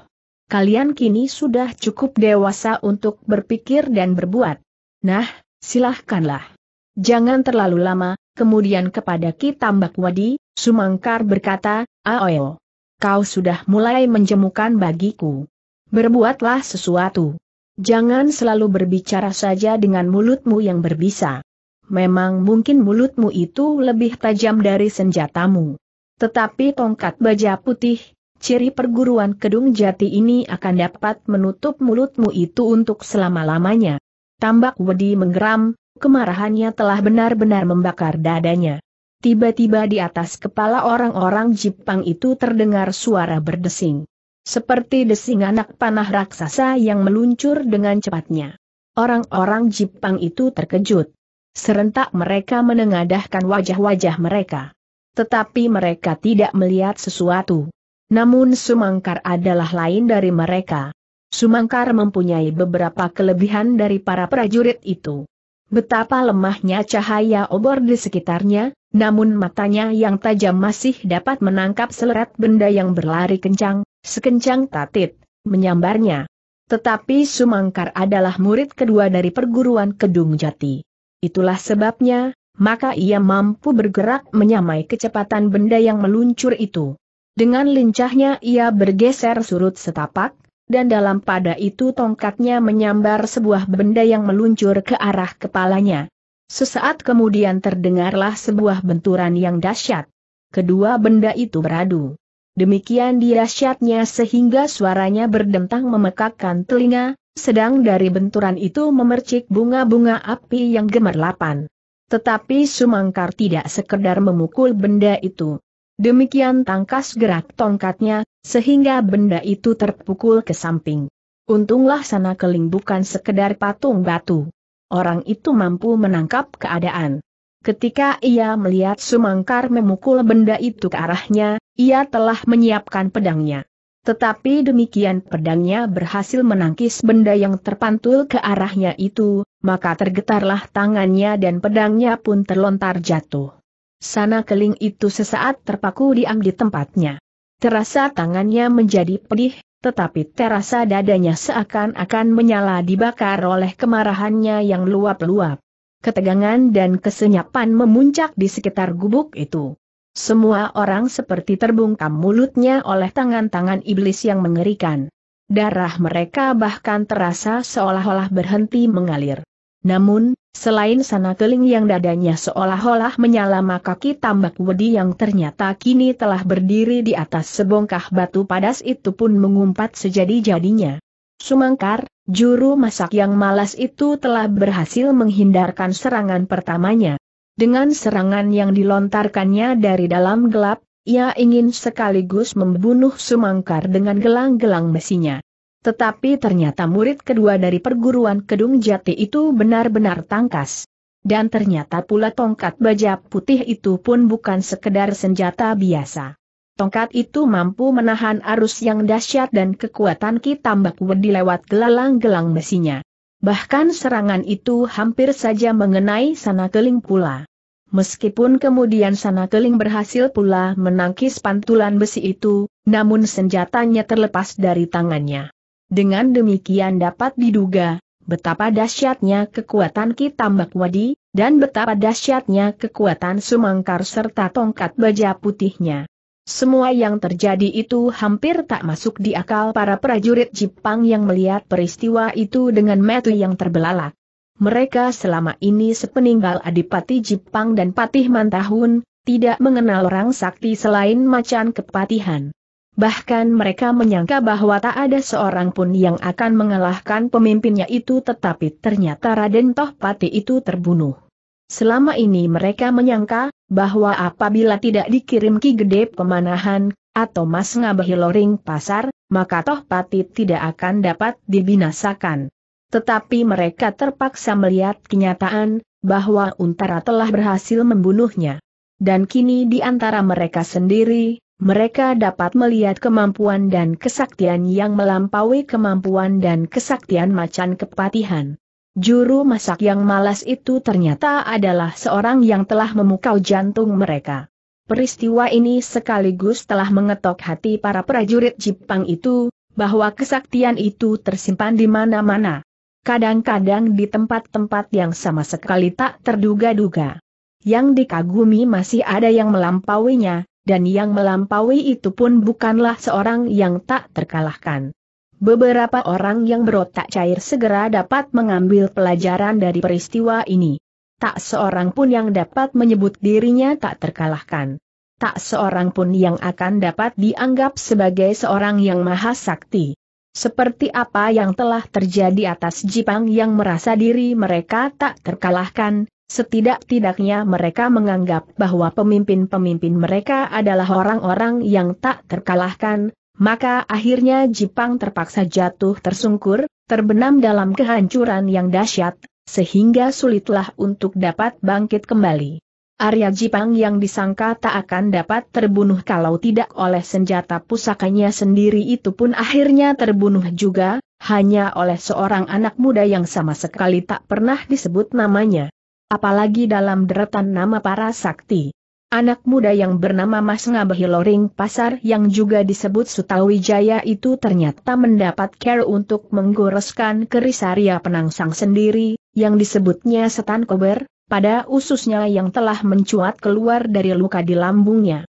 Kalian kini sudah cukup dewasa untuk berpikir dan berbuat. Nah, silahkanlah. Jangan terlalu lama, kemudian kepada Ki Tambak Wadi, Sumangkar berkata, Aoyo kau sudah mulai menjemukan bagiku. Berbuatlah sesuatu. Jangan selalu berbicara saja dengan mulutmu yang berbisa. Memang mungkin mulutmu itu lebih tajam dari senjatamu. Tetapi tongkat baja putih, ciri perguruan Kedung Jati ini akan dapat menutup mulutmu itu untuk selama-lamanya. Tambak Wedi menggeram, kemarahannya telah benar-benar membakar dadanya. Tiba-tiba di atas kepala orang-orang Jepang itu terdengar suara berdesing. Seperti desing anak panah raksasa yang meluncur dengan cepatnya. Orang-orang Jepang itu terkejut. Serentak mereka menengadahkan wajah-wajah mereka. Tetapi mereka tidak melihat sesuatu. Namun Sumangkar adalah lain dari mereka. Sumangkar mempunyai beberapa kelebihan dari para prajurit itu. Betapa lemahnya cahaya obor di sekitarnya, namun matanya yang tajam masih dapat menangkap seleret benda yang berlari kencang, sekencang tatit, menyambarnya. Tetapi Sumangkar adalah murid kedua dari perguruan Kedung Jati. Itulah sebabnya, maka ia mampu bergerak menyamai kecepatan benda yang meluncur itu. Dengan lincahnya ia bergeser surut setapak, dan dalam pada itu tongkatnya menyambar sebuah benda yang meluncur ke arah kepalanya. Sesaat kemudian terdengarlah sebuah benturan yang dahsyat. Kedua benda itu beradu. Demikian dahsyatnya sehingga suaranya berdentang memekakkan telinga, sedang dari benturan itu memercik bunga-bunga api yang gemerlapan. Tetapi Sumangkar tidak sekedar memukul benda itu. Demikian tangkas gerak tongkatnya, sehingga benda itu terpukul ke samping. Untunglah sana keling bukan sekedar patung batu orang itu mampu menangkap keadaan. Ketika ia melihat Sumangkar memukul benda itu ke arahnya, ia telah menyiapkan pedangnya. Tetapi demikian pedangnya berhasil menangkis benda yang terpantul ke arahnya itu, maka tergetarlah tangannya dan pedangnya pun terlontar jatuh. Sana keling itu sesaat terpaku diam di tempatnya. Terasa tangannya menjadi pedih, tetapi terasa dadanya seakan-akan menyala dibakar oleh kemarahannya yang luap-luap. Ketegangan dan kesenyapan memuncak di sekitar gubuk itu. Semua orang seperti terbungkam mulutnya oleh tangan-tangan iblis yang mengerikan. Darah mereka bahkan terasa seolah-olah berhenti mengalir. Namun, Selain sana keling yang dadanya seolah-olah menyala kaki tambak wedi yang ternyata kini telah berdiri di atas sebongkah batu padas itu pun mengumpat sejadi-jadinya. Sumangkar, juru masak yang malas itu telah berhasil menghindarkan serangan pertamanya. Dengan serangan yang dilontarkannya dari dalam gelap, ia ingin sekaligus membunuh Sumangkar dengan gelang-gelang besinya. Tetapi ternyata murid kedua dari perguruan Kedung Jati itu benar-benar tangkas. Dan ternyata pula tongkat baja putih itu pun bukan sekedar senjata biasa. Tongkat itu mampu menahan arus yang dahsyat dan kekuatan Ki Tambak Wedi lewat gelalang-gelang besinya. Bahkan serangan itu hampir saja mengenai sana keling pula. Meskipun kemudian sana keling berhasil pula menangkis pantulan besi itu, namun senjatanya terlepas dari tangannya. Dengan demikian dapat diduga, betapa dahsyatnya kekuatan Kitambak Wadi, dan betapa dahsyatnya kekuatan Sumangkar serta tongkat baja putihnya. Semua yang terjadi itu hampir tak masuk di akal para prajurit Jepang yang melihat peristiwa itu dengan metu yang terbelalak. Mereka selama ini sepeninggal Adipati Jepang dan Patih Mantahun, tidak mengenal orang sakti selain macan kepatihan. Bahkan mereka menyangka bahwa tak ada seorang pun yang akan mengalahkan pemimpinnya itu tetapi ternyata Raden Tohpati itu terbunuh. Selama ini mereka menyangka, bahwa apabila tidak dikirim Ki Gede Pemanahan, atau Mas Loring Pasar, maka Tohpati tidak akan dapat dibinasakan. Tetapi mereka terpaksa melihat kenyataan, bahwa Untara telah berhasil membunuhnya. Dan kini di antara mereka sendiri, mereka dapat melihat kemampuan dan kesaktian yang melampaui kemampuan dan kesaktian macan kepatihan. Juru masak yang malas itu ternyata adalah seorang yang telah memukau jantung mereka. Peristiwa ini sekaligus telah mengetok hati para prajurit Jepang itu, bahwa kesaktian itu tersimpan di mana-mana. Kadang-kadang di tempat-tempat yang sama sekali tak terduga-duga. Yang dikagumi masih ada yang melampauinya, dan yang melampaui itu pun bukanlah seorang yang tak terkalahkan. Beberapa orang yang berotak cair segera dapat mengambil pelajaran dari peristiwa ini. Tak seorang pun yang dapat menyebut dirinya tak terkalahkan. Tak seorang pun yang akan dapat dianggap sebagai seorang yang maha sakti. Seperti apa yang telah terjadi atas Jipang yang merasa diri mereka tak terkalahkan, Setidak-tidaknya mereka menganggap bahwa pemimpin-pemimpin mereka adalah orang-orang yang tak terkalahkan, maka akhirnya Jipang terpaksa jatuh tersungkur, terbenam dalam kehancuran yang dahsyat, sehingga sulitlah untuk dapat bangkit kembali. Arya Jipang yang disangka tak akan dapat terbunuh kalau tidak oleh senjata pusakanya sendiri itu pun akhirnya terbunuh juga, hanya oleh seorang anak muda yang sama sekali tak pernah disebut namanya apalagi dalam deretan nama para sakti. Anak muda yang bernama Mas Ngabahi Loring Pasar yang juga disebut Sutawijaya itu ternyata mendapat care untuk menggoreskan kerisarya penangsang sendiri, yang disebutnya setan kober, pada ususnya yang telah mencuat keluar dari luka di lambungnya.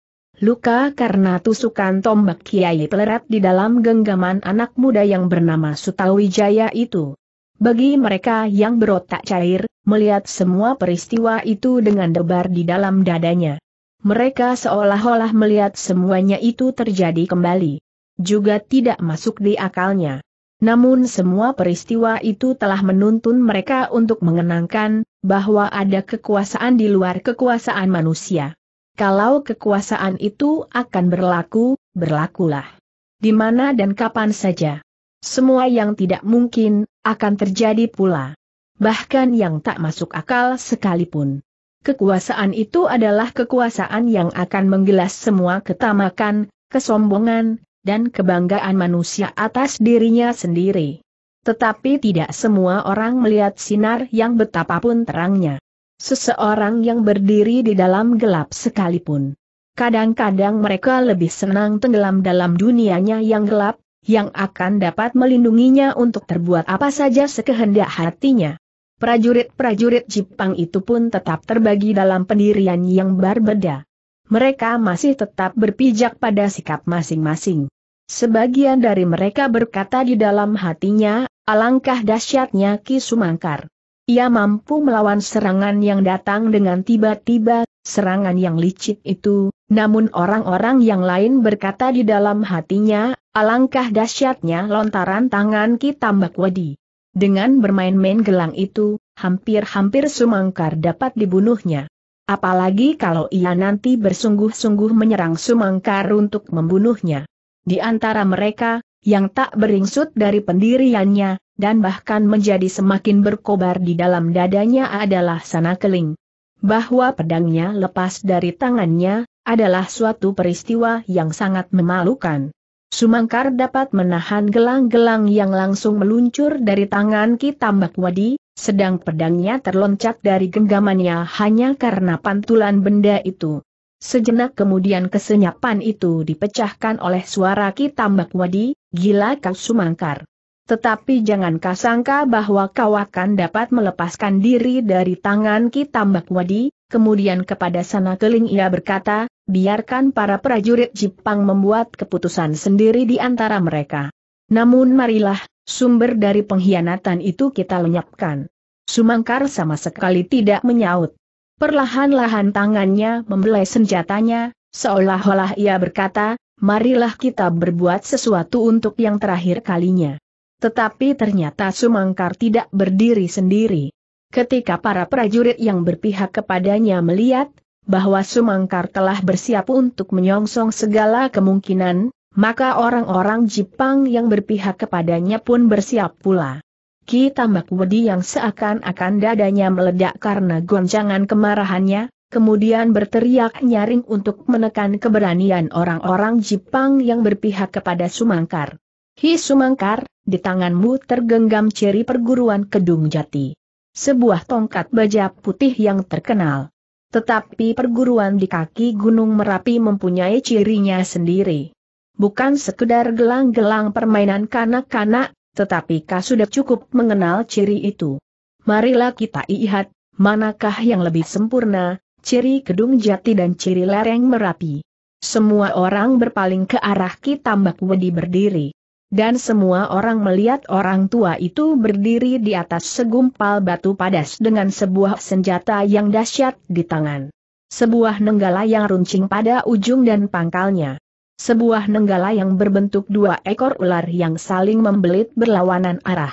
Luka karena tusukan tombak Kiai Pelerat di dalam genggaman anak muda yang bernama Sutawijaya itu. Bagi mereka yang berotak cair, melihat semua peristiwa itu dengan debar di dalam dadanya. Mereka seolah-olah melihat semuanya itu terjadi kembali. Juga tidak masuk di akalnya. Namun semua peristiwa itu telah menuntun mereka untuk mengenangkan, bahwa ada kekuasaan di luar kekuasaan manusia. Kalau kekuasaan itu akan berlaku, berlakulah. Di mana dan kapan saja. Semua yang tidak mungkin, akan terjadi pula bahkan yang tak masuk akal sekalipun. Kekuasaan itu adalah kekuasaan yang akan menggelas semua ketamakan, kesombongan, dan kebanggaan manusia atas dirinya sendiri. Tetapi tidak semua orang melihat sinar yang betapapun terangnya. Seseorang yang berdiri di dalam gelap sekalipun. Kadang-kadang mereka lebih senang tenggelam dalam dunianya yang gelap, yang akan dapat melindunginya untuk terbuat apa saja sekehendak hatinya prajurit-prajurit Jepang itu pun tetap terbagi dalam pendirian yang berbeda. Mereka masih tetap berpijak pada sikap masing-masing. Sebagian dari mereka berkata di dalam hatinya, alangkah dahsyatnya Ki Sumangkar. Ia mampu melawan serangan yang datang dengan tiba-tiba, serangan yang licik itu, namun orang-orang yang lain berkata di dalam hatinya, alangkah dahsyatnya lontaran tangan Ki Tambak Wadi. Dengan bermain-main gelang itu, hampir-hampir Sumangkar dapat dibunuhnya. Apalagi kalau ia nanti bersungguh-sungguh menyerang Sumangkar untuk membunuhnya. Di antara mereka, yang tak beringsut dari pendiriannya, dan bahkan menjadi semakin berkobar di dalam dadanya adalah sana keling. Bahwa pedangnya lepas dari tangannya, adalah suatu peristiwa yang sangat memalukan. Sumangkar dapat menahan gelang-gelang yang langsung meluncur dari tangan Kitambak Wadi, sedang pedangnya terloncat dari genggamannya hanya karena pantulan benda itu. Sejenak kemudian kesenyapan itu dipecahkan oleh suara Kitambak Wadi, gila kau sumangkar. Tetapi jangan kau sangka bahwa kau akan dapat melepaskan diri dari tangan Kitambak Wadi, Kemudian kepada sana keling ia berkata, biarkan para prajurit Jepang membuat keputusan sendiri di antara mereka. Namun marilah, sumber dari pengkhianatan itu kita lenyapkan. Sumangkar sama sekali tidak menyaut. Perlahan-lahan tangannya membelai senjatanya, seolah-olah ia berkata, marilah kita berbuat sesuatu untuk yang terakhir kalinya. Tetapi ternyata Sumangkar tidak berdiri sendiri. Ketika para prajurit yang berpihak kepadanya melihat bahwa Sumangkar telah bersiap untuk menyongsong segala kemungkinan, maka orang-orang Jepang yang berpihak kepadanya pun bersiap pula. Ki Tambak Wedi yang seakan-akan dadanya meledak karena goncangan kemarahannya, kemudian berteriak nyaring untuk menekan keberanian orang-orang Jepang yang berpihak kepada Sumangkar. Hi Sumangkar, di tanganmu tergenggam ciri perguruan Kedung Jati sebuah tongkat baja putih yang terkenal. Tetapi perguruan di kaki Gunung Merapi mempunyai cirinya sendiri. Bukan sekedar gelang-gelang permainan kanak-kanak, tetapi kau sudah cukup mengenal ciri itu. Marilah kita lihat, manakah yang lebih sempurna, ciri Kedung Jati dan ciri lereng Merapi. Semua orang berpaling ke arah kita Tambak Wedi berdiri dan semua orang melihat orang tua itu berdiri di atas segumpal batu padas dengan sebuah senjata yang dahsyat di tangan. Sebuah nenggala yang runcing pada ujung dan pangkalnya. Sebuah nenggala yang berbentuk dua ekor ular yang saling membelit berlawanan arah.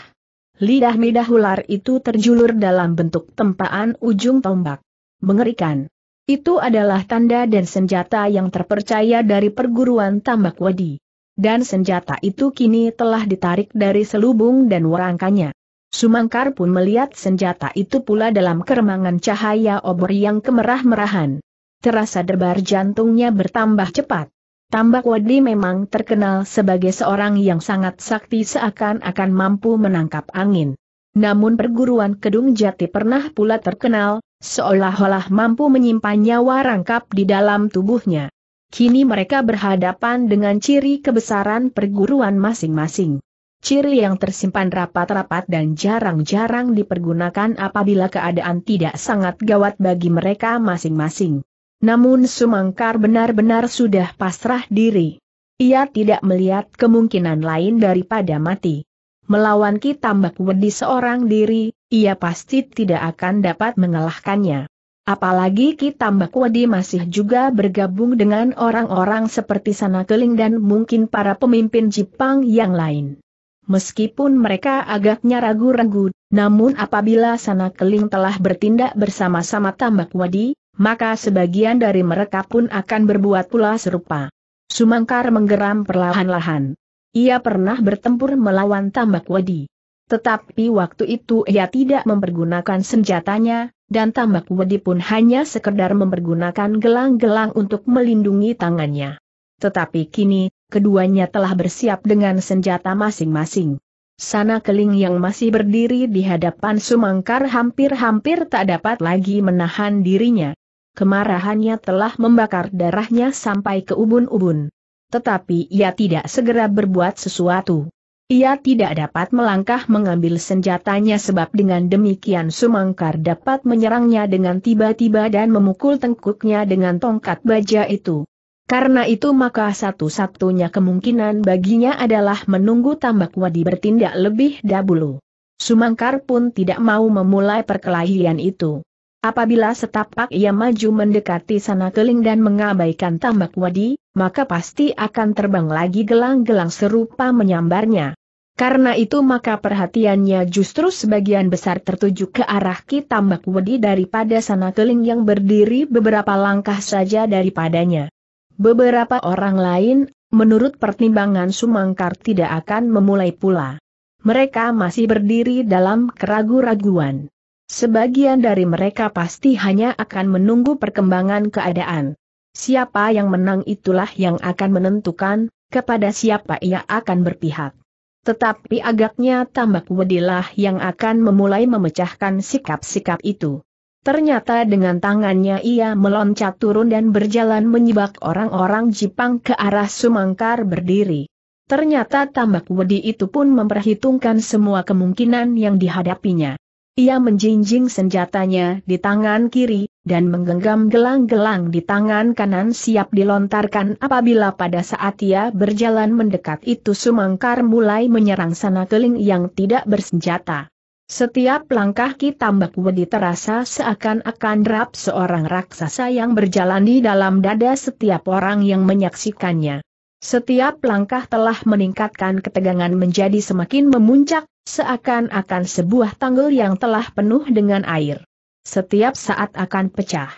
lidah midah ular itu terjulur dalam bentuk tempaan ujung tombak. Mengerikan. Itu adalah tanda dan senjata yang terpercaya dari perguruan tambak wadi dan senjata itu kini telah ditarik dari selubung dan warangkanya. Sumangkar pun melihat senjata itu pula dalam keremangan cahaya obor yang kemerah-merahan. Terasa debar jantungnya bertambah cepat. Tambak Wadi memang terkenal sebagai seorang yang sangat sakti seakan-akan mampu menangkap angin. Namun perguruan Kedung Jati pernah pula terkenal, seolah-olah mampu menyimpan nyawa rangkap di dalam tubuhnya. Kini mereka berhadapan dengan ciri kebesaran perguruan masing-masing. Ciri yang tersimpan rapat-rapat dan jarang-jarang dipergunakan apabila keadaan tidak sangat gawat bagi mereka masing-masing. Namun Sumangkar benar-benar sudah pasrah diri. Ia tidak melihat kemungkinan lain daripada mati. Melawan Ki Tambak Wedi seorang diri, ia pasti tidak akan dapat mengalahkannya. Apalagi Mbak Wadi masih juga bergabung dengan orang-orang seperti Sana Keling dan mungkin para pemimpin Jepang yang lain. Meskipun mereka agaknya ragu-ragu, namun apabila Sana Keling telah bertindak bersama-sama Tambak Wadi, maka sebagian dari mereka pun akan berbuat pula serupa. Sumangkar menggeram perlahan-lahan. Ia pernah bertempur melawan Tambak Wadi. Tetapi waktu itu ia tidak mempergunakan senjatanya, dan tambak wedi pun hanya sekedar mempergunakan gelang-gelang untuk melindungi tangannya. Tetapi kini, keduanya telah bersiap dengan senjata masing-masing. Sana Keling yang masih berdiri di hadapan Sumangkar hampir-hampir tak dapat lagi menahan dirinya. Kemarahannya telah membakar darahnya sampai ke ubun-ubun. Tetapi ia tidak segera berbuat sesuatu. Ia tidak dapat melangkah mengambil senjatanya sebab dengan demikian Sumangkar dapat menyerangnya dengan tiba-tiba dan memukul tengkuknya dengan tongkat baja itu. Karena itu maka satu-satunya kemungkinan baginya adalah menunggu tambak wadi bertindak lebih dahulu. Sumangkar pun tidak mau memulai perkelahian itu. Apabila setapak ia maju mendekati sana keling dan mengabaikan tambak wadi, maka pasti akan terbang lagi gelang-gelang serupa menyambarnya. Karena itu maka perhatiannya justru sebagian besar tertuju ke arah Kitambak Wedi daripada sana keling yang berdiri beberapa langkah saja daripadanya. Beberapa orang lain, menurut pertimbangan Sumangkar tidak akan memulai pula. Mereka masih berdiri dalam keragu-raguan. Sebagian dari mereka pasti hanya akan menunggu perkembangan keadaan. Siapa yang menang itulah yang akan menentukan, kepada siapa ia akan berpihak. Tetapi agaknya tambak wedilah yang akan memulai memecahkan sikap-sikap itu. Ternyata dengan tangannya ia meloncat turun dan berjalan menyibak orang-orang Jepang ke arah Sumangkar berdiri. Ternyata tambak wedi itu pun memperhitungkan semua kemungkinan yang dihadapinya. Ia menjinjing senjatanya di tangan kiri, dan menggenggam gelang-gelang di tangan kanan siap dilontarkan apabila pada saat ia berjalan mendekat itu Sumangkar mulai menyerang sana keling yang tidak bersenjata. Setiap langkah tambak Wedi terasa seakan-akan rap seorang raksasa yang berjalan di dalam dada setiap orang yang menyaksikannya. Setiap langkah telah meningkatkan ketegangan menjadi semakin memuncak, seakan-akan sebuah tanggul yang telah penuh dengan air setiap saat akan pecah.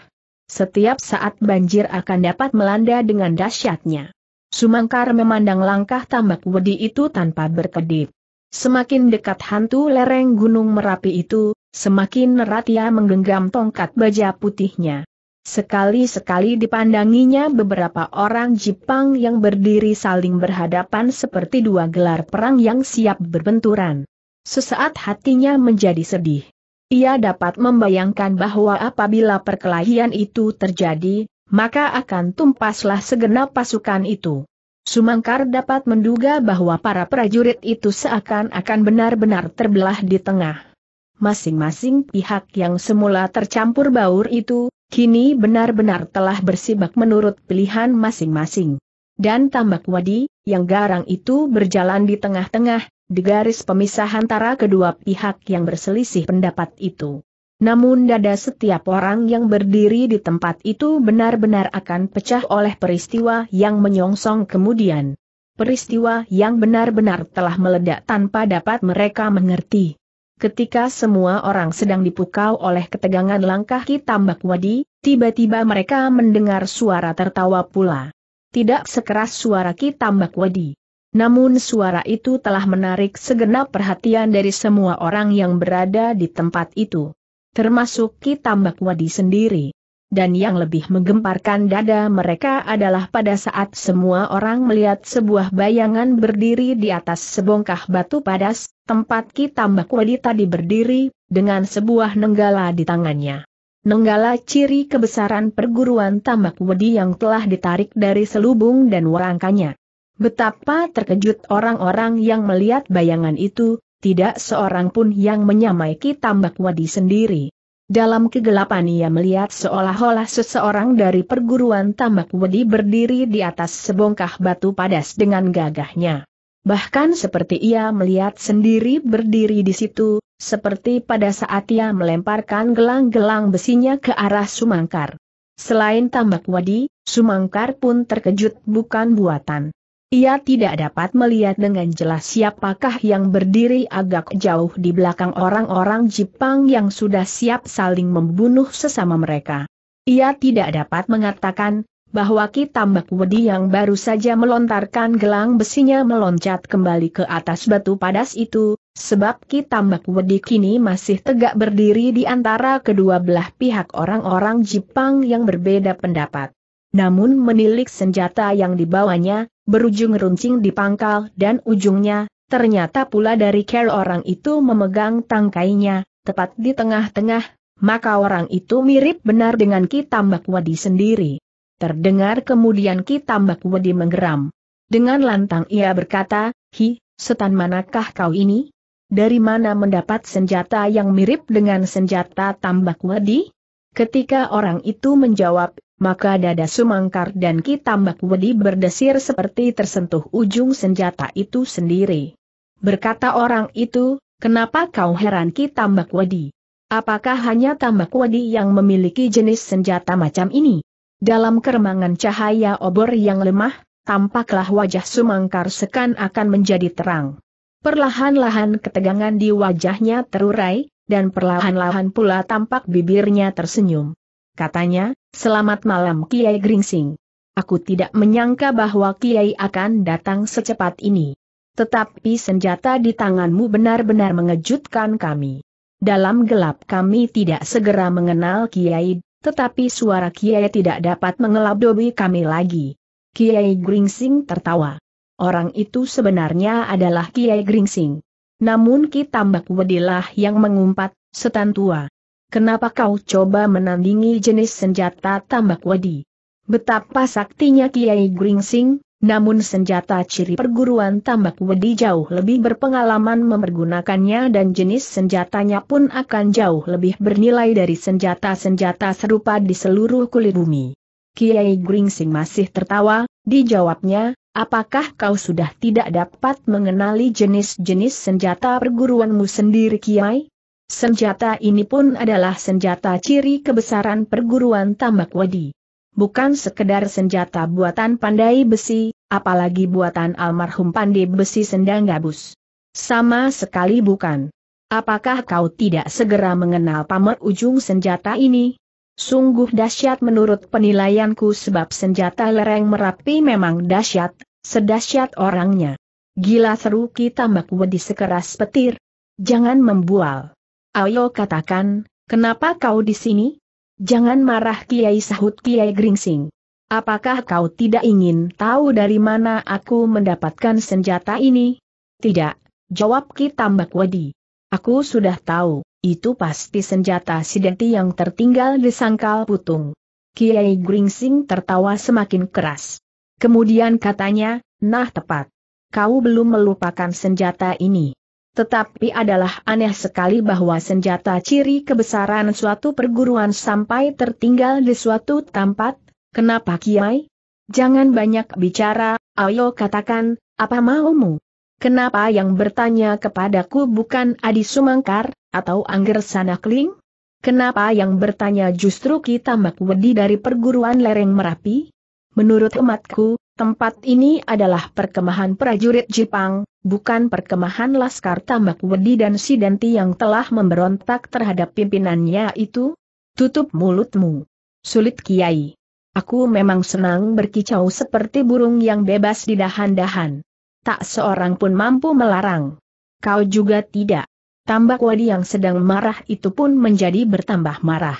Setiap saat banjir akan dapat melanda dengan dahsyatnya. Sumangkar memandang langkah tambak wedi itu tanpa berkedip. Semakin dekat hantu lereng gunung Merapi itu, semakin ia menggenggam tongkat baja putihnya. Sekali-sekali dipandanginya beberapa orang Jepang yang berdiri saling berhadapan seperti dua gelar perang yang siap berbenturan. Sesaat hatinya menjadi sedih. Ia dapat membayangkan bahwa apabila perkelahian itu terjadi, maka akan tumpaslah segenap pasukan itu. Sumangkar dapat menduga bahwa para prajurit itu seakan-akan benar-benar terbelah di tengah. Masing-masing pihak yang semula tercampur baur itu, kini benar-benar telah bersibak menurut pilihan masing-masing. Dan tambak wadi, yang garang itu berjalan di tengah-tengah, di garis pemisah antara kedua pihak yang berselisih pendapat itu. Namun dada setiap orang yang berdiri di tempat itu benar-benar akan pecah oleh peristiwa yang menyongsong kemudian. Peristiwa yang benar-benar telah meledak tanpa dapat mereka mengerti. Ketika semua orang sedang dipukau oleh ketegangan langkah Ki Tambak Wadi, tiba-tiba mereka mendengar suara tertawa pula. Tidak sekeras suara Ki Tambak Wadi. Namun suara itu telah menarik segenap perhatian dari semua orang yang berada di tempat itu. Termasuk Kitambak Wadi sendiri. Dan yang lebih menggemparkan dada mereka adalah pada saat semua orang melihat sebuah bayangan berdiri di atas sebongkah batu padas, tempat Kitambak Wadi tadi berdiri, dengan sebuah nenggala di tangannya. Nenggala ciri kebesaran perguruan tambak wedi yang telah ditarik dari selubung dan warangkanya. Betapa terkejut orang-orang yang melihat bayangan itu, tidak seorang pun yang menyamai tambak wadi sendiri. Dalam kegelapan ia melihat seolah-olah seseorang dari perguruan tambak wedi berdiri di atas sebongkah batu padas dengan gagahnya. Bahkan seperti ia melihat sendiri berdiri di situ, seperti pada saat ia melemparkan gelang-gelang besinya ke arah Sumangkar. Selain tambak wadi, Sumangkar pun terkejut bukan buatan. Ia tidak dapat melihat dengan jelas siapakah yang berdiri agak jauh di belakang orang-orang Jepang yang sudah siap saling membunuh sesama mereka. Ia tidak dapat mengatakan, bahwa Ki Tambak Wedi yang baru saja melontarkan gelang besinya meloncat kembali ke atas batu padas itu, sebab Ki Tambak Wedi kini masih tegak berdiri di antara kedua belah pihak orang-orang Jepang yang berbeda pendapat. Namun menilik senjata yang dibawanya, berujung runcing di pangkal dan ujungnya, ternyata pula dari ker orang itu memegang tangkainya, tepat di tengah-tengah, maka orang itu mirip benar dengan Ki Tambak Wadi sendiri. Terdengar kemudian Ki Tambak Wadi menggeram. Dengan lantang ia berkata, Hi, setan manakah kau ini? Dari mana mendapat senjata yang mirip dengan senjata tambak wadi? Ketika orang itu menjawab, maka dada Sumangkar dan Kitambak Wedi berdesir seperti tersentuh ujung senjata itu sendiri. Berkata orang itu, kenapa kau heran Kitambak Wedi? Apakah hanya Tambak Wedi yang memiliki jenis senjata macam ini? Dalam keremangan cahaya obor yang lemah, tampaklah wajah Sumangkar sekan akan menjadi terang. Perlahan-lahan ketegangan di wajahnya terurai, dan perlahan-lahan pula tampak bibirnya tersenyum katanya, selamat malam Kiai Gringsing. Aku tidak menyangka bahwa Kiai akan datang secepat ini. Tetapi senjata di tanganmu benar-benar mengejutkan kami. Dalam gelap kami tidak segera mengenal Kiai, tetapi suara Kiai tidak dapat dobi kami lagi. Kiai Gringsing tertawa. Orang itu sebenarnya adalah Kiai Gringsing. Namun Ki Tambak Wedilah yang mengumpat, setan tua. Kenapa kau coba menandingi jenis senjata tambak wadi? Betapa saktinya Kiai Gringsing, namun senjata ciri perguruan tambak wadi jauh lebih berpengalaman mempergunakannya dan jenis senjatanya pun akan jauh lebih bernilai dari senjata-senjata serupa di seluruh kulit bumi. Kiai Gringsing masih tertawa, dijawabnya, apakah kau sudah tidak dapat mengenali jenis-jenis senjata perguruanmu sendiri Kiai? Senjata ini pun adalah senjata ciri kebesaran perguruan tambak Wadi. Bukan sekedar senjata buatan pandai besi, apalagi buatan almarhum pandai besi sendang gabus. Sama sekali bukan. Apakah kau tidak segera mengenal pamer ujung senjata ini? Sungguh dahsyat menurut penilaianku sebab senjata lereng Merapi memang dahsyat, sedahsyat orangnya. Gila seru kita tambak sekeras petir. Jangan membual. Ayo katakan, kenapa kau di sini? Jangan marah Kiai sahut Kiai Gringsing. Apakah kau tidak ingin tahu dari mana aku mendapatkan senjata ini? Tidak, jawab Ki Tambak Wadi. Aku sudah tahu, itu pasti senjata sidenti yang tertinggal di sangkal putung. Kiai Gringsing tertawa semakin keras. Kemudian katanya, nah tepat. Kau belum melupakan senjata ini. Tetapi adalah aneh sekali bahwa senjata ciri kebesaran suatu perguruan sampai tertinggal di suatu tempat, kenapa Kiai? Jangan banyak bicara, ayo katakan, apa maumu? Kenapa yang bertanya kepadaku bukan Adi Sumangkar, atau Angger Sanakling? Kenapa yang bertanya justru kita Makwedi dari perguruan lereng Merapi? Menurut umatku, Tempat ini adalah perkemahan prajurit Jepang, bukan perkemahan Laskar Tambak Wedi dan Sidanti yang telah memberontak terhadap pimpinannya itu. Tutup mulutmu. Sulit Kiai. Aku memang senang berkicau seperti burung yang bebas di dahan-dahan. Tak seorang pun mampu melarang. Kau juga tidak. Tambak Wadi yang sedang marah itu pun menjadi bertambah marah.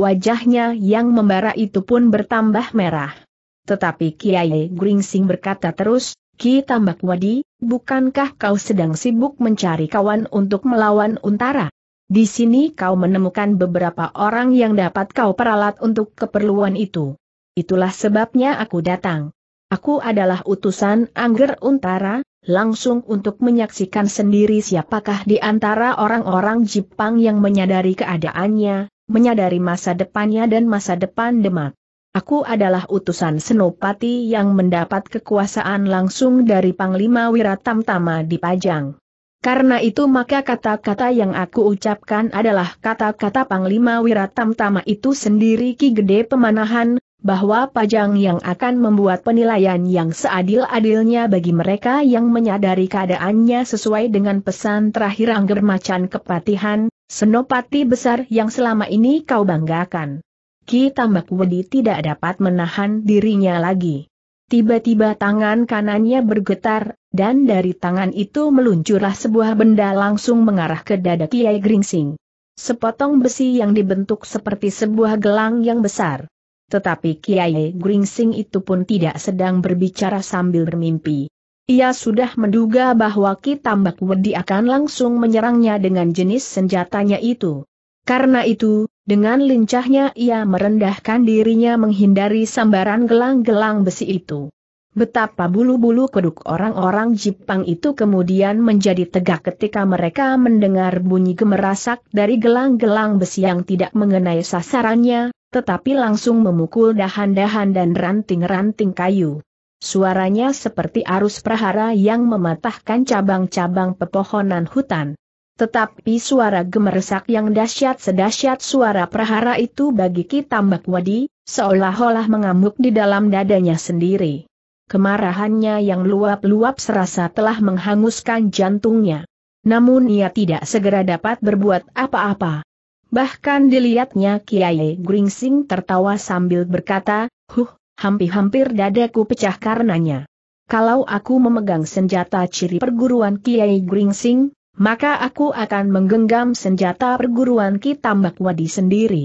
Wajahnya yang membara itu pun bertambah merah. Tetapi Kiai Gringsing berkata terus, Ki Tambak Wadi, bukankah kau sedang sibuk mencari kawan untuk melawan untara? Di sini kau menemukan beberapa orang yang dapat kau peralat untuk keperluan itu. Itulah sebabnya aku datang. Aku adalah utusan Angger Untara, langsung untuk menyaksikan sendiri siapakah di antara orang-orang Jepang yang menyadari keadaannya, menyadari masa depannya dan masa depan Demak. Aku adalah utusan Senopati yang mendapat kekuasaan langsung dari Panglima Wiratamtama di Pajang. Karena itu maka kata-kata yang aku ucapkan adalah kata-kata Panglima Wiratamtama itu sendiri Ki Gede Pemanahan, bahwa Pajang yang akan membuat penilaian yang seadil-adilnya bagi mereka yang menyadari keadaannya sesuai dengan pesan terakhir Angger Macan Kepatihan, Senopati besar yang selama ini kau banggakan. Ki Tambak Wedi tidak dapat menahan dirinya lagi. Tiba-tiba tangan kanannya bergetar, dan dari tangan itu meluncurlah sebuah benda langsung mengarah ke dada Kiai Gringsing. Sepotong besi yang dibentuk seperti sebuah gelang yang besar. Tetapi Kiai Gringsing itu pun tidak sedang berbicara sambil bermimpi. Ia sudah menduga bahwa Ki Tambak Wedi akan langsung menyerangnya dengan jenis senjatanya itu. Karena itu, dengan lincahnya ia merendahkan dirinya menghindari sambaran gelang-gelang besi itu. Betapa bulu-bulu keduk orang-orang Jepang itu kemudian menjadi tegak ketika mereka mendengar bunyi gemerasak dari gelang-gelang besi yang tidak mengenai sasarannya, tetapi langsung memukul dahan-dahan dan ranting-ranting kayu. Suaranya seperti arus prahara yang mematahkan cabang-cabang pepohonan hutan. Tetapi suara gemeresak yang dahsyat sedahsyat suara prahara itu bagi kita Tambak Wadi, seolah-olah mengamuk di dalam dadanya sendiri. Kemarahannya yang luap-luap serasa telah menghanguskan jantungnya. Namun ia tidak segera dapat berbuat apa-apa. Bahkan dilihatnya Kiai Gringsing tertawa sambil berkata, Huh, hampir-hampir dadaku pecah karenanya. Kalau aku memegang senjata ciri perguruan Kiai Gringsing, maka aku akan menggenggam senjata perguruan Kitambak Wadi sendiri.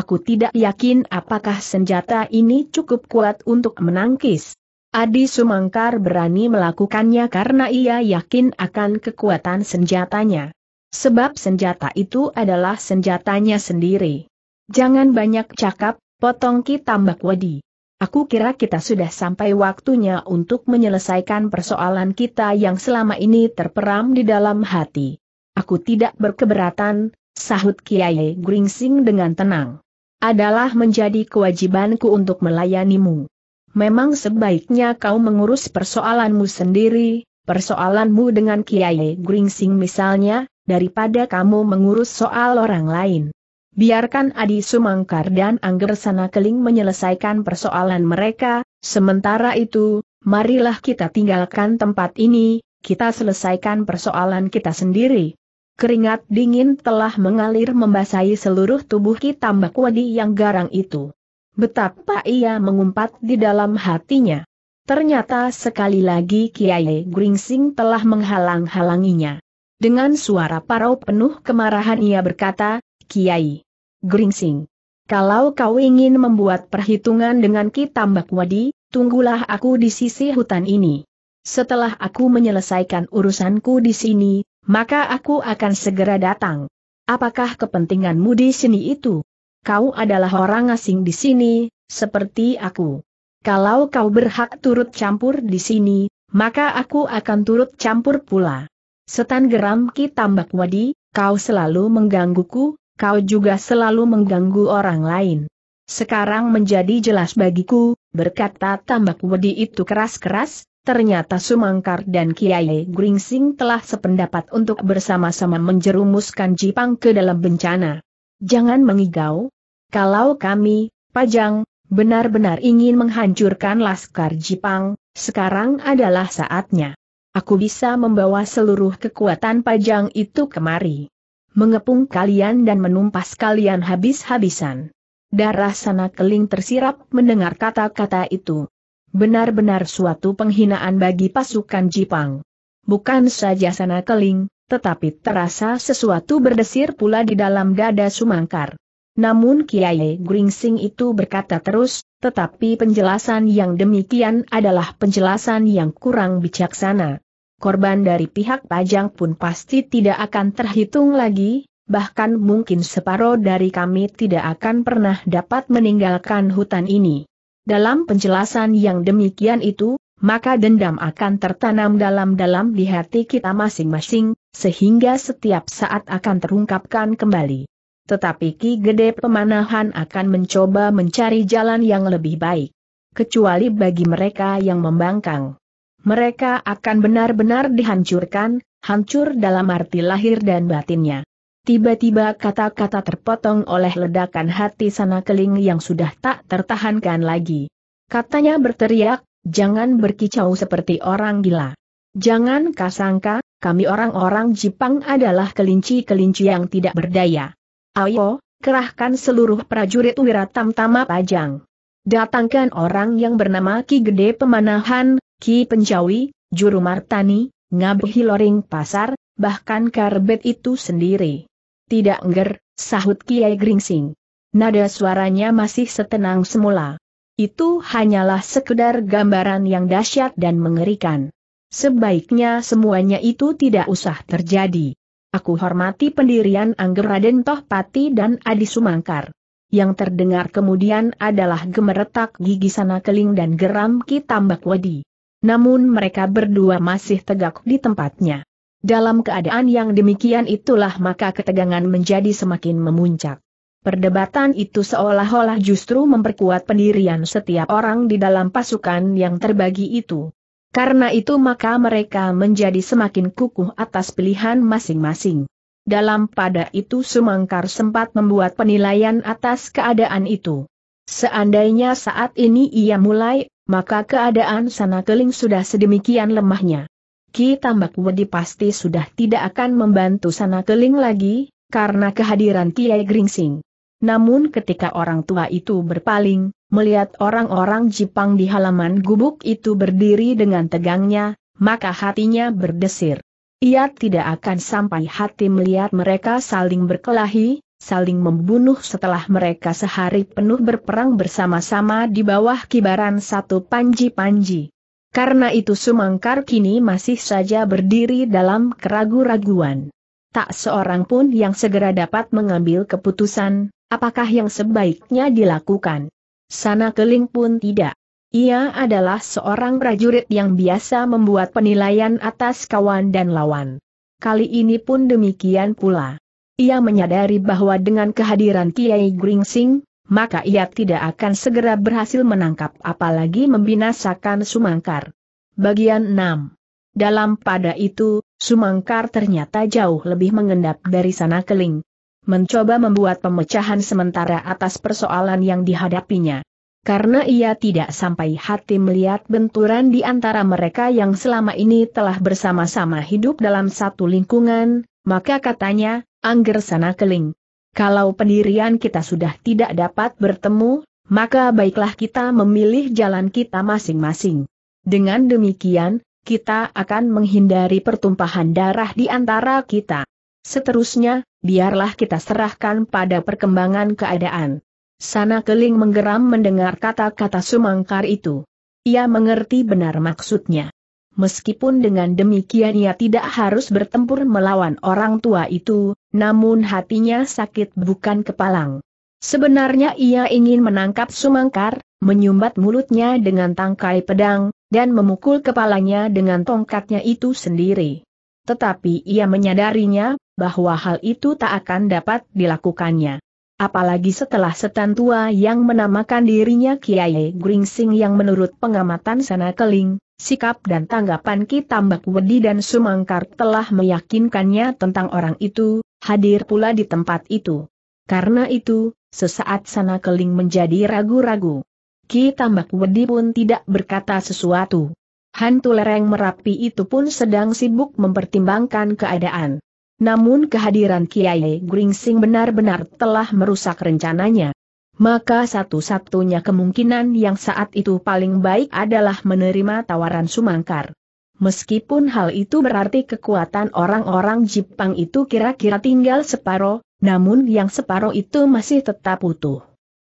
Aku tidak yakin apakah senjata ini cukup kuat untuk menangkis. Adi Sumangkar berani melakukannya karena ia yakin akan kekuatan senjatanya. Sebab senjata itu adalah senjatanya sendiri. Jangan banyak cakap, potong Kitambak Wadi. Aku kira kita sudah sampai waktunya untuk menyelesaikan persoalan kita yang selama ini terperam di dalam hati. Aku tidak berkeberatan, sahut Kiai Gringsing dengan tenang. Adalah menjadi kewajibanku untuk melayanimu. Memang sebaiknya kau mengurus persoalanmu sendiri, persoalanmu dengan Kiai Gringsing misalnya, daripada kamu mengurus soal orang lain biarkan Adi Sumangkar dan Angger Sana Keling menyelesaikan persoalan mereka, sementara itu, marilah kita tinggalkan tempat ini, kita selesaikan persoalan kita sendiri. Keringat dingin telah mengalir membasahi seluruh tubuh kita, Mbak Wadi yang garang itu. Betapa ia mengumpat di dalam hatinya. Ternyata sekali lagi Kiai Gringsing telah menghalang-halanginya. Dengan suara parau penuh kemarahan ia berkata, Kiai, Gringsing, Kalau kau ingin membuat perhitungan dengan Kitambak Wadi, tunggulah aku di sisi hutan ini. Setelah aku menyelesaikan urusanku di sini, maka aku akan segera datang. Apakah kepentinganmu di sini itu? Kau adalah orang asing di sini, seperti aku. Kalau kau berhak turut campur di sini, maka aku akan turut campur pula. Setan geram Ki Wadi, kau selalu menggangguku, kau juga selalu mengganggu orang lain. Sekarang menjadi jelas bagiku, berkata tambak wedi itu keras-keras, ternyata Sumangkar dan Kiai Gringsing telah sependapat untuk bersama-sama menjerumuskan Jipang ke dalam bencana. Jangan mengigau. Kalau kami, Pajang, benar-benar ingin menghancurkan Laskar Jipang, sekarang adalah saatnya. Aku bisa membawa seluruh kekuatan Pajang itu kemari mengepung kalian dan menumpas kalian habis-habisan. Darah sana keling tersirap mendengar kata-kata itu. Benar-benar suatu penghinaan bagi pasukan Jipang. Bukan saja sana keling, tetapi terasa sesuatu berdesir pula di dalam dada Sumangkar. Namun Kiai Gringsing itu berkata terus, tetapi penjelasan yang demikian adalah penjelasan yang kurang bijaksana korban dari pihak pajang pun pasti tidak akan terhitung lagi, bahkan mungkin separuh dari kami tidak akan pernah dapat meninggalkan hutan ini. Dalam penjelasan yang demikian itu, maka dendam akan tertanam dalam-dalam di hati kita masing-masing, sehingga setiap saat akan terungkapkan kembali. Tetapi Ki Gede Pemanahan akan mencoba mencari jalan yang lebih baik. Kecuali bagi mereka yang membangkang. Mereka akan benar-benar dihancurkan, hancur dalam arti lahir dan batinnya. Tiba-tiba kata-kata terpotong oleh ledakan hati sana keling yang sudah tak tertahankan lagi. Katanya berteriak, jangan berkicau seperti orang gila. Jangan kasangka, kami orang-orang Jepang adalah kelinci-kelinci yang tidak berdaya. Ayo, kerahkan seluruh prajurit Wiratam Tama Pajang. Datangkan orang yang bernama Ki Gede Pemanahan, Ki Penjawi, Juru Martani, Ngabuhi Loring Pasar, bahkan Karbet itu sendiri. Tidak ngger, sahut Kiai Gringsing. Nada suaranya masih setenang semula. Itu hanyalah sekedar gambaran yang dahsyat dan mengerikan. Sebaiknya semuanya itu tidak usah terjadi. Aku hormati pendirian Angger Raden Tohpati dan Adi Sumangkar. Yang terdengar kemudian adalah gemeretak gigi sana keling dan geram ki tambak wedi namun mereka berdua masih tegak di tempatnya. Dalam keadaan yang demikian itulah maka ketegangan menjadi semakin memuncak. Perdebatan itu seolah-olah justru memperkuat pendirian setiap orang di dalam pasukan yang terbagi itu. Karena itu maka mereka menjadi semakin kukuh atas pilihan masing-masing. Dalam pada itu Sumangkar sempat membuat penilaian atas keadaan itu. Seandainya saat ini ia mulai maka keadaan sana keling sudah sedemikian lemahnya. Ki Tambak Wedi pasti sudah tidak akan membantu sana keling lagi, karena kehadiran Kiai Gringsing. Namun ketika orang tua itu berpaling, melihat orang-orang Jepang di halaman gubuk itu berdiri dengan tegangnya, maka hatinya berdesir. Ia tidak akan sampai hati melihat mereka saling berkelahi, saling membunuh setelah mereka sehari penuh berperang bersama-sama di bawah kibaran satu panji-panji. Karena itu Sumangkar kini masih saja berdiri dalam keragu-raguan. Tak seorang pun yang segera dapat mengambil keputusan, apakah yang sebaiknya dilakukan. Sana Keling pun tidak. Ia adalah seorang prajurit yang biasa membuat penilaian atas kawan dan lawan. Kali ini pun demikian pula. Ia menyadari bahwa dengan kehadiran Kiai Gringsing, maka ia tidak akan segera berhasil menangkap apalagi membinasakan Sumangkar. Bagian 6 Dalam pada itu, Sumangkar ternyata jauh lebih mengendap dari sana keling. Mencoba membuat pemecahan sementara atas persoalan yang dihadapinya. Karena ia tidak sampai hati melihat benturan di antara mereka yang selama ini telah bersama-sama hidup dalam satu lingkungan, maka katanya, Angger sana keling. Kalau pendirian kita sudah tidak dapat bertemu, maka baiklah kita memilih jalan kita masing-masing. Dengan demikian, kita akan menghindari pertumpahan darah di antara kita. Seterusnya, biarlah kita serahkan pada perkembangan keadaan. Sana Keling menggeram mendengar kata-kata Sumangkar itu. Ia mengerti benar maksudnya. Meskipun dengan demikian ia tidak harus bertempur melawan orang tua itu, namun hatinya sakit bukan kepalang. Sebenarnya ia ingin menangkap Sumangkar, menyumbat mulutnya dengan tangkai pedang, dan memukul kepalanya dengan tongkatnya itu sendiri. Tetapi ia menyadarinya, bahwa hal itu tak akan dapat dilakukannya. Apalagi setelah setan tua yang menamakan dirinya Kiai Gringsing yang menurut pengamatan sana keling, sikap dan tanggapan Ki Tambak Wedi dan Sumangkar telah meyakinkannya tentang orang itu, hadir pula di tempat itu. Karena itu, sesaat sana keling menjadi ragu-ragu. Ki Tambak Wedi pun tidak berkata sesuatu. Hantu lereng Merapi itu pun sedang sibuk mempertimbangkan keadaan. Namun kehadiran Kiai Gringsing benar-benar telah merusak rencananya. Maka satu-satunya kemungkinan yang saat itu paling baik adalah menerima tawaran Sumangkar. Meskipun hal itu berarti kekuatan orang-orang Jepang itu kira-kira tinggal separoh, namun yang separoh itu masih tetap utuh.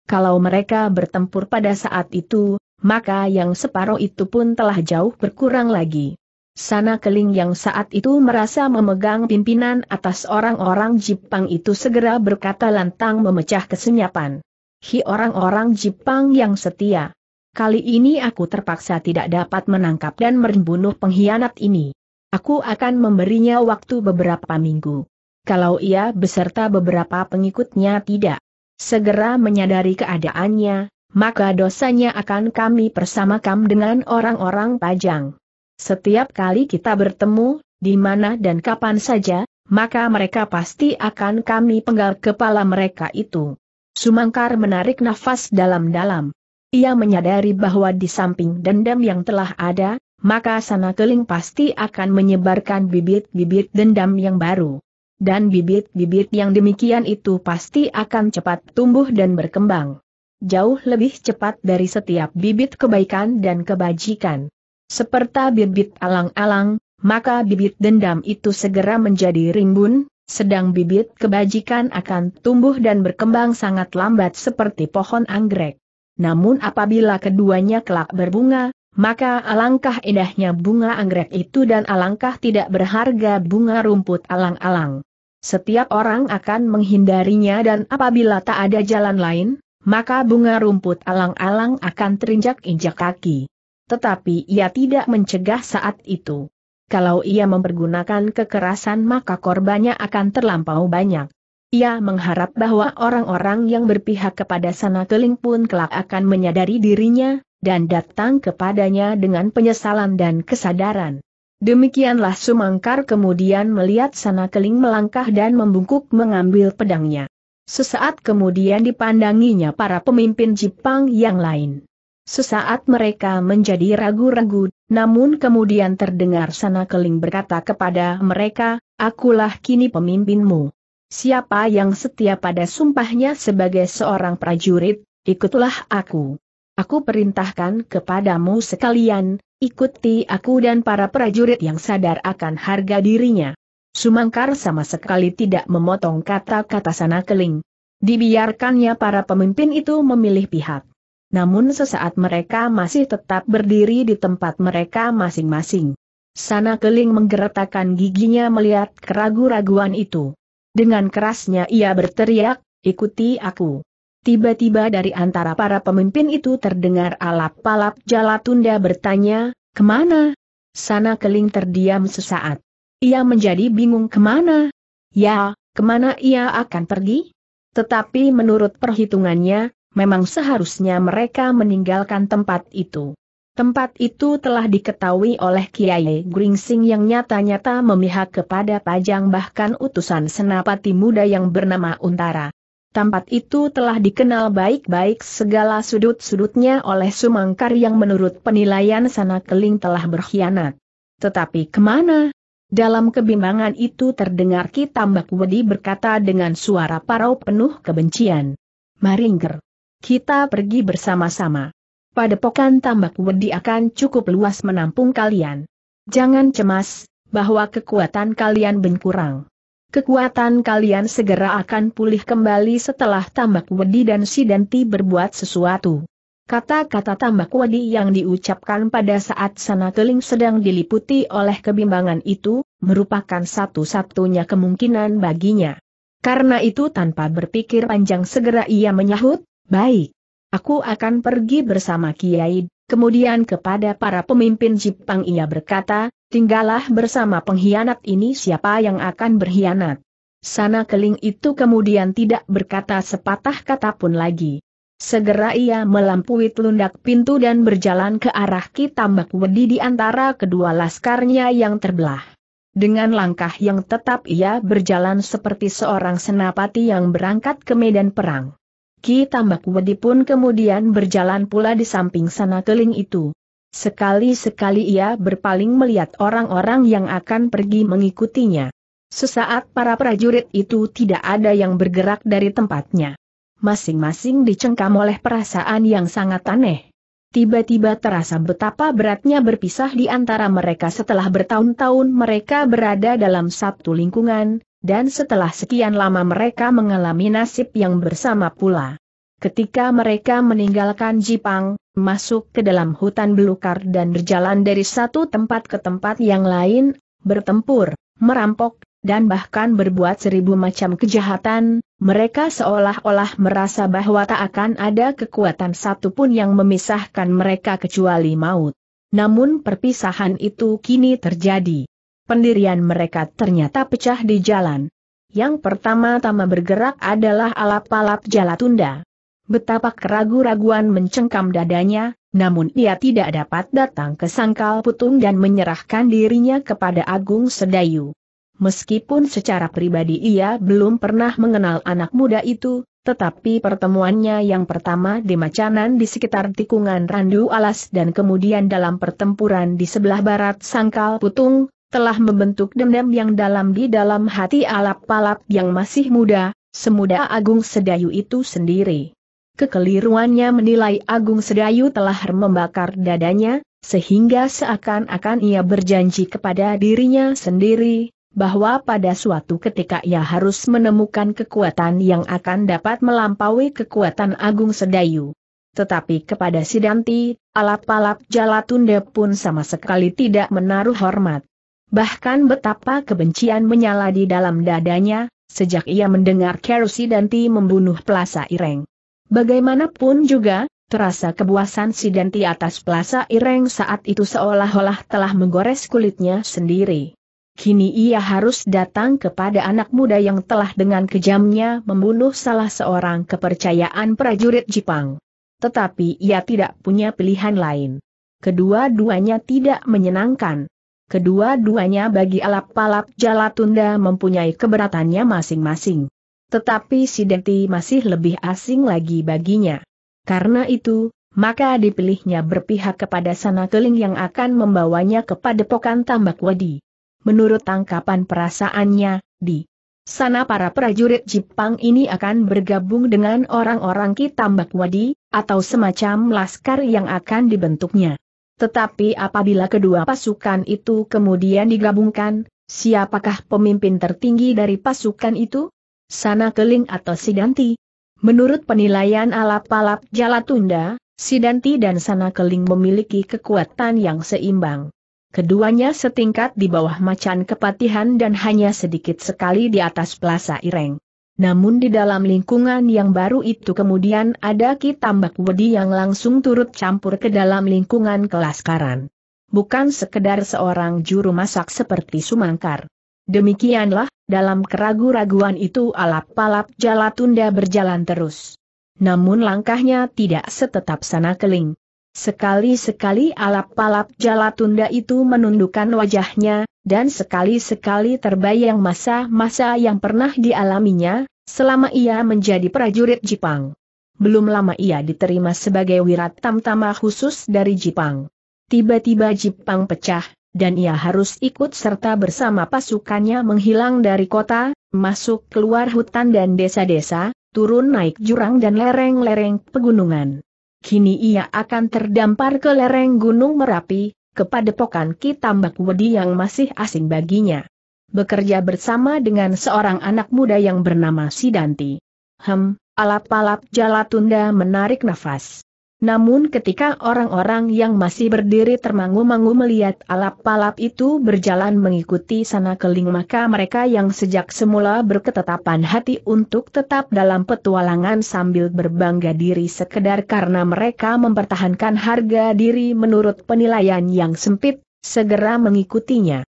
Kalau mereka bertempur pada saat itu, maka yang separoh itu pun telah jauh berkurang lagi. Sana Keling yang saat itu merasa memegang pimpinan atas orang-orang Jepang itu segera berkata lantang memecah kesenyapan. Hi orang-orang Jepang yang setia. Kali ini aku terpaksa tidak dapat menangkap dan membunuh pengkhianat ini. Aku akan memberinya waktu beberapa minggu. Kalau ia beserta beberapa pengikutnya tidak segera menyadari keadaannya, maka dosanya akan kami persamakan dengan orang-orang pajang. Setiap kali kita bertemu, di mana dan kapan saja, maka mereka pasti akan kami penggal kepala mereka itu. Sumangkar menarik nafas dalam-dalam. Ia menyadari bahwa di samping dendam yang telah ada, maka sana keling pasti akan menyebarkan bibit-bibit dendam yang baru. Dan bibit-bibit yang demikian itu pasti akan cepat tumbuh dan berkembang. Jauh lebih cepat dari setiap bibit kebaikan dan kebajikan. Seperti bibit alang-alang, maka bibit dendam itu segera menjadi rimbun, sedang bibit kebajikan akan tumbuh dan berkembang sangat lambat seperti pohon anggrek. Namun apabila keduanya kelak berbunga, maka alangkah indahnya bunga anggrek itu dan alangkah tidak berharga bunga rumput alang-alang. Setiap orang akan menghindarinya dan apabila tak ada jalan lain, maka bunga rumput alang-alang akan terinjak-injak kaki. Tetapi ia tidak mencegah saat itu. Kalau ia mempergunakan kekerasan maka korbannya akan terlampau banyak. Ia mengharap bahwa orang-orang yang berpihak kepada sana keling pun kelak akan menyadari dirinya, dan datang kepadanya dengan penyesalan dan kesadaran. Demikianlah Sumangkar kemudian melihat sana keling melangkah dan membungkuk mengambil pedangnya. Sesaat kemudian dipandanginya para pemimpin Jepang yang lain. Sesaat mereka menjadi ragu-ragu, namun kemudian terdengar sana keling berkata kepada mereka, Akulah kini pemimpinmu. Siapa yang setia pada sumpahnya sebagai seorang prajurit, ikutlah aku. Aku perintahkan kepadamu sekalian, ikuti aku dan para prajurit yang sadar akan harga dirinya. Sumangkar sama sekali tidak memotong kata-kata sana keling. Dibiarkannya para pemimpin itu memilih pihak namun sesaat mereka masih tetap berdiri di tempat mereka masing-masing. Sana Keling menggeretakkan giginya melihat keragu-raguan itu. Dengan kerasnya ia berteriak, ikuti aku. Tiba-tiba dari antara para pemimpin itu terdengar alap-alap Jalatunda bertanya, kemana? Sana Keling terdiam sesaat. Ia menjadi bingung kemana? Ya, kemana ia akan pergi? Tetapi menurut perhitungannya, memang seharusnya mereka meninggalkan tempat itu. Tempat itu telah diketahui oleh Kiai Gringsing yang nyata-nyata memihak kepada Pajang bahkan utusan senapati muda yang bernama Untara. Tempat itu telah dikenal baik-baik segala sudut-sudutnya oleh Sumangkar yang menurut penilaian sana keling telah berkhianat. Tetapi kemana? Dalam kebimbangan itu terdengar Ki Tambak Wedi berkata dengan suara parau penuh kebencian. "Maringer." Kita pergi bersama-sama. Padepokan tambak wedi akan cukup luas menampung kalian. Jangan cemas, bahwa kekuatan kalian berkurang. Kekuatan kalian segera akan pulih kembali setelah tambak wedi dan sidanti berbuat sesuatu. Kata-kata tambak Wedi yang diucapkan pada saat sana sedang diliputi oleh kebimbangan itu, merupakan satu-satunya kemungkinan baginya. Karena itu tanpa berpikir panjang segera ia menyahut, Baik. Aku akan pergi bersama Kiai, kemudian kepada para pemimpin Jepang ia berkata, tinggallah bersama pengkhianat ini siapa yang akan berkhianat. Sana keling itu kemudian tidak berkata sepatah kata pun lagi. Segera ia melampaui telundak pintu dan berjalan ke arah Kitambak Wedi di antara kedua laskarnya yang terbelah. Dengan langkah yang tetap ia berjalan seperti seorang senapati yang berangkat ke medan perang. Ki Tambak Wedi pun kemudian berjalan pula di samping sana keling itu. Sekali-sekali ia berpaling melihat orang-orang yang akan pergi mengikutinya. Sesaat para prajurit itu tidak ada yang bergerak dari tempatnya. Masing-masing dicengkam oleh perasaan yang sangat aneh. Tiba-tiba terasa betapa beratnya berpisah di antara mereka setelah bertahun-tahun mereka berada dalam satu lingkungan, dan setelah sekian lama mereka mengalami nasib yang bersama pula. Ketika mereka meninggalkan Jipang, masuk ke dalam hutan belukar dan berjalan dari satu tempat ke tempat yang lain, bertempur, merampok, dan bahkan berbuat seribu macam kejahatan, mereka seolah-olah merasa bahwa tak akan ada kekuatan satupun yang memisahkan mereka kecuali maut. Namun perpisahan itu kini terjadi pendirian mereka ternyata pecah di jalan. Yang pertama-tama bergerak adalah alap-alap Jalatunda. Betapa keragu-raguan mencengkam dadanya, namun ia tidak dapat datang ke sangkal putung dan menyerahkan dirinya kepada Agung Sedayu. Meskipun secara pribadi ia belum pernah mengenal anak muda itu, tetapi pertemuannya yang pertama di Macanan di sekitar tikungan Randu Alas dan kemudian dalam pertempuran di sebelah barat Sangkal Putung, telah membentuk dendam yang dalam di dalam hati alap Palap yang masih muda, semuda Agung Sedayu itu sendiri. Kekeliruannya menilai Agung Sedayu telah membakar dadanya, sehingga seakan-akan ia berjanji kepada dirinya sendiri, bahwa pada suatu ketika ia harus menemukan kekuatan yang akan dapat melampaui kekuatan Agung Sedayu. Tetapi kepada Sidanti, alap-alap Jalatunda pun sama sekali tidak menaruh hormat. Bahkan betapa kebencian menyala di dalam dadanya, sejak ia mendengar Kerusi Danti membunuh Plaza Ireng. Bagaimanapun juga, terasa kebuasan si Danti atas Plaza Ireng saat itu seolah-olah telah menggores kulitnya sendiri. Kini ia harus datang kepada anak muda yang telah dengan kejamnya membunuh salah seorang kepercayaan prajurit Jepang. Tetapi ia tidak punya pilihan lain. Kedua-duanya tidak menyenangkan. Kedua-duanya bagi alap palap Jalatunda mempunyai keberatannya masing-masing. Tetapi Sidenti masih lebih asing lagi baginya. Karena itu, maka dipilihnya berpihak kepada sana keling yang akan membawanya kepada pokan tambak wadi. Menurut tangkapan perasaannya, di sana para prajurit Jepang ini akan bergabung dengan orang-orang Ki Tambak Wadi, atau semacam laskar yang akan dibentuknya. Tetapi apabila kedua pasukan itu kemudian digabungkan, siapakah pemimpin tertinggi dari pasukan itu? Sana Keling atau Sidanti? Menurut penilaian alap-alap Jalatunda, Sidanti dan Sana Keling memiliki kekuatan yang seimbang. Keduanya setingkat di bawah macan kepatihan dan hanya sedikit sekali di atas Plaza Ireng. Namun di dalam lingkungan yang baru itu kemudian ada Ki Tambak Wedi yang langsung turut campur ke dalam lingkungan kelas karan. Bukan sekedar seorang juru masak seperti Sumangkar. Demikianlah, dalam keragu-raguan itu alap-alap tunda berjalan terus. Namun langkahnya tidak setetap sana keling. Sekali-sekali alap-alap tunda itu menundukkan wajahnya, dan sekali-sekali terbayang masa-masa yang pernah dialaminya, selama ia menjadi prajurit Jepang. Belum lama ia diterima sebagai wirat tamtama khusus dari Jepang. Tiba-tiba Jepang pecah, dan ia harus ikut serta bersama pasukannya menghilang dari kota, masuk keluar hutan dan desa-desa, turun naik jurang dan lereng-lereng pegunungan. Kini ia akan terdampar ke lereng Gunung Merapi, kepada Ki Tambak Wedi yang masih asing baginya. Bekerja bersama dengan seorang anak muda yang bernama Sidanti. Hem, alap-alap Jalatunda menarik nafas. Namun ketika orang-orang yang masih berdiri termangu-mangu melihat alap-alap itu berjalan mengikuti sana keling maka mereka yang sejak semula berketetapan hati untuk tetap dalam petualangan sambil berbangga diri sekedar karena mereka mempertahankan harga diri menurut penilaian yang sempit, segera mengikutinya.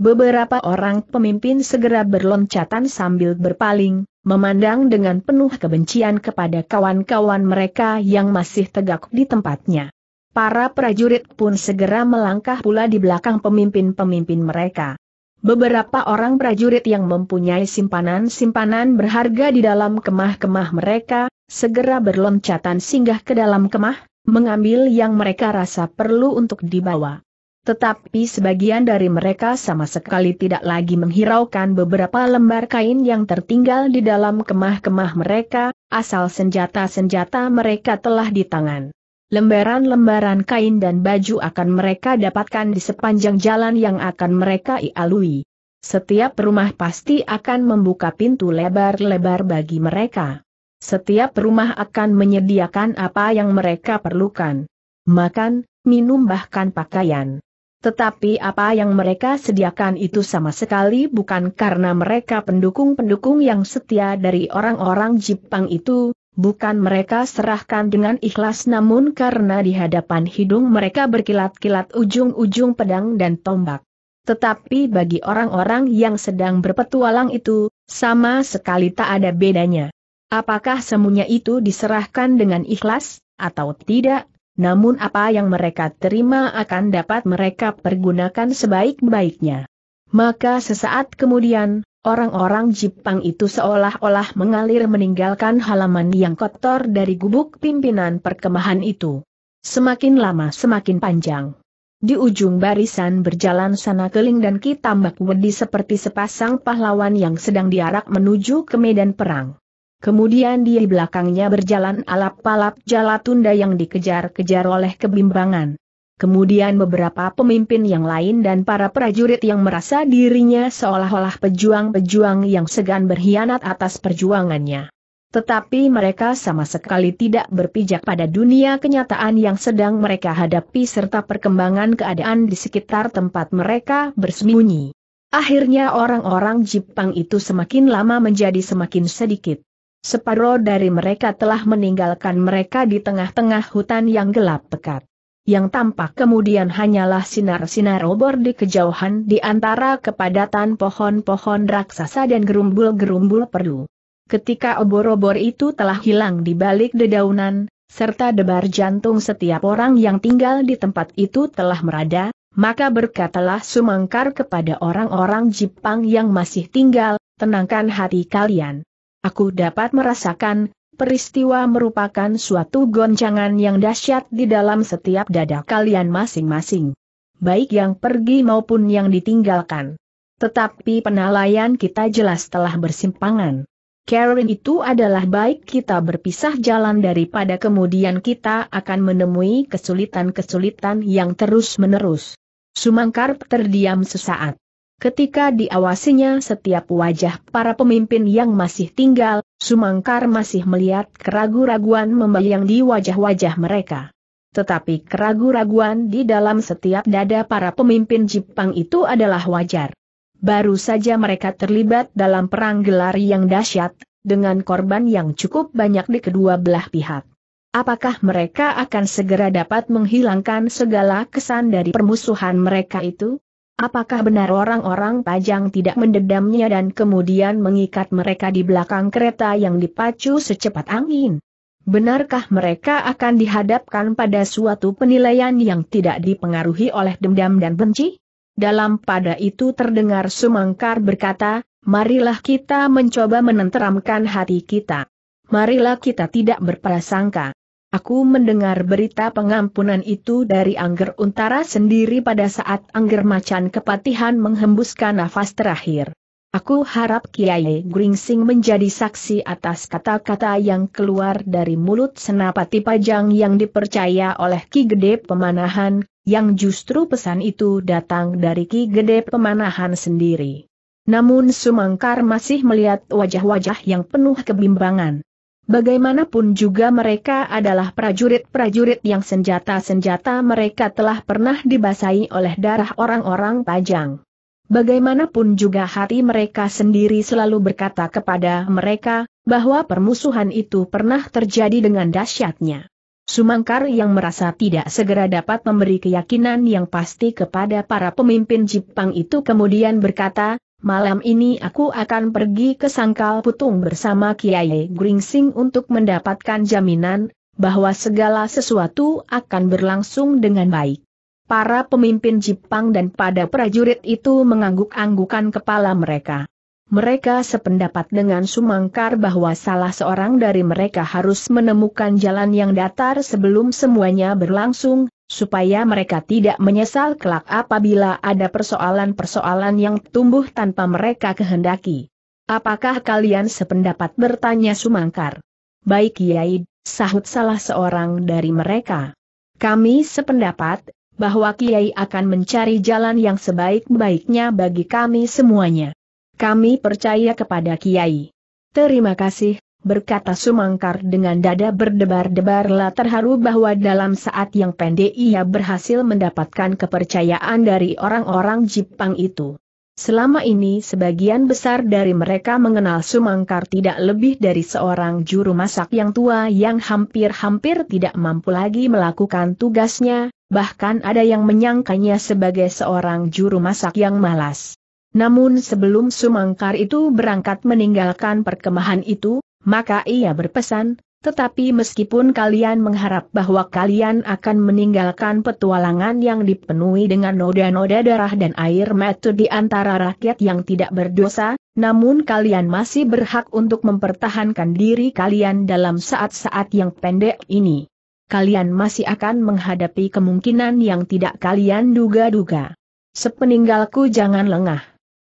Beberapa orang pemimpin segera berloncatan sambil berpaling, memandang dengan penuh kebencian kepada kawan-kawan mereka yang masih tegak di tempatnya. Para prajurit pun segera melangkah pula di belakang pemimpin-pemimpin mereka. Beberapa orang prajurit yang mempunyai simpanan-simpanan berharga di dalam kemah-kemah mereka, segera berloncatan singgah ke dalam kemah, mengambil yang mereka rasa perlu untuk dibawa. Tetapi sebagian dari mereka sama sekali tidak lagi menghiraukan beberapa lembar kain yang tertinggal di dalam kemah-kemah mereka, asal senjata-senjata mereka telah di tangan. Lembaran-lembaran kain dan baju akan mereka dapatkan di sepanjang jalan yang akan mereka ialui. Setiap rumah pasti akan membuka pintu lebar-lebar bagi mereka. Setiap rumah akan menyediakan apa yang mereka perlukan. Makan, minum bahkan pakaian. Tetapi apa yang mereka sediakan itu sama sekali bukan karena mereka pendukung-pendukung yang setia dari orang-orang Jepang itu, bukan mereka serahkan dengan ikhlas namun karena di hadapan hidung mereka berkilat-kilat ujung-ujung pedang dan tombak. Tetapi bagi orang-orang yang sedang berpetualang itu, sama sekali tak ada bedanya. Apakah semuanya itu diserahkan dengan ikhlas, atau tidak, namun apa yang mereka terima akan dapat mereka pergunakan sebaik-baiknya. Maka sesaat kemudian, orang-orang Jepang itu seolah-olah mengalir meninggalkan halaman yang kotor dari gubuk pimpinan perkemahan itu. Semakin lama semakin panjang. Di ujung barisan berjalan sana keling dan ki tambak wedi seperti sepasang pahlawan yang sedang diarak menuju ke medan perang. Kemudian di belakangnya berjalan alap-alap tunda yang dikejar-kejar oleh kebimbangan. Kemudian beberapa pemimpin yang lain dan para prajurit yang merasa dirinya seolah-olah pejuang-pejuang yang segan berkhianat atas perjuangannya. Tetapi mereka sama sekali tidak berpijak pada dunia kenyataan yang sedang mereka hadapi serta perkembangan keadaan di sekitar tempat mereka bersembunyi. Akhirnya orang-orang Jepang itu semakin lama menjadi semakin sedikit. Separuh dari mereka telah meninggalkan mereka di tengah-tengah hutan yang gelap pekat. Yang tampak kemudian hanyalah sinar-sinar obor di kejauhan di antara kepadatan pohon-pohon raksasa dan gerumbul-gerumbul perlu. Ketika obor-obor itu telah hilang di balik dedaunan, serta debar jantung setiap orang yang tinggal di tempat itu telah merada, maka berkatalah Sumangkar kepada orang-orang Jepang yang masih tinggal, tenangkan hati kalian. Aku dapat merasakan, peristiwa merupakan suatu goncangan yang dahsyat di dalam setiap dada kalian masing-masing. Baik yang pergi maupun yang ditinggalkan. Tetapi penalaian kita jelas telah bersimpangan. Karen itu adalah baik kita berpisah jalan daripada kemudian kita akan menemui kesulitan-kesulitan yang terus-menerus. Sumangkar terdiam sesaat. Ketika diawasinya setiap wajah para pemimpin yang masih tinggal, Sumangkar masih melihat keraguan raguan membayang di wajah-wajah mereka. Tetapi keraguan raguan di dalam setiap dada para pemimpin Jepang itu adalah wajar. Baru saja mereka terlibat dalam perang gelar yang dahsyat, dengan korban yang cukup banyak di kedua belah pihak. Apakah mereka akan segera dapat menghilangkan segala kesan dari permusuhan mereka itu? Apakah benar orang-orang Pajang tidak mendedamnya dan kemudian mengikat mereka di belakang kereta yang dipacu secepat angin? Benarkah mereka akan dihadapkan pada suatu penilaian yang tidak dipengaruhi oleh dendam dan benci? Dalam pada itu terdengar Sumangkar berkata, marilah kita mencoba menenteramkan hati kita. Marilah kita tidak berprasangka. Aku mendengar berita pengampunan itu dari Angger Untara sendiri pada saat Angger Macan Kepatihan menghembuskan nafas terakhir. Aku harap Kiai Gringsing menjadi saksi atas kata-kata yang keluar dari mulut senapati pajang yang dipercaya oleh Ki Gede Pemanahan, yang justru pesan itu datang dari Ki Gede Pemanahan sendiri. Namun Sumangkar masih melihat wajah-wajah yang penuh kebimbangan. Bagaimanapun juga mereka adalah prajurit-prajurit yang senjata-senjata mereka telah pernah dibasahi oleh darah orang-orang Pajang. Bagaimanapun juga hati mereka sendiri selalu berkata kepada mereka, bahwa permusuhan itu pernah terjadi dengan dahsyatnya. Sumangkar yang merasa tidak segera dapat memberi keyakinan yang pasti kepada para pemimpin Jepang itu kemudian berkata, Malam ini aku akan pergi ke Sangkal Putung bersama Kiai Gringsing untuk mendapatkan jaminan bahwa segala sesuatu akan berlangsung dengan baik. Para pemimpin Jepang dan pada prajurit itu mengangguk-anggukan kepala mereka. Mereka sependapat dengan Sumangkar bahwa salah seorang dari mereka harus menemukan jalan yang datar sebelum semuanya berlangsung, supaya mereka tidak menyesal kelak apabila ada persoalan-persoalan yang tumbuh tanpa mereka kehendaki. Apakah kalian sependapat bertanya Sumangkar? Baik Kiai, sahut salah seorang dari mereka. Kami sependapat, bahwa Kiai akan mencari jalan yang sebaik-baiknya bagi kami semuanya. Kami percaya kepada Kiai. Terima kasih, berkata Sumangkar dengan dada berdebar-debarlah terharu bahwa dalam saat yang pendek ia berhasil mendapatkan kepercayaan dari orang-orang Jepang itu. Selama ini sebagian besar dari mereka mengenal Sumangkar tidak lebih dari seorang juru masak yang tua yang hampir-hampir tidak mampu lagi melakukan tugasnya, bahkan ada yang menyangkanya sebagai seorang juru masak yang malas. Namun sebelum Sumangkar itu berangkat meninggalkan perkemahan itu, maka ia berpesan, tetapi meskipun kalian mengharap bahwa kalian akan meninggalkan petualangan yang dipenuhi dengan noda-noda darah dan air mata di antara rakyat yang tidak berdosa, namun kalian masih berhak untuk mempertahankan diri kalian dalam saat-saat yang pendek ini. Kalian masih akan menghadapi kemungkinan yang tidak kalian duga-duga. Sepeninggalku jangan lengah.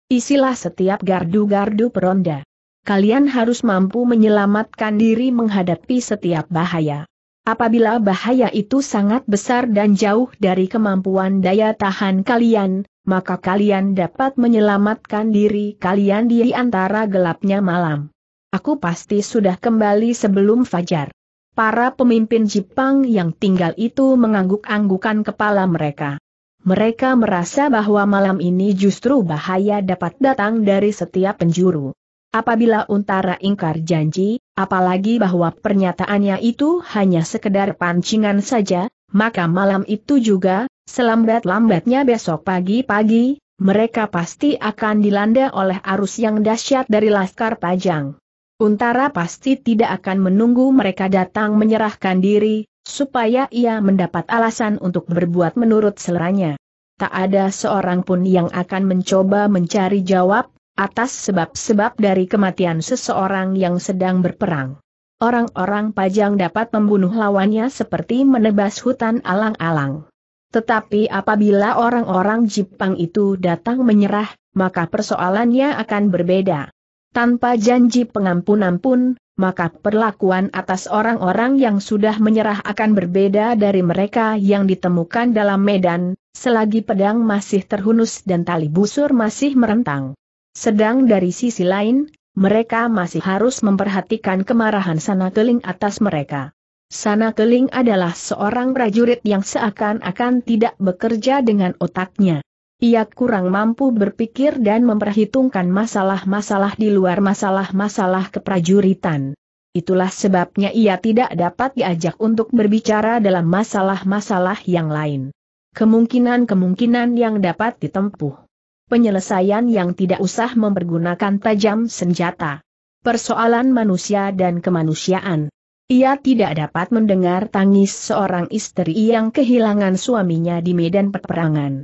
Isilah setiap gardu-gardu peronda kalian harus mampu menyelamatkan diri menghadapi setiap bahaya. Apabila bahaya itu sangat besar dan jauh dari kemampuan daya tahan kalian, maka kalian dapat menyelamatkan diri kalian di antara gelapnya malam. Aku pasti sudah kembali sebelum fajar. Para pemimpin Jepang yang tinggal itu mengangguk-anggukan kepala mereka. Mereka merasa bahwa malam ini justru bahaya dapat datang dari setiap penjuru. Apabila Untara ingkar janji, apalagi bahwa pernyataannya itu hanya sekedar pancingan saja, maka malam itu juga, selambat-lambatnya besok pagi-pagi, mereka pasti akan dilanda oleh arus yang dahsyat dari Laskar Pajang. Untara pasti tidak akan menunggu mereka datang menyerahkan diri, supaya ia mendapat alasan untuk berbuat menurut seleranya. Tak ada seorang pun yang akan mencoba mencari jawab, atas sebab-sebab dari kematian seseorang yang sedang berperang. Orang-orang pajang dapat membunuh lawannya seperti menebas hutan alang-alang. Tetapi apabila orang-orang Jepang itu datang menyerah, maka persoalannya akan berbeda. Tanpa janji pengampunan pun, maka perlakuan atas orang-orang yang sudah menyerah akan berbeda dari mereka yang ditemukan dalam medan, selagi pedang masih terhunus dan tali busur masih merentang. Sedang dari sisi lain, mereka masih harus memperhatikan kemarahan Sana Keling atas mereka. Sana Keling adalah seorang prajurit yang seakan-akan tidak bekerja dengan otaknya. Ia kurang mampu berpikir dan memperhitungkan masalah-masalah di luar masalah-masalah keprajuritan. Itulah sebabnya ia tidak dapat diajak untuk berbicara dalam masalah-masalah yang lain. Kemungkinan-kemungkinan yang dapat ditempuh penyelesaian yang tidak usah mempergunakan tajam senjata. Persoalan manusia dan kemanusiaan. Ia tidak dapat mendengar tangis seorang istri yang kehilangan suaminya di medan peperangan.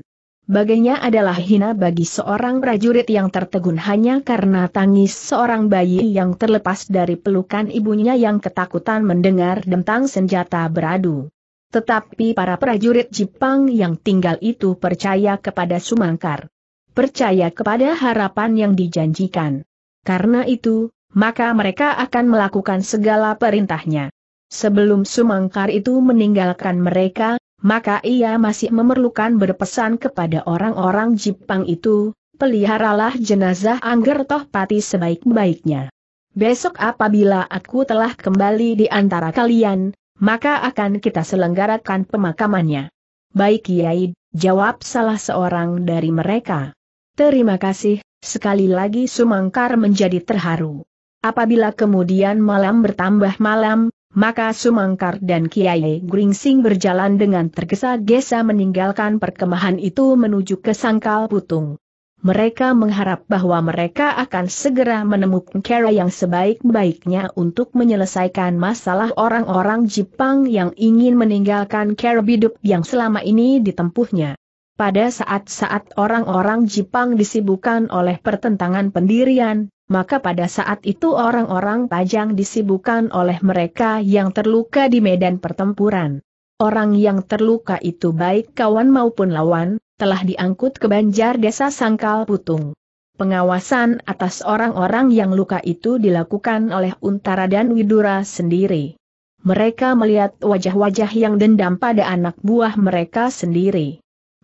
Baginya adalah hina bagi seorang prajurit yang tertegun hanya karena tangis seorang bayi yang terlepas dari pelukan ibunya yang ketakutan mendengar dentang senjata beradu. Tetapi para prajurit Jepang yang tinggal itu percaya kepada Sumangkar percaya kepada harapan yang dijanjikan. Karena itu, maka mereka akan melakukan segala perintahnya. Sebelum Sumangkar itu meninggalkan mereka, maka ia masih memerlukan berpesan kepada orang-orang Jepang itu, peliharalah jenazah Angger Tohpati sebaik-baiknya. Besok apabila aku telah kembali di antara kalian, maka akan kita selenggarakan pemakamannya. Baik Kiai, jawab salah seorang dari mereka. Terima kasih, sekali lagi Sumangkar menjadi terharu. Apabila kemudian malam bertambah malam, maka Sumangkar dan Kiai Gringsing berjalan dengan tergesa-gesa meninggalkan perkemahan itu menuju ke Sangkal Putung. Mereka mengharap bahwa mereka akan segera menemukan cara yang sebaik-baiknya untuk menyelesaikan masalah orang-orang Jepang yang ingin meninggalkan cara hidup yang selama ini ditempuhnya. Pada saat-saat orang-orang Jepang disibukkan oleh pertentangan pendirian, maka pada saat itu orang-orang Pajang disibukkan oleh mereka yang terluka di medan pertempuran. Orang yang terluka itu baik kawan maupun lawan, telah diangkut ke banjar desa Sangkal Putung. Pengawasan atas orang-orang yang luka itu dilakukan oleh Untara dan Widura sendiri. Mereka melihat wajah-wajah yang dendam pada anak buah mereka sendiri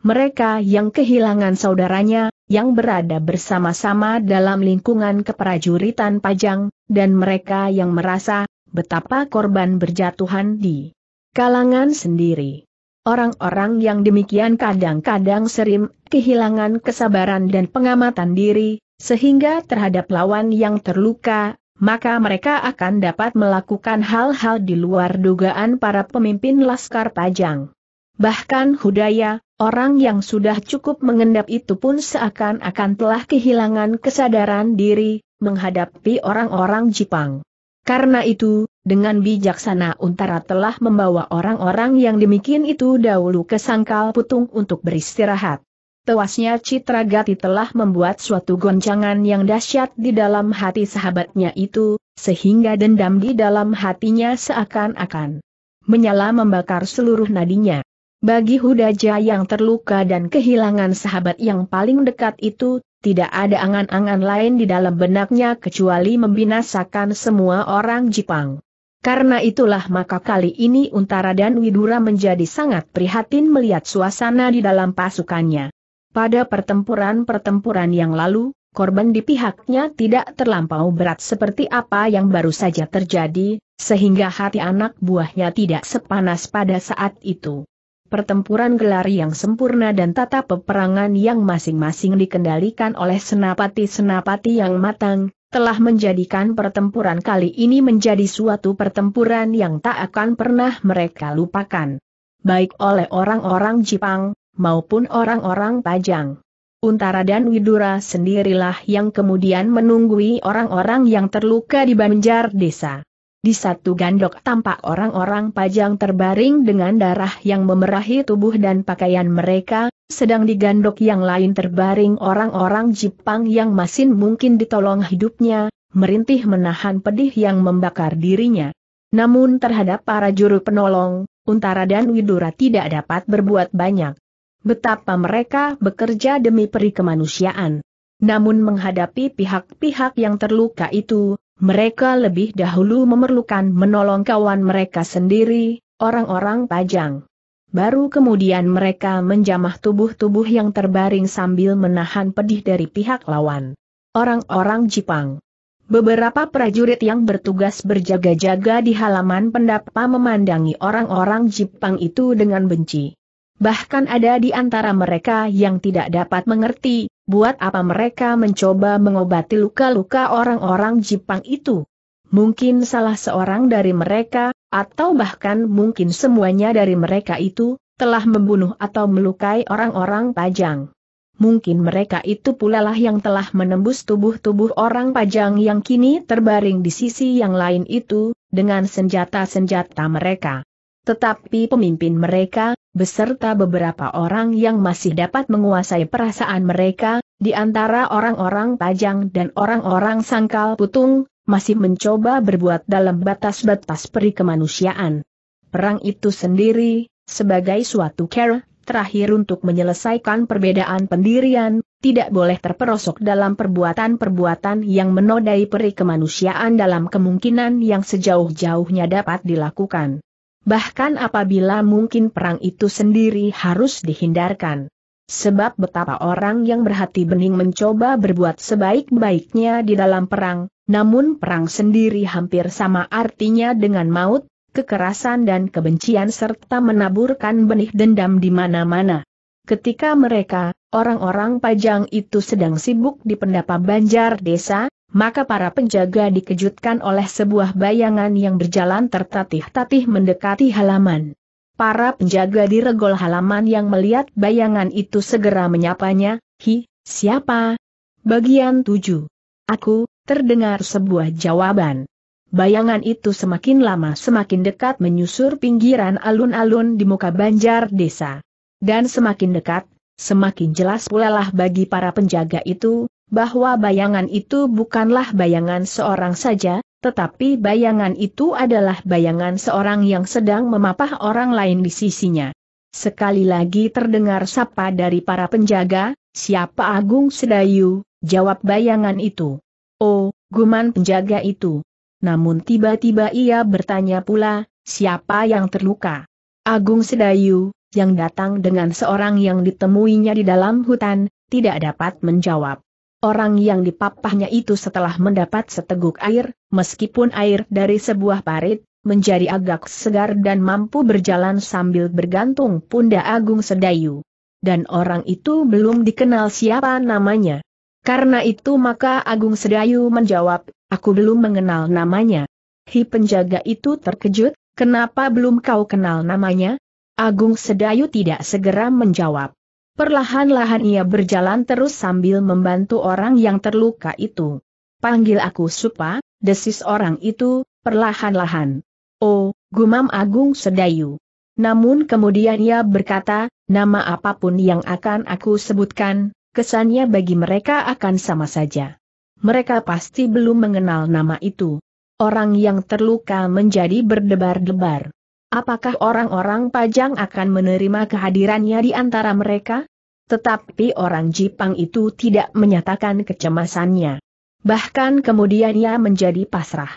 mereka yang kehilangan saudaranya, yang berada bersama-sama dalam lingkungan keprajuritan Pajang, dan mereka yang merasa betapa korban berjatuhan di kalangan sendiri. Orang-orang yang demikian kadang-kadang serim kehilangan kesabaran dan pengamatan diri, sehingga terhadap lawan yang terluka, maka mereka akan dapat melakukan hal-hal di luar dugaan para pemimpin Laskar Pajang. Bahkan Hudaya, orang yang sudah cukup mengendap itu pun seakan-akan telah kehilangan kesadaran diri, menghadapi orang-orang Jepang. Karena itu, dengan bijaksana Untara telah membawa orang-orang yang demikian itu dahulu ke Sangkal Putung untuk beristirahat. Tewasnya Citra Gati telah membuat suatu goncangan yang dahsyat di dalam hati sahabatnya itu, sehingga dendam di dalam hatinya seakan-akan menyala membakar seluruh nadinya. Bagi Hudaja yang terluka dan kehilangan sahabat yang paling dekat itu, tidak ada angan-angan lain di dalam benaknya kecuali membinasakan semua orang Jepang. Karena itulah maka kali ini Untara dan Widura menjadi sangat prihatin melihat suasana di dalam pasukannya. Pada pertempuran-pertempuran yang lalu, korban di pihaknya tidak terlampau berat seperti apa yang baru saja terjadi, sehingga hati anak buahnya tidak sepanas pada saat itu pertempuran gelar yang sempurna dan tata peperangan yang masing-masing dikendalikan oleh senapati-senapati yang matang, telah menjadikan pertempuran kali ini menjadi suatu pertempuran yang tak akan pernah mereka lupakan. Baik oleh orang-orang Jepang, maupun orang-orang Pajang. Untara dan Widura sendirilah yang kemudian menunggui orang-orang yang terluka di Banjar Desa. Di satu gandok tampak orang-orang pajang terbaring dengan darah yang memerahi tubuh dan pakaian mereka, sedang di gandok yang lain terbaring orang-orang Jepang yang masih mungkin ditolong hidupnya, merintih menahan pedih yang membakar dirinya. Namun terhadap para juru penolong, Untara dan Widura tidak dapat berbuat banyak. Betapa mereka bekerja demi peri kemanusiaan. Namun menghadapi pihak-pihak yang terluka itu, mereka lebih dahulu memerlukan menolong kawan mereka sendiri, orang-orang pajang. Baru kemudian mereka menjamah tubuh-tubuh yang terbaring sambil menahan pedih dari pihak lawan. Orang-orang Jepang. Beberapa prajurit yang bertugas berjaga-jaga di halaman pendapa memandangi orang-orang Jepang itu dengan benci. Bahkan ada di antara mereka yang tidak dapat mengerti, buat apa mereka mencoba mengobati luka-luka orang-orang Jepang itu. Mungkin salah seorang dari mereka, atau bahkan mungkin semuanya dari mereka itu, telah membunuh atau melukai orang-orang Pajang. Mungkin mereka itu pula lah yang telah menembus tubuh-tubuh orang Pajang yang kini terbaring di sisi yang lain itu, dengan senjata-senjata mereka. Tetapi pemimpin mereka, beserta beberapa orang yang masih dapat menguasai perasaan mereka, di antara orang-orang Pajang dan orang-orang Sangkal Putung, masih mencoba berbuat dalam batas-batas peri kemanusiaan. Perang itu sendiri, sebagai suatu cara terakhir untuk menyelesaikan perbedaan pendirian, tidak boleh terperosok dalam perbuatan-perbuatan yang menodai peri kemanusiaan dalam kemungkinan yang sejauh-jauhnya dapat dilakukan. Bahkan apabila mungkin perang itu sendiri harus dihindarkan. Sebab betapa orang yang berhati bening mencoba berbuat sebaik-baiknya di dalam perang, namun perang sendiri hampir sama artinya dengan maut, kekerasan dan kebencian serta menaburkan benih dendam di mana-mana. Ketika mereka, orang-orang pajang itu sedang sibuk di pendapa banjar desa, maka para penjaga dikejutkan oleh sebuah bayangan yang berjalan tertatih-tatih mendekati halaman. Para penjaga di regol halaman yang melihat bayangan itu segera menyapanya, Hi, siapa? Bagian 7. Aku, terdengar sebuah jawaban. Bayangan itu semakin lama semakin dekat menyusur pinggiran alun-alun di muka banjar desa. Dan semakin dekat, semakin jelas pula lah bagi para penjaga itu, bahwa bayangan itu bukanlah bayangan seorang saja, tetapi bayangan itu adalah bayangan seorang yang sedang memapah orang lain di sisinya. Sekali lagi terdengar sapa dari para penjaga, siapa Agung Sedayu, jawab bayangan itu. Oh, guman penjaga itu. Namun tiba-tiba ia bertanya pula, siapa yang terluka? Agung Sedayu, yang datang dengan seorang yang ditemuinya di dalam hutan, tidak dapat menjawab orang yang dipapahnya itu setelah mendapat seteguk air, meskipun air dari sebuah parit, menjadi agak segar dan mampu berjalan sambil bergantung pundak Agung Sedayu. Dan orang itu belum dikenal siapa namanya. Karena itu maka Agung Sedayu menjawab, aku belum mengenal namanya. Hi penjaga itu terkejut, kenapa belum kau kenal namanya? Agung Sedayu tidak segera menjawab. Perlahan-lahan ia berjalan terus sambil membantu orang yang terluka itu. Panggil aku Supa, desis orang itu, perlahan-lahan. Oh, gumam Agung Sedayu. Namun kemudian ia berkata, nama apapun yang akan aku sebutkan, kesannya bagi mereka akan sama saja. Mereka pasti belum mengenal nama itu. Orang yang terluka menjadi berdebar-debar. Apakah orang-orang Pajang akan menerima kehadirannya di antara mereka? Tetapi orang Jipang itu tidak menyatakan kecemasannya. Bahkan kemudian ia menjadi pasrah.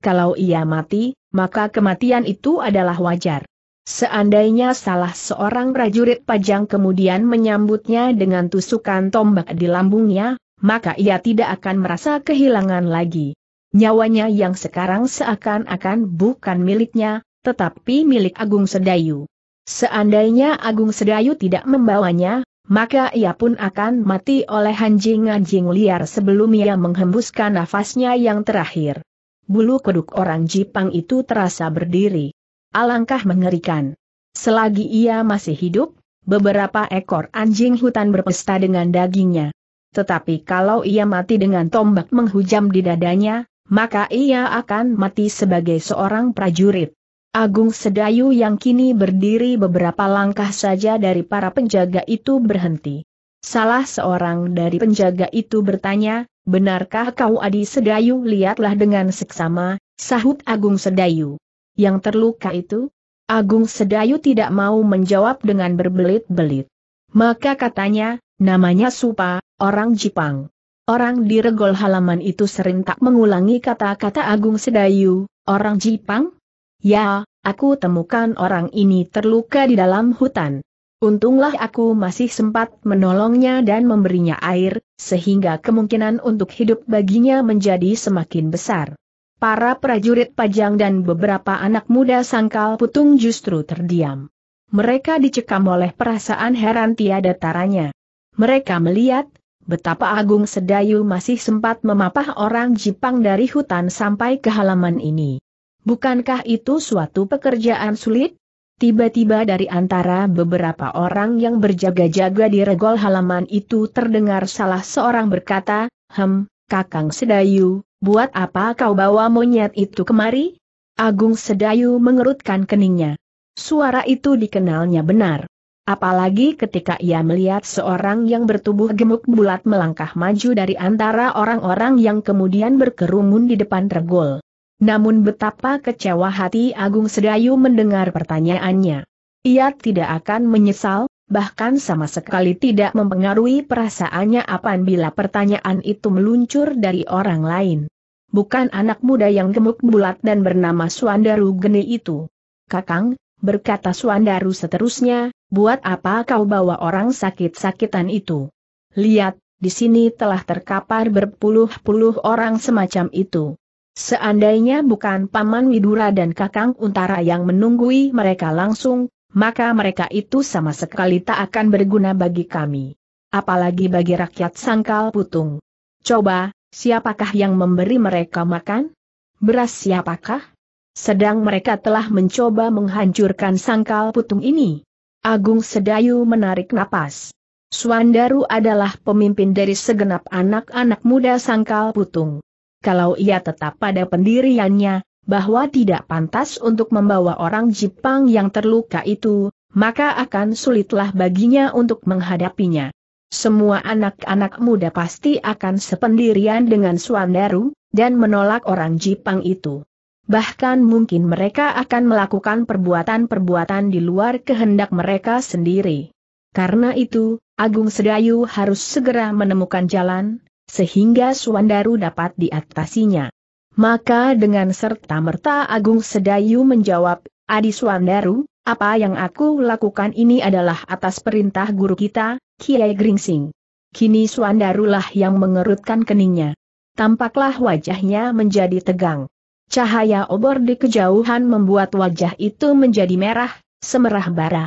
Kalau ia mati, maka kematian itu adalah wajar. Seandainya salah seorang prajurit pajang kemudian menyambutnya dengan tusukan tombak di lambungnya, maka ia tidak akan merasa kehilangan lagi. Nyawanya yang sekarang seakan-akan bukan miliknya, tetapi milik Agung Sedayu. Seandainya Agung Sedayu tidak membawanya, maka ia pun akan mati oleh anjing-anjing liar sebelum ia menghembuskan nafasnya yang terakhir. Bulu kuduk orang Jipang itu terasa berdiri. Alangkah mengerikan. Selagi ia masih hidup, beberapa ekor anjing hutan berpesta dengan dagingnya. Tetapi kalau ia mati dengan tombak menghujam di dadanya, maka ia akan mati sebagai seorang prajurit. Agung Sedayu yang kini berdiri beberapa langkah saja dari para penjaga itu berhenti. Salah seorang dari penjaga itu bertanya, benarkah kau Adi Sedayu? Lihatlah dengan seksama, sahut Agung Sedayu. Yang terluka itu? Agung Sedayu tidak mau menjawab dengan berbelit-belit. Maka katanya, namanya Supa, orang Jepang. Orang di regol halaman itu sering tak mengulangi kata-kata Agung Sedayu, orang Jepang? Ya, aku temukan orang ini terluka di dalam hutan. Untunglah aku masih sempat menolongnya dan memberinya air, sehingga kemungkinan untuk hidup baginya menjadi semakin besar. Para prajurit pajang dan beberapa anak muda sangkal putung justru terdiam. Mereka dicekam oleh perasaan heran tiada taranya. Mereka melihat, betapa Agung Sedayu masih sempat memapah orang Jepang dari hutan sampai ke halaman ini. Bukankah itu suatu pekerjaan sulit? Tiba-tiba dari antara beberapa orang yang berjaga-jaga di regol halaman itu terdengar salah seorang berkata, Hem, Kakang Sedayu, buat apa kau bawa monyet itu kemari? Agung Sedayu mengerutkan keningnya. Suara itu dikenalnya benar. Apalagi ketika ia melihat seorang yang bertubuh gemuk bulat melangkah maju dari antara orang-orang yang kemudian berkerumun di depan regol. Namun betapa kecewa hati Agung Sedayu mendengar pertanyaannya. Ia tidak akan menyesal, bahkan sama sekali tidak mempengaruhi perasaannya apabila pertanyaan itu meluncur dari orang lain. Bukan anak muda yang gemuk bulat dan bernama Suandaru Geni itu. Kakang, berkata Suandaru seterusnya, buat apa kau bawa orang sakit-sakitan itu? Lihat, di sini telah terkapar berpuluh-puluh orang semacam itu. Seandainya bukan Paman Widura dan Kakang Untara yang menunggui mereka langsung, maka mereka itu sama sekali tak akan berguna bagi kami. Apalagi bagi rakyat sangkal putung. Coba, siapakah yang memberi mereka makan? Beras siapakah? Sedang mereka telah mencoba menghancurkan sangkal putung ini. Agung Sedayu menarik napas. Suandaru adalah pemimpin dari segenap anak-anak muda sangkal putung kalau ia tetap pada pendiriannya, bahwa tidak pantas untuk membawa orang Jepang yang terluka itu, maka akan sulitlah baginya untuk menghadapinya. Semua anak-anak muda pasti akan sependirian dengan Suandaru, dan menolak orang Jepang itu. Bahkan mungkin mereka akan melakukan perbuatan-perbuatan di luar kehendak mereka sendiri. Karena itu, Agung Sedayu harus segera menemukan jalan, sehingga Suandaru dapat diatasinya. Maka dengan serta-merta Agung Sedayu menjawab, Adi Suandaru, apa yang aku lakukan ini adalah atas perintah guru kita, Kiai Gringsing. Kini lah yang mengerutkan keningnya. Tampaklah wajahnya menjadi tegang. Cahaya obor di kejauhan membuat wajah itu menjadi merah, semerah bara.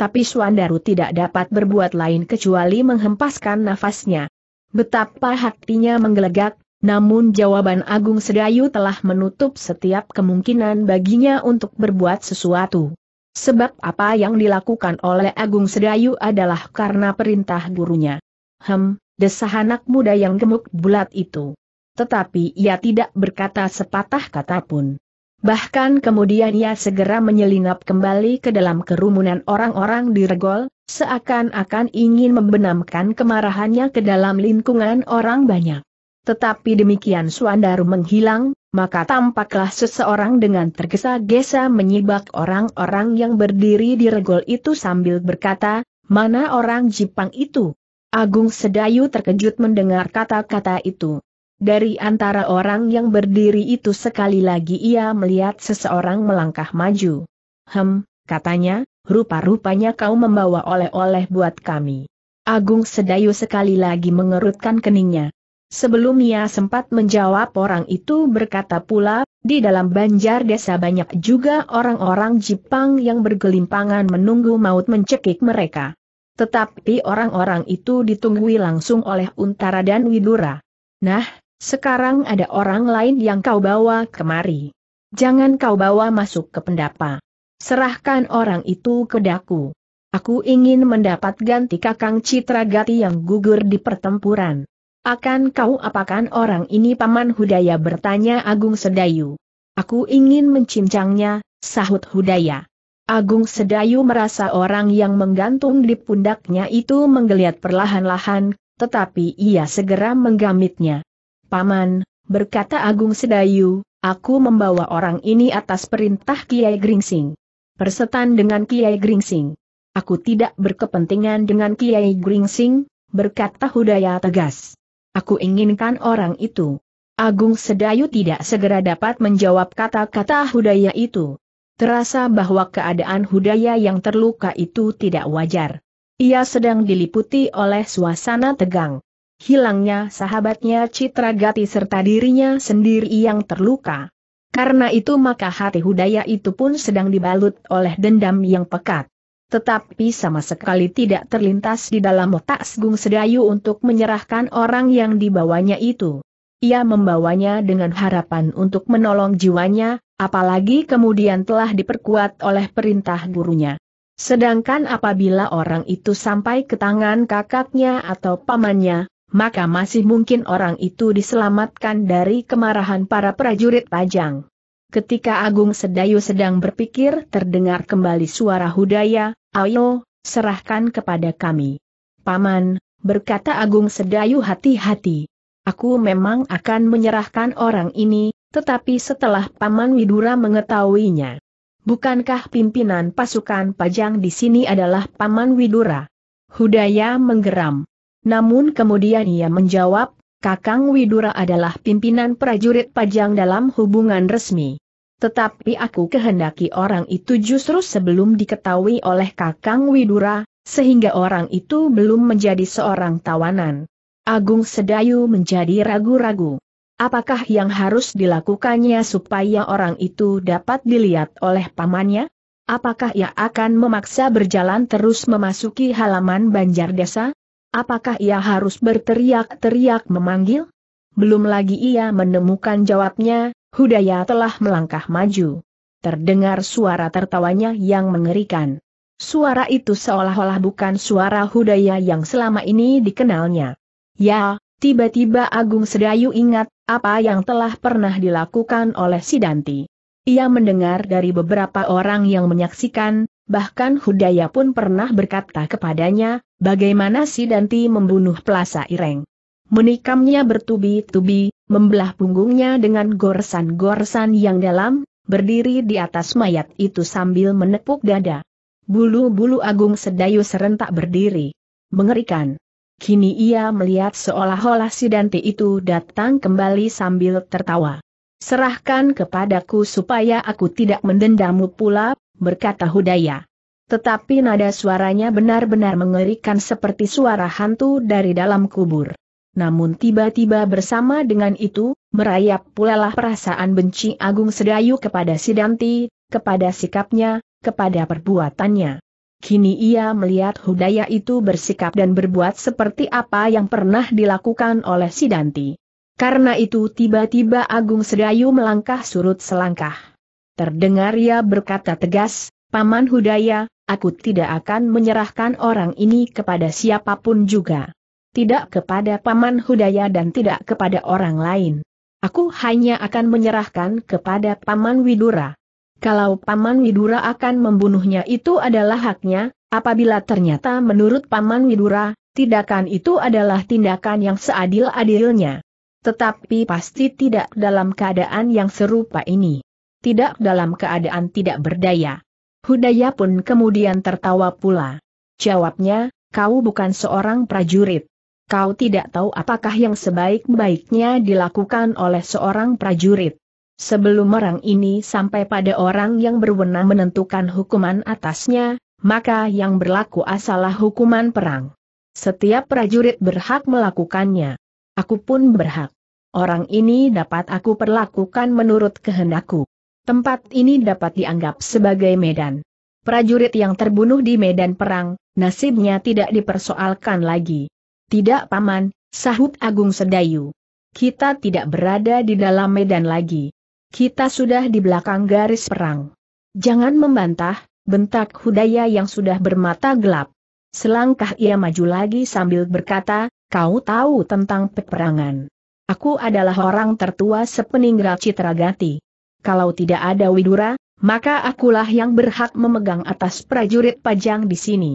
Tapi Suandaru tidak dapat berbuat lain kecuali menghempaskan nafasnya. Betapa hatinya menggelegak, namun jawaban Agung Sedayu telah menutup setiap kemungkinan baginya untuk berbuat sesuatu. Sebab apa yang dilakukan oleh Agung Sedayu adalah karena perintah gurunya. Hem, desah anak muda yang gemuk bulat itu. Tetapi ia tidak berkata sepatah kata pun. Bahkan kemudian ia segera menyelinap kembali ke dalam kerumunan orang-orang di regol, seakan-akan ingin membenamkan kemarahannya ke dalam lingkungan orang banyak. Tetapi demikian Suandaru menghilang, maka tampaklah seseorang dengan tergesa-gesa menyibak orang-orang yang berdiri di regol itu sambil berkata, mana orang Jepang itu? Agung Sedayu terkejut mendengar kata-kata itu. Dari antara orang yang berdiri itu sekali lagi ia melihat seseorang melangkah maju. Hem, katanya, rupa-rupanya kau membawa oleh-oleh buat kami. Agung Sedayu sekali lagi mengerutkan keningnya. Sebelum ia sempat menjawab orang itu berkata pula, di dalam banjar desa banyak juga orang-orang Jepang yang bergelimpangan menunggu maut mencekik mereka. Tetapi orang-orang itu ditunggui langsung oleh Untara dan Widura. Nah, sekarang ada orang lain yang kau bawa kemari. Jangan kau bawa masuk ke pendapa. Serahkan orang itu ke daku. Aku ingin mendapat ganti kakang gati yang gugur di pertempuran. Akan kau apakan orang ini Paman Hudaya bertanya Agung Sedayu. Aku ingin mencincangnya, sahut Hudaya. Agung Sedayu merasa orang yang menggantung di pundaknya itu menggeliat perlahan-lahan, tetapi ia segera menggamitnya. Paman, berkata Agung Sedayu, aku membawa orang ini atas perintah Kiai Gringsing. Persetan dengan Kiai Gringsing. Aku tidak berkepentingan dengan Kiai Gringsing, berkata Hudaya tegas. Aku inginkan orang itu. Agung Sedayu tidak segera dapat menjawab kata-kata Hudaya itu. Terasa bahwa keadaan Hudaya yang terluka itu tidak wajar. Ia sedang diliputi oleh suasana tegang hilangnya sahabatnya Citra Gati serta dirinya sendiri yang terluka. Karena itu maka hati Hudaya itu pun sedang dibalut oleh dendam yang pekat. Tetapi sama sekali tidak terlintas di dalam otak Sgung Sedayu untuk menyerahkan orang yang dibawanya itu. Ia membawanya dengan harapan untuk menolong jiwanya, apalagi kemudian telah diperkuat oleh perintah gurunya. Sedangkan apabila orang itu sampai ke tangan kakaknya atau pamannya, maka masih mungkin orang itu diselamatkan dari kemarahan para prajurit Pajang. Ketika Agung Sedayu sedang berpikir terdengar kembali suara Hudaya, ayo, serahkan kepada kami. Paman, berkata Agung Sedayu hati-hati. Aku memang akan menyerahkan orang ini, tetapi setelah Paman Widura mengetahuinya. Bukankah pimpinan pasukan Pajang di sini adalah Paman Widura? Hudaya menggeram. Namun kemudian ia menjawab, Kakang Widura adalah pimpinan prajurit Pajang dalam hubungan resmi. Tetapi aku kehendaki orang itu justru sebelum diketahui oleh Kakang Widura, sehingga orang itu belum menjadi seorang tawanan. Agung Sedayu menjadi ragu-ragu. Apakah yang harus dilakukannya supaya orang itu dapat dilihat oleh pamannya? Apakah ia akan memaksa berjalan terus memasuki halaman Banjar Desa? Apakah ia harus berteriak-teriak memanggil? Belum lagi ia menemukan jawabnya, Hudaya telah melangkah maju. Terdengar suara tertawanya yang mengerikan. Suara itu seolah-olah bukan suara Hudaya yang selama ini dikenalnya. Ya, tiba-tiba Agung Sedayu ingat, apa yang telah pernah dilakukan oleh Sidanti. Ia mendengar dari beberapa orang yang menyaksikan, bahkan Hudaya pun pernah berkata kepadanya, bagaimana si Danti membunuh pelasa Ireng. Menikamnya bertubi-tubi, membelah punggungnya dengan goresan-goresan yang dalam, berdiri di atas mayat itu sambil menepuk dada. Bulu-bulu Agung Sedayu serentak berdiri. Mengerikan. Kini ia melihat seolah-olah si Dante itu datang kembali sambil tertawa. Serahkan kepadaku supaya aku tidak mendendamu pula, berkata Hudaya. Tetapi nada suaranya benar-benar mengerikan seperti suara hantu dari dalam kubur. Namun tiba-tiba bersama dengan itu, merayap pulalah perasaan benci Agung Sedayu kepada Sidanti, kepada sikapnya, kepada perbuatannya. Kini ia melihat Hudaya itu bersikap dan berbuat seperti apa yang pernah dilakukan oleh Sidanti. Karena itu tiba-tiba Agung Sedayu melangkah surut selangkah. Terdengar ia berkata tegas, Paman Hudaya, aku tidak akan menyerahkan orang ini kepada siapapun juga. Tidak kepada Paman Hudaya dan tidak kepada orang lain. Aku hanya akan menyerahkan kepada Paman Widura. Kalau Paman Widura akan membunuhnya itu adalah haknya, apabila ternyata menurut Paman Widura, tindakan itu adalah tindakan yang seadil-adilnya. Tetapi pasti tidak dalam keadaan yang serupa ini tidak dalam keadaan tidak berdaya. Hudaya pun kemudian tertawa pula. Jawabnya, kau bukan seorang prajurit. Kau tidak tahu apakah yang sebaik-baiknya dilakukan oleh seorang prajurit. Sebelum orang ini sampai pada orang yang berwenang menentukan hukuman atasnya, maka yang berlaku asalah hukuman perang. Setiap prajurit berhak melakukannya. Aku pun berhak. Orang ini dapat aku perlakukan menurut kehendakku. Tempat ini dapat dianggap sebagai medan. Prajurit yang terbunuh di medan perang, nasibnya tidak dipersoalkan lagi. Tidak paman, sahut Agung Sedayu. Kita tidak berada di dalam medan lagi. Kita sudah di belakang garis perang. Jangan membantah, bentak Hudaya yang sudah bermata gelap. Selangkah ia maju lagi sambil berkata, kau tahu tentang peperangan. Aku adalah orang tertua sepeninggal Citragati kalau tidak ada Widura, maka akulah yang berhak memegang atas prajurit pajang di sini.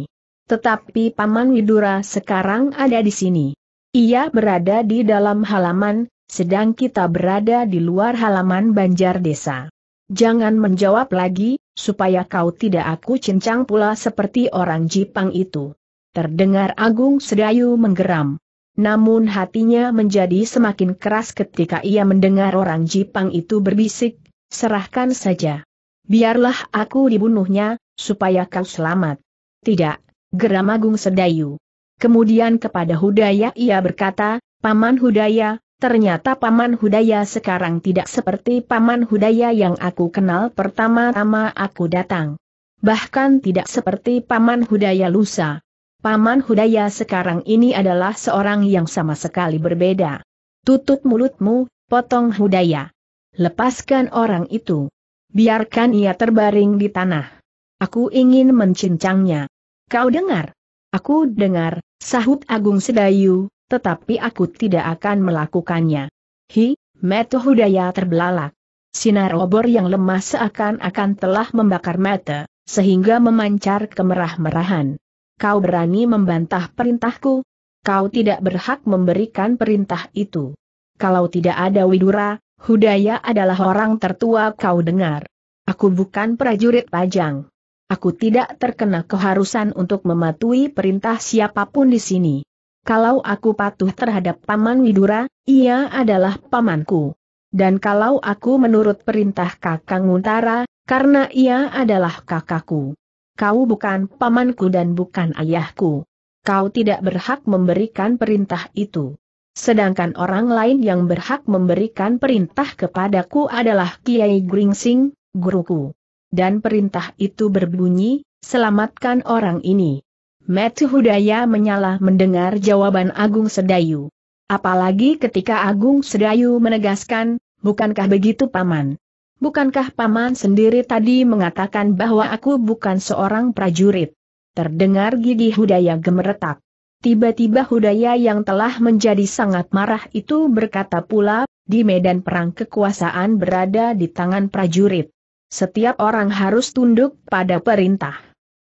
Tetapi Paman Widura sekarang ada di sini. Ia berada di dalam halaman, sedang kita berada di luar halaman banjar desa. Jangan menjawab lagi, supaya kau tidak aku cincang pula seperti orang Jipang itu. Terdengar Agung Sedayu menggeram. Namun hatinya menjadi semakin keras ketika ia mendengar orang Jipang itu berbisik, serahkan saja. Biarlah aku dibunuhnya, supaya kau selamat. Tidak, geram Agung Sedayu. Kemudian kepada Hudaya ia berkata, Paman Hudaya, ternyata Paman Hudaya sekarang tidak seperti Paman Hudaya yang aku kenal pertama-tama aku datang. Bahkan tidak seperti Paman Hudaya lusa. Paman Hudaya sekarang ini adalah seorang yang sama sekali berbeda. Tutup mulutmu, potong Hudaya. Lepaskan orang itu. Biarkan ia terbaring di tanah. Aku ingin mencincangnya. Kau dengar? Aku dengar, sahut Agung Sedayu, tetapi aku tidak akan melakukannya. Hi, Meto Hudaya terbelalak. Sinar obor yang lemah seakan-akan telah membakar mata, sehingga memancar kemerah-merahan. Kau berani membantah perintahku? Kau tidak berhak memberikan perintah itu. Kalau tidak ada Widura, Hudaya adalah orang tertua kau dengar. Aku bukan prajurit pajang. Aku tidak terkena keharusan untuk mematuhi perintah siapapun di sini. Kalau aku patuh terhadap Paman Widura, ia adalah pamanku. Dan kalau aku menurut perintah Kakang Untara, karena ia adalah kakakku. Kau bukan pamanku dan bukan ayahku. Kau tidak berhak memberikan perintah itu. Sedangkan orang lain yang berhak memberikan perintah kepadaku adalah Kiai Gringsing, guruku. Dan perintah itu berbunyi, selamatkan orang ini. Matthew Hudaya menyala mendengar jawaban Agung Sedayu. Apalagi ketika Agung Sedayu menegaskan, bukankah begitu Paman? Bukankah Paman sendiri tadi mengatakan bahwa aku bukan seorang prajurit? Terdengar gigi Hudaya gemeretak. Tiba-tiba Hudaya yang telah menjadi sangat marah itu berkata pula, di medan perang kekuasaan berada di tangan prajurit. Setiap orang harus tunduk pada perintah.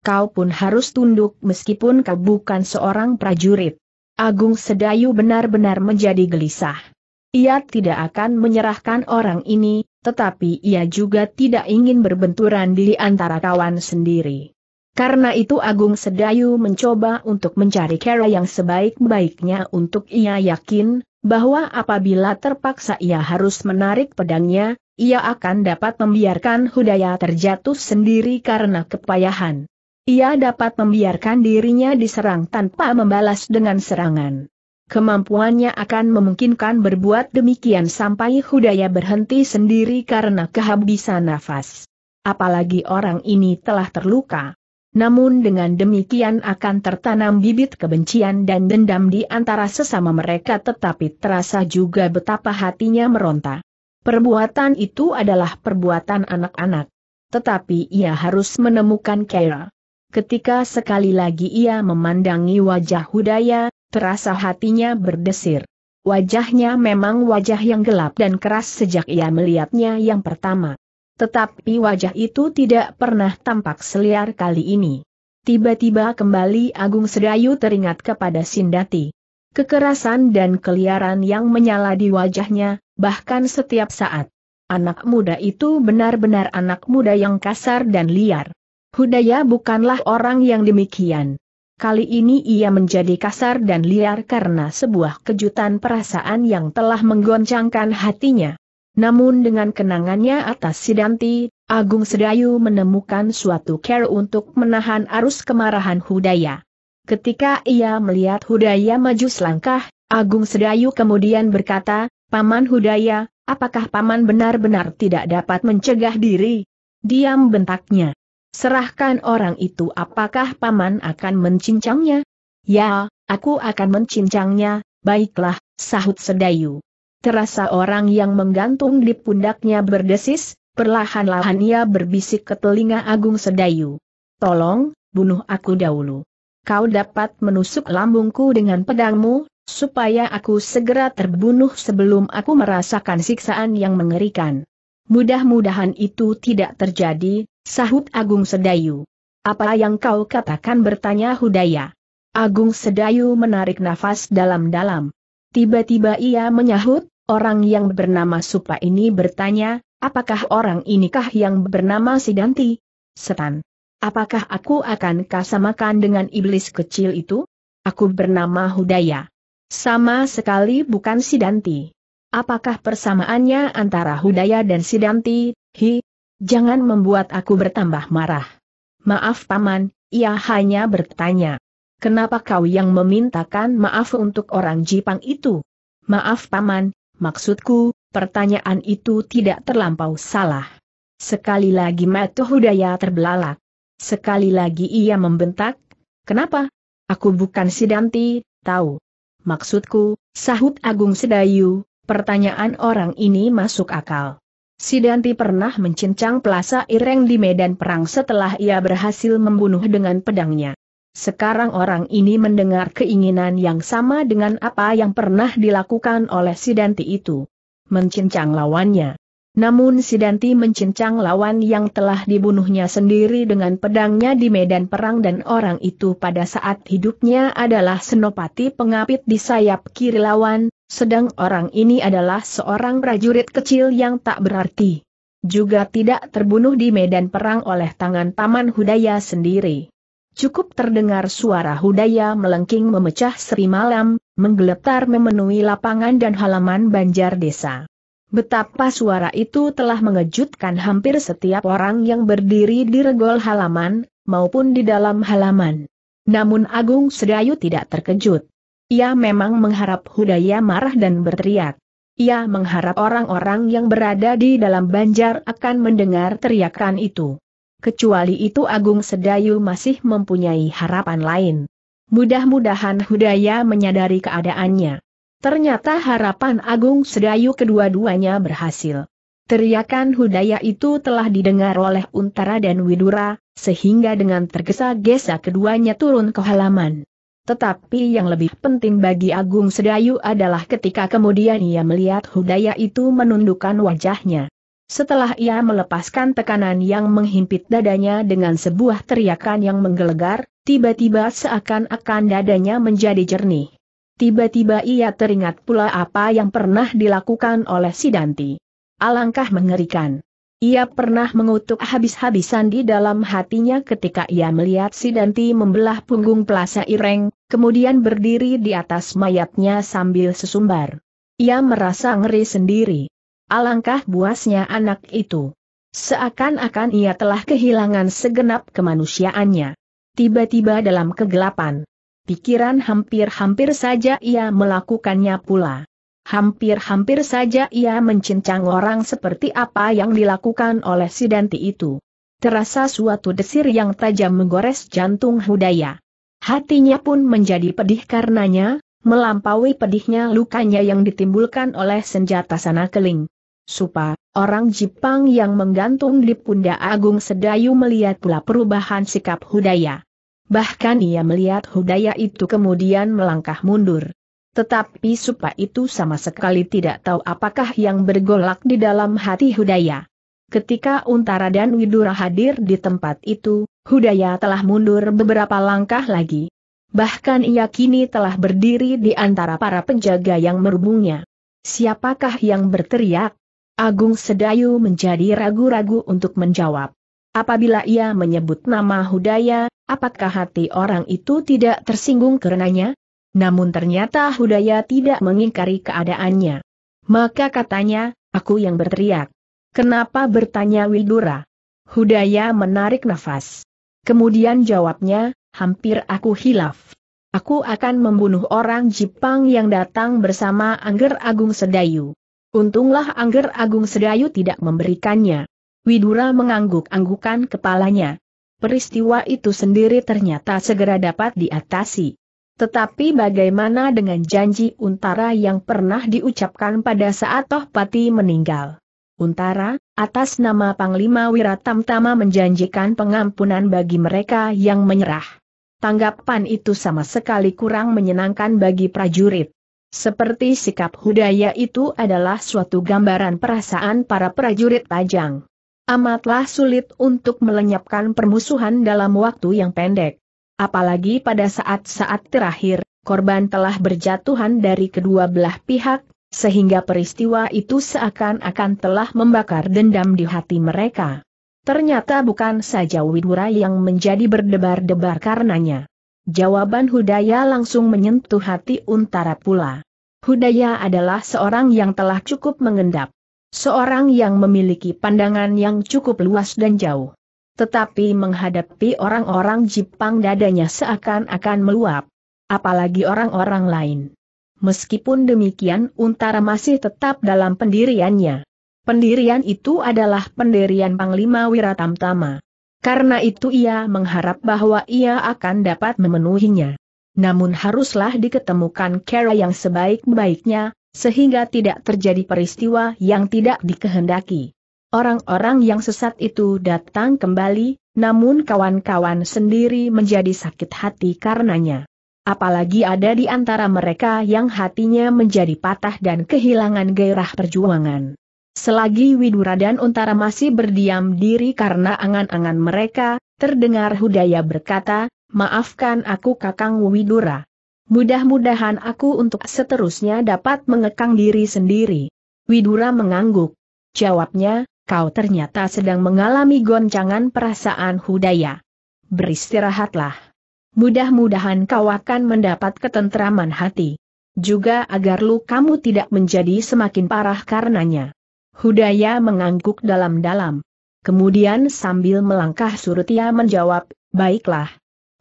Kau pun harus tunduk meskipun kau bukan seorang prajurit. Agung Sedayu benar-benar menjadi gelisah. Ia tidak akan menyerahkan orang ini, tetapi ia juga tidak ingin berbenturan di antara kawan sendiri. Karena itu Agung Sedayu mencoba untuk mencari cara yang sebaik-baiknya untuk ia yakin, bahwa apabila terpaksa ia harus menarik pedangnya, ia akan dapat membiarkan Hudaya terjatuh sendiri karena kepayahan. Ia dapat membiarkan dirinya diserang tanpa membalas dengan serangan. Kemampuannya akan memungkinkan berbuat demikian sampai Hudaya berhenti sendiri karena kehabisan nafas. Apalagi orang ini telah terluka namun dengan demikian akan tertanam bibit kebencian dan dendam di antara sesama mereka tetapi terasa juga betapa hatinya meronta. Perbuatan itu adalah perbuatan anak-anak. Tetapi ia harus menemukan Keira. Ketika sekali lagi ia memandangi wajah Hudaya, terasa hatinya berdesir. Wajahnya memang wajah yang gelap dan keras sejak ia melihatnya yang pertama. Tetapi wajah itu tidak pernah tampak seliar kali ini. Tiba-tiba kembali Agung Sedayu teringat kepada Sindati. Kekerasan dan keliaran yang menyala di wajahnya, bahkan setiap saat. Anak muda itu benar-benar anak muda yang kasar dan liar. Hudaya bukanlah orang yang demikian. Kali ini ia menjadi kasar dan liar karena sebuah kejutan perasaan yang telah menggoncangkan hatinya. Namun dengan kenangannya atas Sidanti, Agung Sedayu menemukan suatu care untuk menahan arus kemarahan Hudaya. Ketika ia melihat Hudaya maju selangkah, Agung Sedayu kemudian berkata, Paman Hudaya, apakah Paman benar-benar tidak dapat mencegah diri? Diam bentaknya. Serahkan orang itu apakah Paman akan mencincangnya? Ya, aku akan mencincangnya, baiklah, sahut Sedayu. Terasa orang yang menggantung di pundaknya berdesis, perlahan-lahan ia berbisik ke telinga Agung Sedayu. Tolong, bunuh aku dahulu. Kau dapat menusuk lambungku dengan pedangmu, supaya aku segera terbunuh sebelum aku merasakan siksaan yang mengerikan. Mudah-mudahan itu tidak terjadi, sahut Agung Sedayu. Apa yang kau katakan bertanya Hudaya. Agung Sedayu menarik nafas dalam-dalam. Tiba-tiba ia menyahut, orang yang bernama Supa ini bertanya, apakah orang inikah yang bernama Sidanti? Setan. Apakah aku akan kasamakan dengan iblis kecil itu? Aku bernama Hudaya. Sama sekali bukan Sidanti. Apakah persamaannya antara Hudaya dan Sidanti? Hi, jangan membuat aku bertambah marah. Maaf paman, ia hanya bertanya. Kenapa kau yang memintakan maaf untuk orang Jipang itu? Maaf paman, maksudku, pertanyaan itu tidak terlampau salah. Sekali lagi Mata Hudaya terbelalak. Sekali lagi ia membentak, kenapa? Aku bukan Sidanti, tahu. Maksudku, sahut Agung Sedayu, pertanyaan orang ini masuk akal. Sidanti pernah mencincang Plaza Ireng di medan perang setelah ia berhasil membunuh dengan pedangnya. Sekarang orang ini mendengar keinginan yang sama dengan apa yang pernah dilakukan oleh Sidanti itu. Mencincang lawannya. Namun Sidanti mencincang lawan yang telah dibunuhnya sendiri dengan pedangnya di medan perang dan orang itu pada saat hidupnya adalah senopati pengapit di sayap kiri lawan, sedang orang ini adalah seorang prajurit kecil yang tak berarti. Juga tidak terbunuh di medan perang oleh tangan Taman Hudaya sendiri cukup terdengar suara hudaya melengking memecah seri malam, menggeletar memenuhi lapangan dan halaman banjar desa. Betapa suara itu telah mengejutkan hampir setiap orang yang berdiri di regol halaman, maupun di dalam halaman. Namun Agung Sedayu tidak terkejut. Ia memang mengharap Hudaya marah dan berteriak. Ia mengharap orang-orang yang berada di dalam banjar akan mendengar teriakan itu kecuali itu Agung Sedayu masih mempunyai harapan lain. Mudah-mudahan Hudaya menyadari keadaannya. Ternyata harapan Agung Sedayu kedua-duanya berhasil. Teriakan Hudaya itu telah didengar oleh Untara dan Widura, sehingga dengan tergesa-gesa keduanya turun ke halaman. Tetapi yang lebih penting bagi Agung Sedayu adalah ketika kemudian ia melihat Hudaya itu menundukkan wajahnya. Setelah ia melepaskan tekanan yang menghimpit dadanya dengan sebuah teriakan yang menggelegar, tiba-tiba seakan-akan dadanya menjadi jernih. Tiba-tiba ia teringat pula apa yang pernah dilakukan oleh Sidanti. Alangkah mengerikan. Ia pernah mengutuk habis-habisan di dalam hatinya ketika ia melihat Sidanti membelah punggung pelasa ireng, kemudian berdiri di atas mayatnya sambil sesumbar. Ia merasa ngeri sendiri. Alangkah buasnya anak itu. Seakan-akan ia telah kehilangan segenap kemanusiaannya. Tiba-tiba dalam kegelapan. Pikiran hampir-hampir saja ia melakukannya pula. Hampir-hampir saja ia mencincang orang seperti apa yang dilakukan oleh si Danti itu. Terasa suatu desir yang tajam menggores jantung Hudaya. Hatinya pun menjadi pedih karenanya, melampaui pedihnya lukanya yang ditimbulkan oleh senjata sana keling. Supa, orang Jepang yang menggantung di pundak Agung Sedayu melihat pula perubahan sikap Hudaya. Bahkan ia melihat Hudaya itu kemudian melangkah mundur. Tetapi Supa itu sama sekali tidak tahu apakah yang bergolak di dalam hati Hudaya. Ketika Untara dan Widura hadir di tempat itu, Hudaya telah mundur beberapa langkah lagi. Bahkan ia kini telah berdiri di antara para penjaga yang merubungnya. Siapakah yang berteriak? Agung Sedayu menjadi ragu-ragu untuk menjawab. Apabila ia menyebut nama Hudaya, apakah hati orang itu tidak tersinggung karenanya? Namun ternyata Hudaya tidak mengingkari keadaannya. Maka katanya, aku yang berteriak. Kenapa bertanya Wildura? Hudaya menarik nafas. Kemudian jawabnya, hampir aku hilaf. Aku akan membunuh orang Jepang yang datang bersama Angger Agung Sedayu. Untunglah Angger Agung Sedayu tidak memberikannya. Widura mengangguk-anggukan kepalanya. Peristiwa itu sendiri ternyata segera dapat diatasi. Tetapi bagaimana dengan janji Untara yang pernah diucapkan pada saat Tohpati meninggal? Untara, atas nama Panglima Wiratamtama menjanjikan pengampunan bagi mereka yang menyerah. Tanggapan itu sama sekali kurang menyenangkan bagi prajurit. Seperti sikap Hudaya itu adalah suatu gambaran perasaan para prajurit Tajang. Amatlah sulit untuk melenyapkan permusuhan dalam waktu yang pendek. Apalagi pada saat-saat terakhir, korban telah berjatuhan dari kedua belah pihak, sehingga peristiwa itu seakan-akan telah membakar dendam di hati mereka. Ternyata bukan saja Widura yang menjadi berdebar-debar karenanya. Jawaban Hudaya langsung menyentuh hati Untara pula. Hudaya adalah seorang yang telah cukup mengendap. Seorang yang memiliki pandangan yang cukup luas dan jauh. Tetapi menghadapi orang-orang Jepang dadanya seakan-akan meluap. Apalagi orang-orang lain. Meskipun demikian Untara masih tetap dalam pendiriannya. Pendirian itu adalah pendirian Panglima Wiratamtama. Karena itu ia mengharap bahwa ia akan dapat memenuhinya. Namun haruslah diketemukan cara yang sebaik-baiknya, sehingga tidak terjadi peristiwa yang tidak dikehendaki. Orang-orang yang sesat itu datang kembali, namun kawan-kawan sendiri menjadi sakit hati karenanya. Apalagi ada di antara mereka yang hatinya menjadi patah dan kehilangan gairah perjuangan. Selagi Widura dan Untara masih berdiam diri karena angan-angan mereka, terdengar Hudaya berkata, maafkan aku kakang Widura. Mudah-mudahan aku untuk seterusnya dapat mengekang diri sendiri. Widura mengangguk. Jawabnya, kau ternyata sedang mengalami goncangan perasaan Hudaya. Beristirahatlah. Mudah-mudahan kau akan mendapat ketentraman hati. Juga agar lu kamu tidak menjadi semakin parah karenanya. Hudaya mengangguk dalam-dalam. Kemudian sambil melangkah surut ia menjawab, baiklah.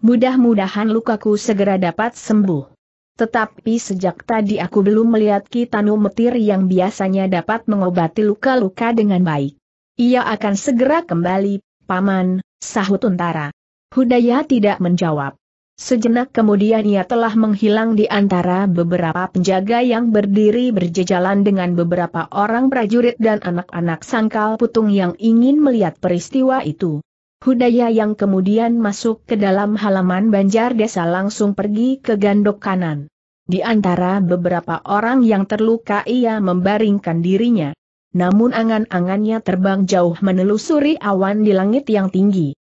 Mudah-mudahan lukaku segera dapat sembuh. Tetapi sejak tadi aku belum melihat Kitano Metir yang biasanya dapat mengobati luka-luka dengan baik. Ia akan segera kembali, Paman, sahut Untara. Hudaya tidak menjawab. Sejenak kemudian ia telah menghilang di antara beberapa penjaga yang berdiri berjejalan dengan beberapa orang prajurit dan anak-anak sangkal putung yang ingin melihat peristiwa itu. Hudaya yang kemudian masuk ke dalam halaman banjar desa langsung pergi ke gandok kanan. Di antara beberapa orang yang terluka ia membaringkan dirinya. Namun angan-angannya terbang jauh menelusuri awan di langit yang tinggi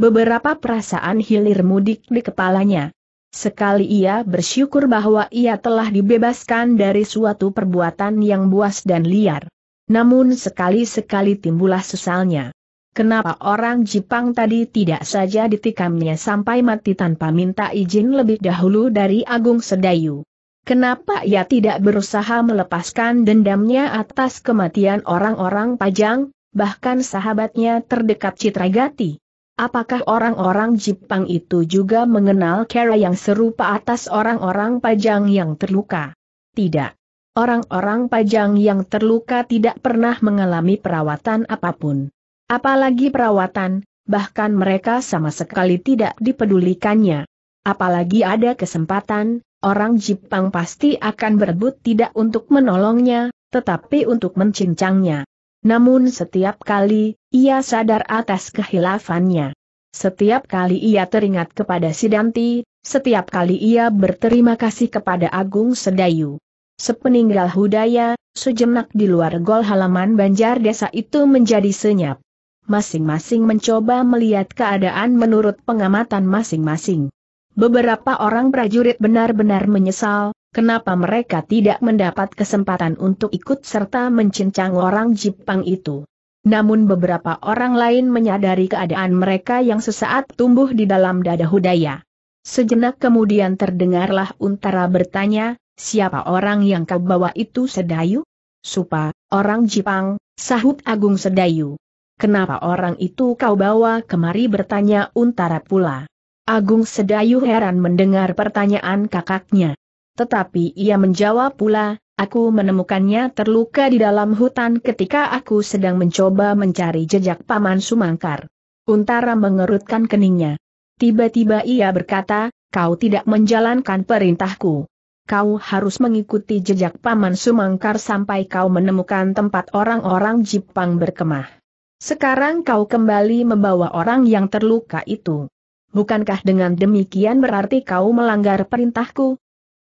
beberapa perasaan hilir mudik di kepalanya. Sekali ia bersyukur bahwa ia telah dibebaskan dari suatu perbuatan yang buas dan liar. Namun sekali-sekali timbullah sesalnya. Kenapa orang Jepang tadi tidak saja ditikamnya sampai mati tanpa minta izin lebih dahulu dari Agung Sedayu? Kenapa ia tidak berusaha melepaskan dendamnya atas kematian orang-orang pajang, bahkan sahabatnya terdekat Citragati? Apakah orang-orang Jepang itu juga mengenal cara yang serupa atas orang-orang pajang yang terluka? Tidak. Orang-orang pajang yang terluka tidak pernah mengalami perawatan apapun. Apalagi perawatan, bahkan mereka sama sekali tidak dipedulikannya. Apalagi ada kesempatan, orang Jepang pasti akan berebut tidak untuk menolongnya, tetapi untuk mencincangnya. Namun setiap kali, ia sadar atas kehilafannya. Setiap kali ia teringat kepada Sidanti, setiap kali ia berterima kasih kepada Agung Sedayu. Sepeninggal Hudaya, sejenak di luar gol halaman banjar desa itu menjadi senyap. Masing-masing mencoba melihat keadaan menurut pengamatan masing-masing. Beberapa orang prajurit benar-benar menyesal, kenapa mereka tidak mendapat kesempatan untuk ikut serta mencincang orang Jepang itu. Namun beberapa orang lain menyadari keadaan mereka yang sesaat tumbuh di dalam dada Hudaya. Sejenak kemudian terdengarlah Untara bertanya, siapa orang yang kau bawa itu Sedayu? Supa, orang Jepang, sahut Agung Sedayu. Kenapa orang itu kau bawa kemari bertanya Untara pula. Agung Sedayu heran mendengar pertanyaan kakaknya. Tetapi ia menjawab pula, aku menemukannya terluka di dalam hutan ketika aku sedang mencoba mencari jejak Paman Sumangkar. Untara mengerutkan keningnya. Tiba-tiba ia berkata, kau tidak menjalankan perintahku. Kau harus mengikuti jejak Paman Sumangkar sampai kau menemukan tempat orang-orang Jepang berkemah. Sekarang kau kembali membawa orang yang terluka itu. Bukankah dengan demikian berarti kau melanggar perintahku?